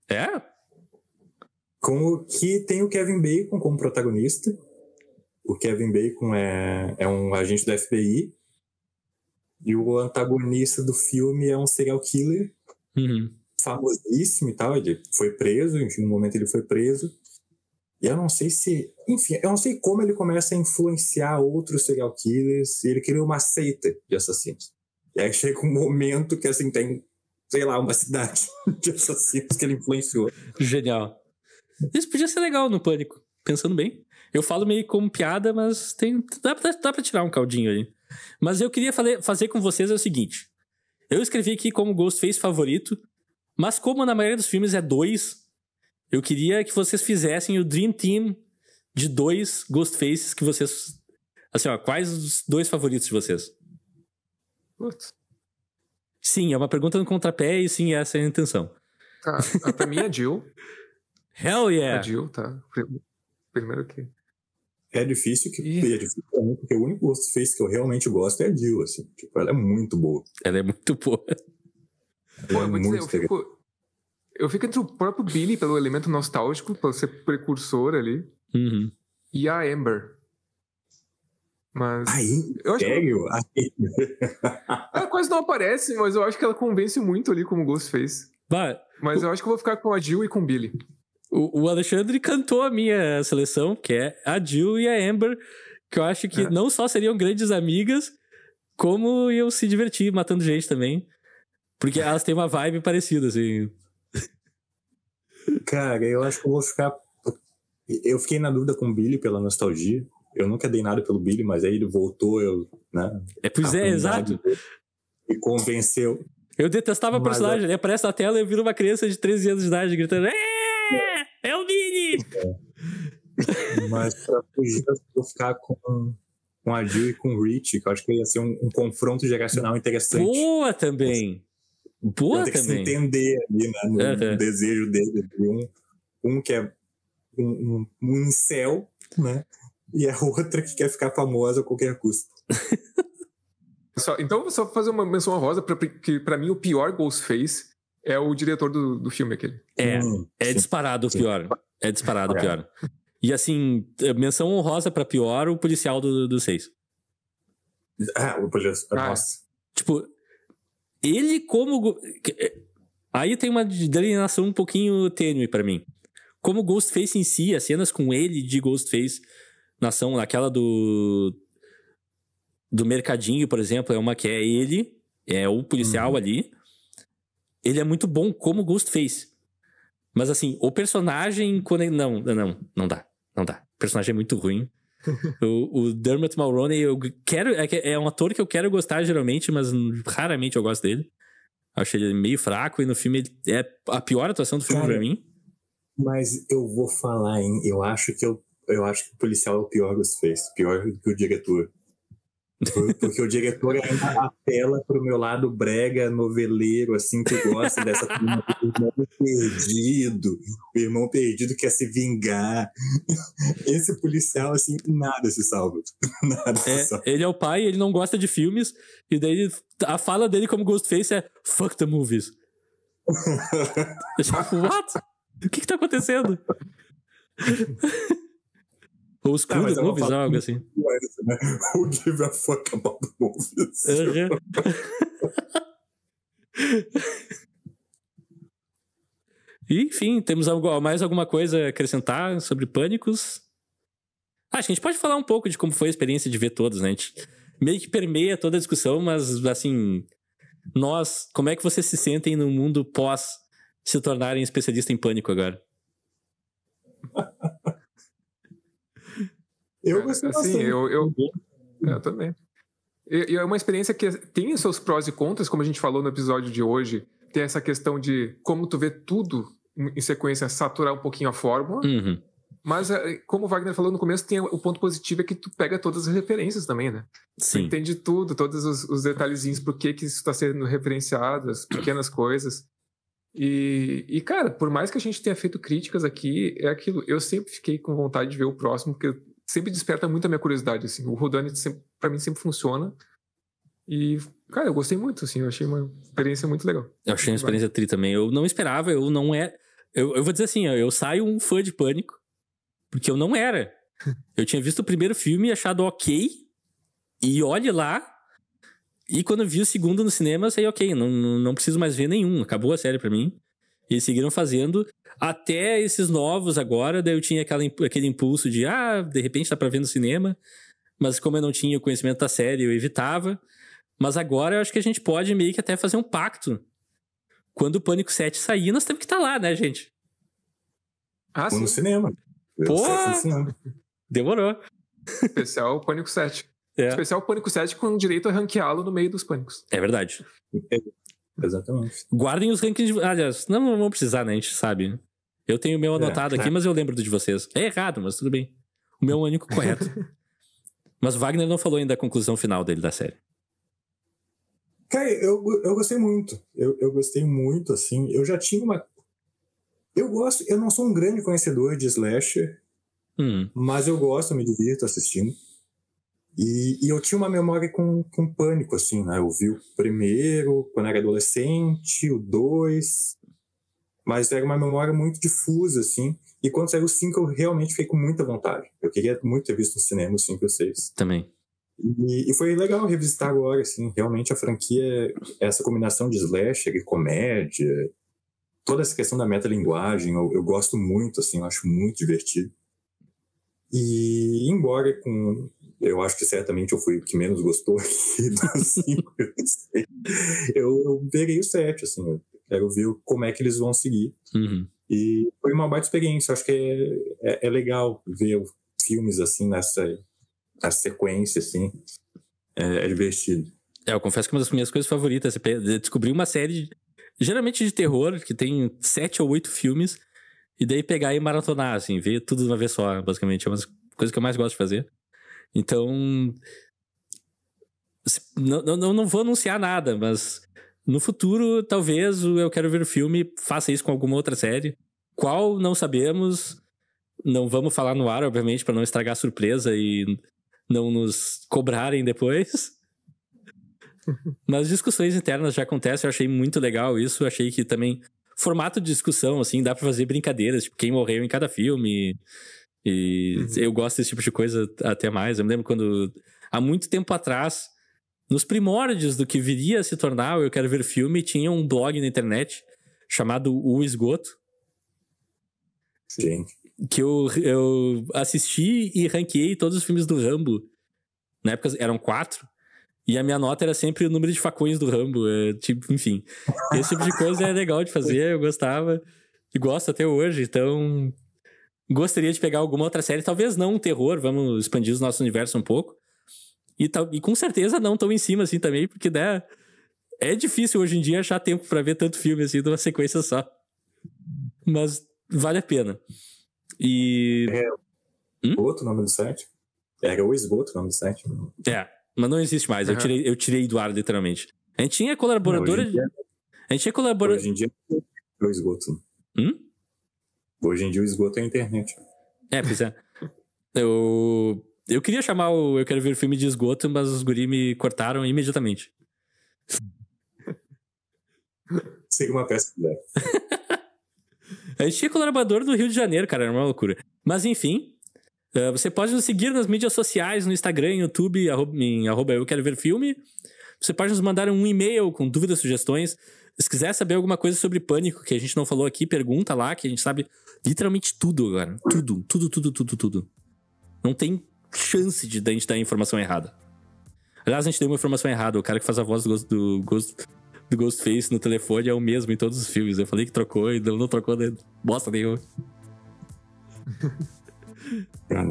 É? Com o que tem o Kevin Bacon como protagonista. O Kevin Bacon é, é um agente da FBI. E o antagonista do filme é um serial killer. Uhum. Famosíssimo e tal. Ele foi preso, em um momento ele foi preso. Eu não sei se. Enfim, eu não sei como ele começa a influenciar outros serial killers. ele cria uma seita de assassinos. E aí chega um momento que, assim, tem, sei lá, uma cidade de assassinos que ele influenciou. Genial. Isso podia ser legal no Pânico, pensando bem. Eu falo meio como piada, mas tem, dá, pra, dá pra tirar um caldinho aí. Mas eu queria fale, fazer com vocês é o seguinte. Eu escrevi aqui como Ghostface favorito, mas como na maioria dos filmes é dois, eu queria que vocês fizessem o Dream Team de dois Ghostfaces que vocês. Assim, ó, quais os dois favoritos de vocês? Putz. Sim, é uma pergunta no contrapé e sim, essa é a intenção. Tá, ah, pra mim é Jill. Hell yeah! A é Jill, tá. Primeiro que. É difícil, que, é difícil pra mim, porque o único Ghostface que eu realmente gosto é a Jill, assim. Tipo, ela é muito boa. Ela é muito boa. É Pô, eu vou dizer, eu fico, eu fico entre o próprio Billy, pelo elemento nostálgico, pelo ser precursor ali, uhum. e a Amber. Mas. Aí, eu acho Que... Ela... ela quase não aparece, mas eu acho que ela convence muito ali como o Ghost fez. But... Mas eu acho que eu vou ficar com a Jill e com o Billy. O, o Alexandre cantou a minha seleção, que é a Jill e a Amber, que eu acho que é. não só seriam grandes amigas, como iam se divertir matando gente também. Porque elas têm uma vibe parecida, assim. Cara, eu acho que eu vou ficar. Eu fiquei na dúvida com o Billy pela nostalgia. Eu nunca dei nada pelo Billy, mas aí ele voltou, eu. Né, é, pois é, exato. E convenceu. Eu detestava mas, o personagem, ele aparece na tela e vira uma criança de 13 anos de idade gritando: É! É o Billy! É. mas pra fugir, eu vou ficar com com a Jill e com o Rich, que eu acho que ia ser um, um confronto geracional interessante. Boa também! Boa tem também. que se entender ali, né? No, desejo dele. Um, um que é um, um, um incel, né? E a outra que quer ficar famosa a qualquer custo. só, então, só fazer uma menção honrosa, que para mim o pior Ghostface é o diretor do, do filme aquele. É, hum, é sim, disparado o pior. É disparado o é. pior. E assim, é, menção honrosa para pior, o policial do Do, do seis. ah, o policial. Ah. É. Nossa. Tipo, ele, como. Eh, aí tem uma delineação um pouquinho tênue para mim. Como Ghostface em si, as cenas com ele de Ghostface nação, aquela do. Do mercadinho, por exemplo, é uma que é ele, é o policial uhum. ali. Ele é muito bom como Ghostface. Mas assim, o personagem. quando Não, não, não dá. Não dá. O personagem é muito ruim. o, o, Dermot Mulroney, eu quero. É, é um ator que eu quero gostar geralmente, mas raramente eu gosto dele. Acho ele meio fraco e no filme é a pior atuação do filme Cara, pra mim. Mas eu vou falar, hein? Eu acho que eu, eu acho que o policial é o pior dos fez, pior que o diretor. Porque o diretor ainda é apela pro meu lado brega, noveleiro, assim, que gosta dessa turma do irmão perdido. O irmão perdido quer se vingar. Esse policial, assim, nada se salva. Nada é, se salva. Ele é o pai, ele não gosta de filmes, e daí a fala dele como Ghostface é fuck the movies. What? O que que tá acontecendo? os Crude ah, Movies, algo assim. Essa, né? give a fuck about the movies? Uhum. enfim, temos mais alguma coisa a acrescentar sobre Pânicos? Ah, acho que a gente pode falar um pouco de como foi a experiência de ver todos, né? A gente meio que permeia toda a discussão, mas, assim, nós, como é que vocês se sentem no mundo pós se tornarem especialista em pânico agora? Eu é, gostei assim, bastante. Eu, eu, uhum. é, eu também. E, e é uma experiência que tem os seus prós e contras, como a gente falou no episódio de hoje. Tem essa questão de como tu vê tudo em sequência saturar um pouquinho a fórmula. Uhum. Mas, é, como o Wagner falou no começo, tem o ponto positivo é que tu pega todas as referências também, né? Sim. Tu entende tudo, todos os, os detalhezinhos, por que, que isso está sendo referenciado, as pequenas coisas. E, e, cara, por mais que a gente tenha feito críticas aqui, é aquilo. Eu sempre fiquei com vontade de ver o próximo, porque sempre desperta muito a minha curiosidade, assim. O Rodani, para mim, sempre funciona. E, cara, eu gostei muito, assim. Eu achei uma experiência muito legal. Eu achei uma experiência tri também. Eu não esperava, eu não é... Eu, eu vou dizer assim, eu saio um fã de Pânico, porque eu não era. eu tinha visto o primeiro filme e achado ok, e olhe lá... E quando eu vi o segundo no cinema, eu sei, ok, não, não preciso mais ver nenhum. Acabou a série para mim. Eles seguiram fazendo. Até esses novos agora, daí eu tinha aquela, aquele impulso de, ah, de repente dá pra ver no cinema. Mas como eu não tinha o conhecimento da série, eu evitava. Mas agora eu acho que a gente pode meio que até fazer um pacto. Quando o Pânico 7 sair, nós temos que estar tá lá, né, gente? Ah, sim. É no cinema. Pô! Demorou. Especial Pânico 7. É. Especial Pânico 7 com direito a ranqueá-lo no meio dos pânicos. É verdade. É. Exatamente. Guardem os rankings. De... Aliás, não, não vão precisar, né? A gente sabe. Eu tenho o meu é. anotado é, aqui, é. mas eu lembro do de vocês. É errado, mas tudo bem. O meu é o único correto. mas Wagner não falou ainda a conclusão final dele da série. Cara, eu, eu gostei muito. Eu, eu gostei muito, assim. Eu já tinha uma. Eu gosto. Eu não sou um grande conhecedor de slasher, hum. mas eu gosto, me divirto assistindo. E, e, eu tinha uma memória com, com pânico, assim, né? Eu vi o primeiro quando era adolescente, o dois mas era uma memória muito difusa, assim. E quando saiu o 5, eu realmente fiquei com muita vontade. Eu queria muito ter visto no cinema o 5 e o 6. Também. E, e, foi legal revisitar agora, assim. Realmente a franquia, essa combinação de slasher e comédia, toda essa questão da metalinguagem, eu, eu gosto muito, assim, eu acho muito divertido. E embora com. Eu acho que certamente eu fui o que menos gostou aqui dos 5, eu, eu peguei o 7, assim. Quero ver como é que eles vão seguir. Uhum. E foi uma baita experiência. Acho que é, é, é legal ver filmes assim nessa, nessa sequência, assim. É, é, divertido. É, eu confesso que é uma das minhas coisas favoritas é descobrir uma série, geralmente de terror, que tem sete ou oito filmes, e daí pegar e maratonar, assim, ver tudo de uma vez só, basicamente. É uma das coisas que eu mais gosto de fazer. Então. Não, não, não vou anunciar nada, mas no futuro, talvez o Eu Quero Ver o Filme faça isso com alguma outra série. Qual, não sabemos. Não vamos falar no ar, obviamente, para não estragar a surpresa e não nos cobrarem depois. Mas discussões internas já acontecem, eu achei muito legal isso. Achei que também formato de discussão, assim, dá para fazer brincadeiras, tipo, quem morreu em cada filme. E uhum. eu gosto desse tipo de coisa até mais. Eu me lembro quando, há muito tempo atrás, nos primórdios do que viria a se tornar o Eu Quero Ver Filme, tinha um blog na internet chamado O Esgoto. Sim. Que eu, eu assisti e ranqueei todos os filmes do Rambo. Na época eram quatro. E a minha nota era sempre o número de facões do Rambo. É, tipo, enfim. Esse tipo de coisa é legal de fazer, eu gostava. E gosto até hoje, então. Gostaria de pegar alguma outra série, talvez não um terror, vamos expandir o nosso universo um pouco. E, tá, e com certeza não tão em cima assim também, porque né, é difícil hoje em dia achar tempo para ver tanto filme assim de uma sequência só. Mas vale a pena. E. É. é hum? Outro nome do site? Era é, é o esgoto o nome do site. Né? É, mas não existe mais. Uhum. Eu, tirei, eu tirei do ar, literalmente. A gente tinha colaboradora. Não, dia... A gente tinha colaboradora. Hoje em dia é o esgoto. Hum? Hoje em dia o esgoto é a internet. É, pois é. Eu... Eu queria chamar o Eu Quero Ver Filme de Esgoto, mas os guri me cortaram imediatamente. Siga uma peça que A gente tinha é colaborador do Rio de Janeiro, cara, era uma loucura. Mas enfim, eh, você pode nos seguir nas mídias sociais, no Instagram, YouTube, em arroba Eu Quero Ver Filme. Você pode nos mandar um e-mail com dúvidas, sugestões. Se quiser saber alguma coisa sobre pânico que a gente não falou aqui, pergunta lá, que a gente sabe literalmente tudo agora. Tudo, tudo, tudo, tudo, tudo. Não tem chance de a gente dar a informação errada. Aliás, a gente deu uma informação errada. O cara que faz a voz do, do, Ghost, do Ghostface no telefone é o mesmo em todos os filmes. Eu falei que trocou e não, não trocou né? bosta nenhuma. Ah,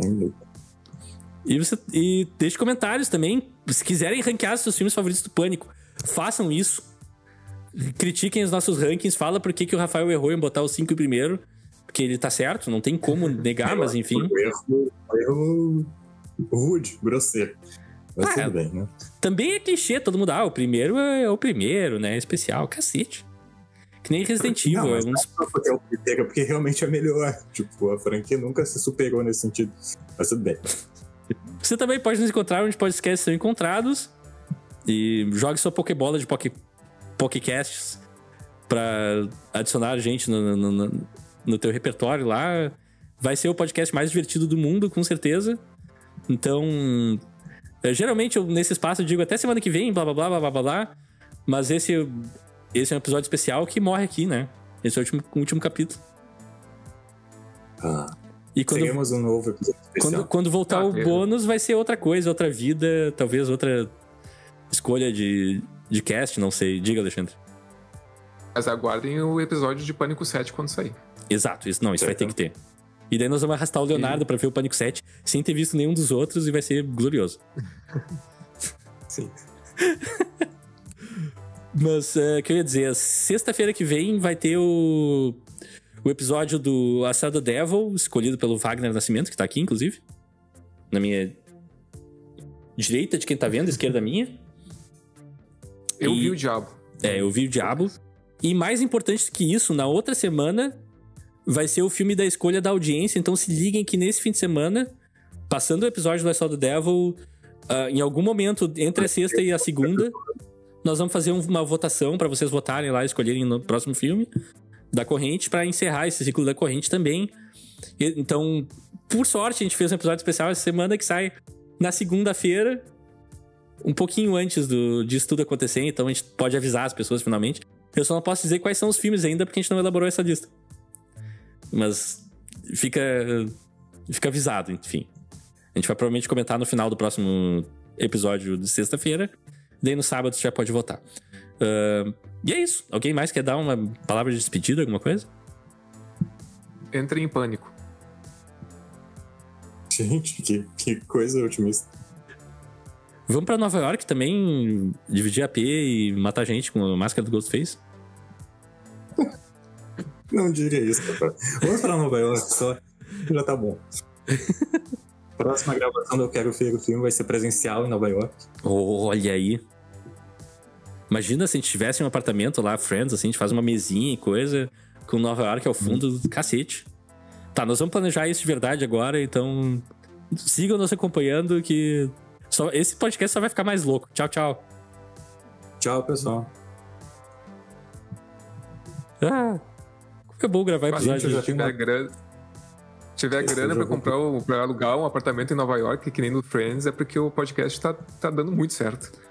e, você, e deixe comentários também. Se quiserem ranquear seus filmes favoritos do Pânico, façam isso. Critiquem os nossos rankings. Fala por que, que o Rafael errou em botar os cinco primeiro. Porque ele tá certo, não tem como negar, mas enfim. O erro, o erro rude, grosseiro. Mas ah, tudo bem, né? Também é clichê, todo mundo, ah, o primeiro é, é o primeiro, né? É especial, cacete. Que nem Resident Evil. Não, é um dos... é o primeiro, é porque realmente é melhor. Tipo, a franquia nunca se superou nesse sentido. Mas tudo bem. Você também pode nos encontrar onde podcasts são encontrados. E jogue sua Pokébola de poke, Pokécasts para adicionar gente no, no, no, no teu repertório lá. Vai ser o podcast mais divertido do mundo, com certeza. Então, é, geralmente eu, nesse espaço eu digo até semana que vem, blá blá blá blá blá blá. Mas esse, esse é um episódio especial que morre aqui, né? Esse é o último, último capítulo. Ah. E quando, Teremos um novo episódio Quando, quando voltar ah, o bônus, vai ser outra coisa, outra vida, talvez outra escolha de, de cast, não sei. Diga, Alexandre. Mas aguardem o episódio de Pânico 7 quando sair. Exato, isso não, isso certo. vai ter que ter. E daí nós vamos arrastar o Leonardo para ver o Pânico 7 sem ter visto nenhum dos outros e vai ser glorioso. Sim. Mas eh, o uh, que eu ia dizer, sexta-feira que vem vai ter o, o episódio do Assado Devil, escolhido pelo Wagner Nascimento, que tá aqui, inclusive. Na minha direita de quem tá vendo, esquerda minha. Eu e... vi o diabo. É, eu vi o diabo. E mais importante que isso, na outra semana vai ser o filme da escolha da audiência. Então se liguem que nesse fim de semana, passando o episódio do I Saw the Devil, uh, em algum momento entre a sexta e a segunda, nós vamos fazer uma votação para vocês votarem lá, escolherem no próximo filme da corrente para encerrar esse ciclo da corrente também. Então, por sorte, a gente fez um episódio especial essa semana que sai na segunda-feira, um pouquinho antes do, disso tudo acontecer, então a gente pode avisar as pessoas finalmente. Eu só não posso dizer quais são os filmes ainda, porque a gente não elaborou essa lista. Mas fica, fica avisado, enfim. A gente vai provavelmente comentar no final do próximo episódio de sexta-feira. Daí no sábado você já pode votar. Uh, e é isso. Alguém mais quer dar uma palavra de despedida, alguma coisa? Entre em pânico. Gente, que, que coisa otimista. Vamos para Nova York também dividir a P e matar gente com a máscara do Ghostface? Não diga isso, cara. Vamos pra novela só. Já tá bom. Próxima gravação do Eu Quero Ver o Filme vai ser presencial em Nova York. Olha aí. Imagina se a gente tivesse um apartamento lá, Friends, assim, a gente faz uma mesinha e coisa, com Nova York ao fundo hum. do cacete. Tá, nós vamos planejar isso de verdade agora, então sigam nos acompanhando que só, esse podcast só vai ficar mais louco. Tchau, tchau. Tchau, pessoal. Ah. É bom gravar episódio. Se tiver grana, tiver grana pra é comprar pra alugar um apartamento em Nova York, que nem no Friends, é porque o podcast tá, tá dando muito certo.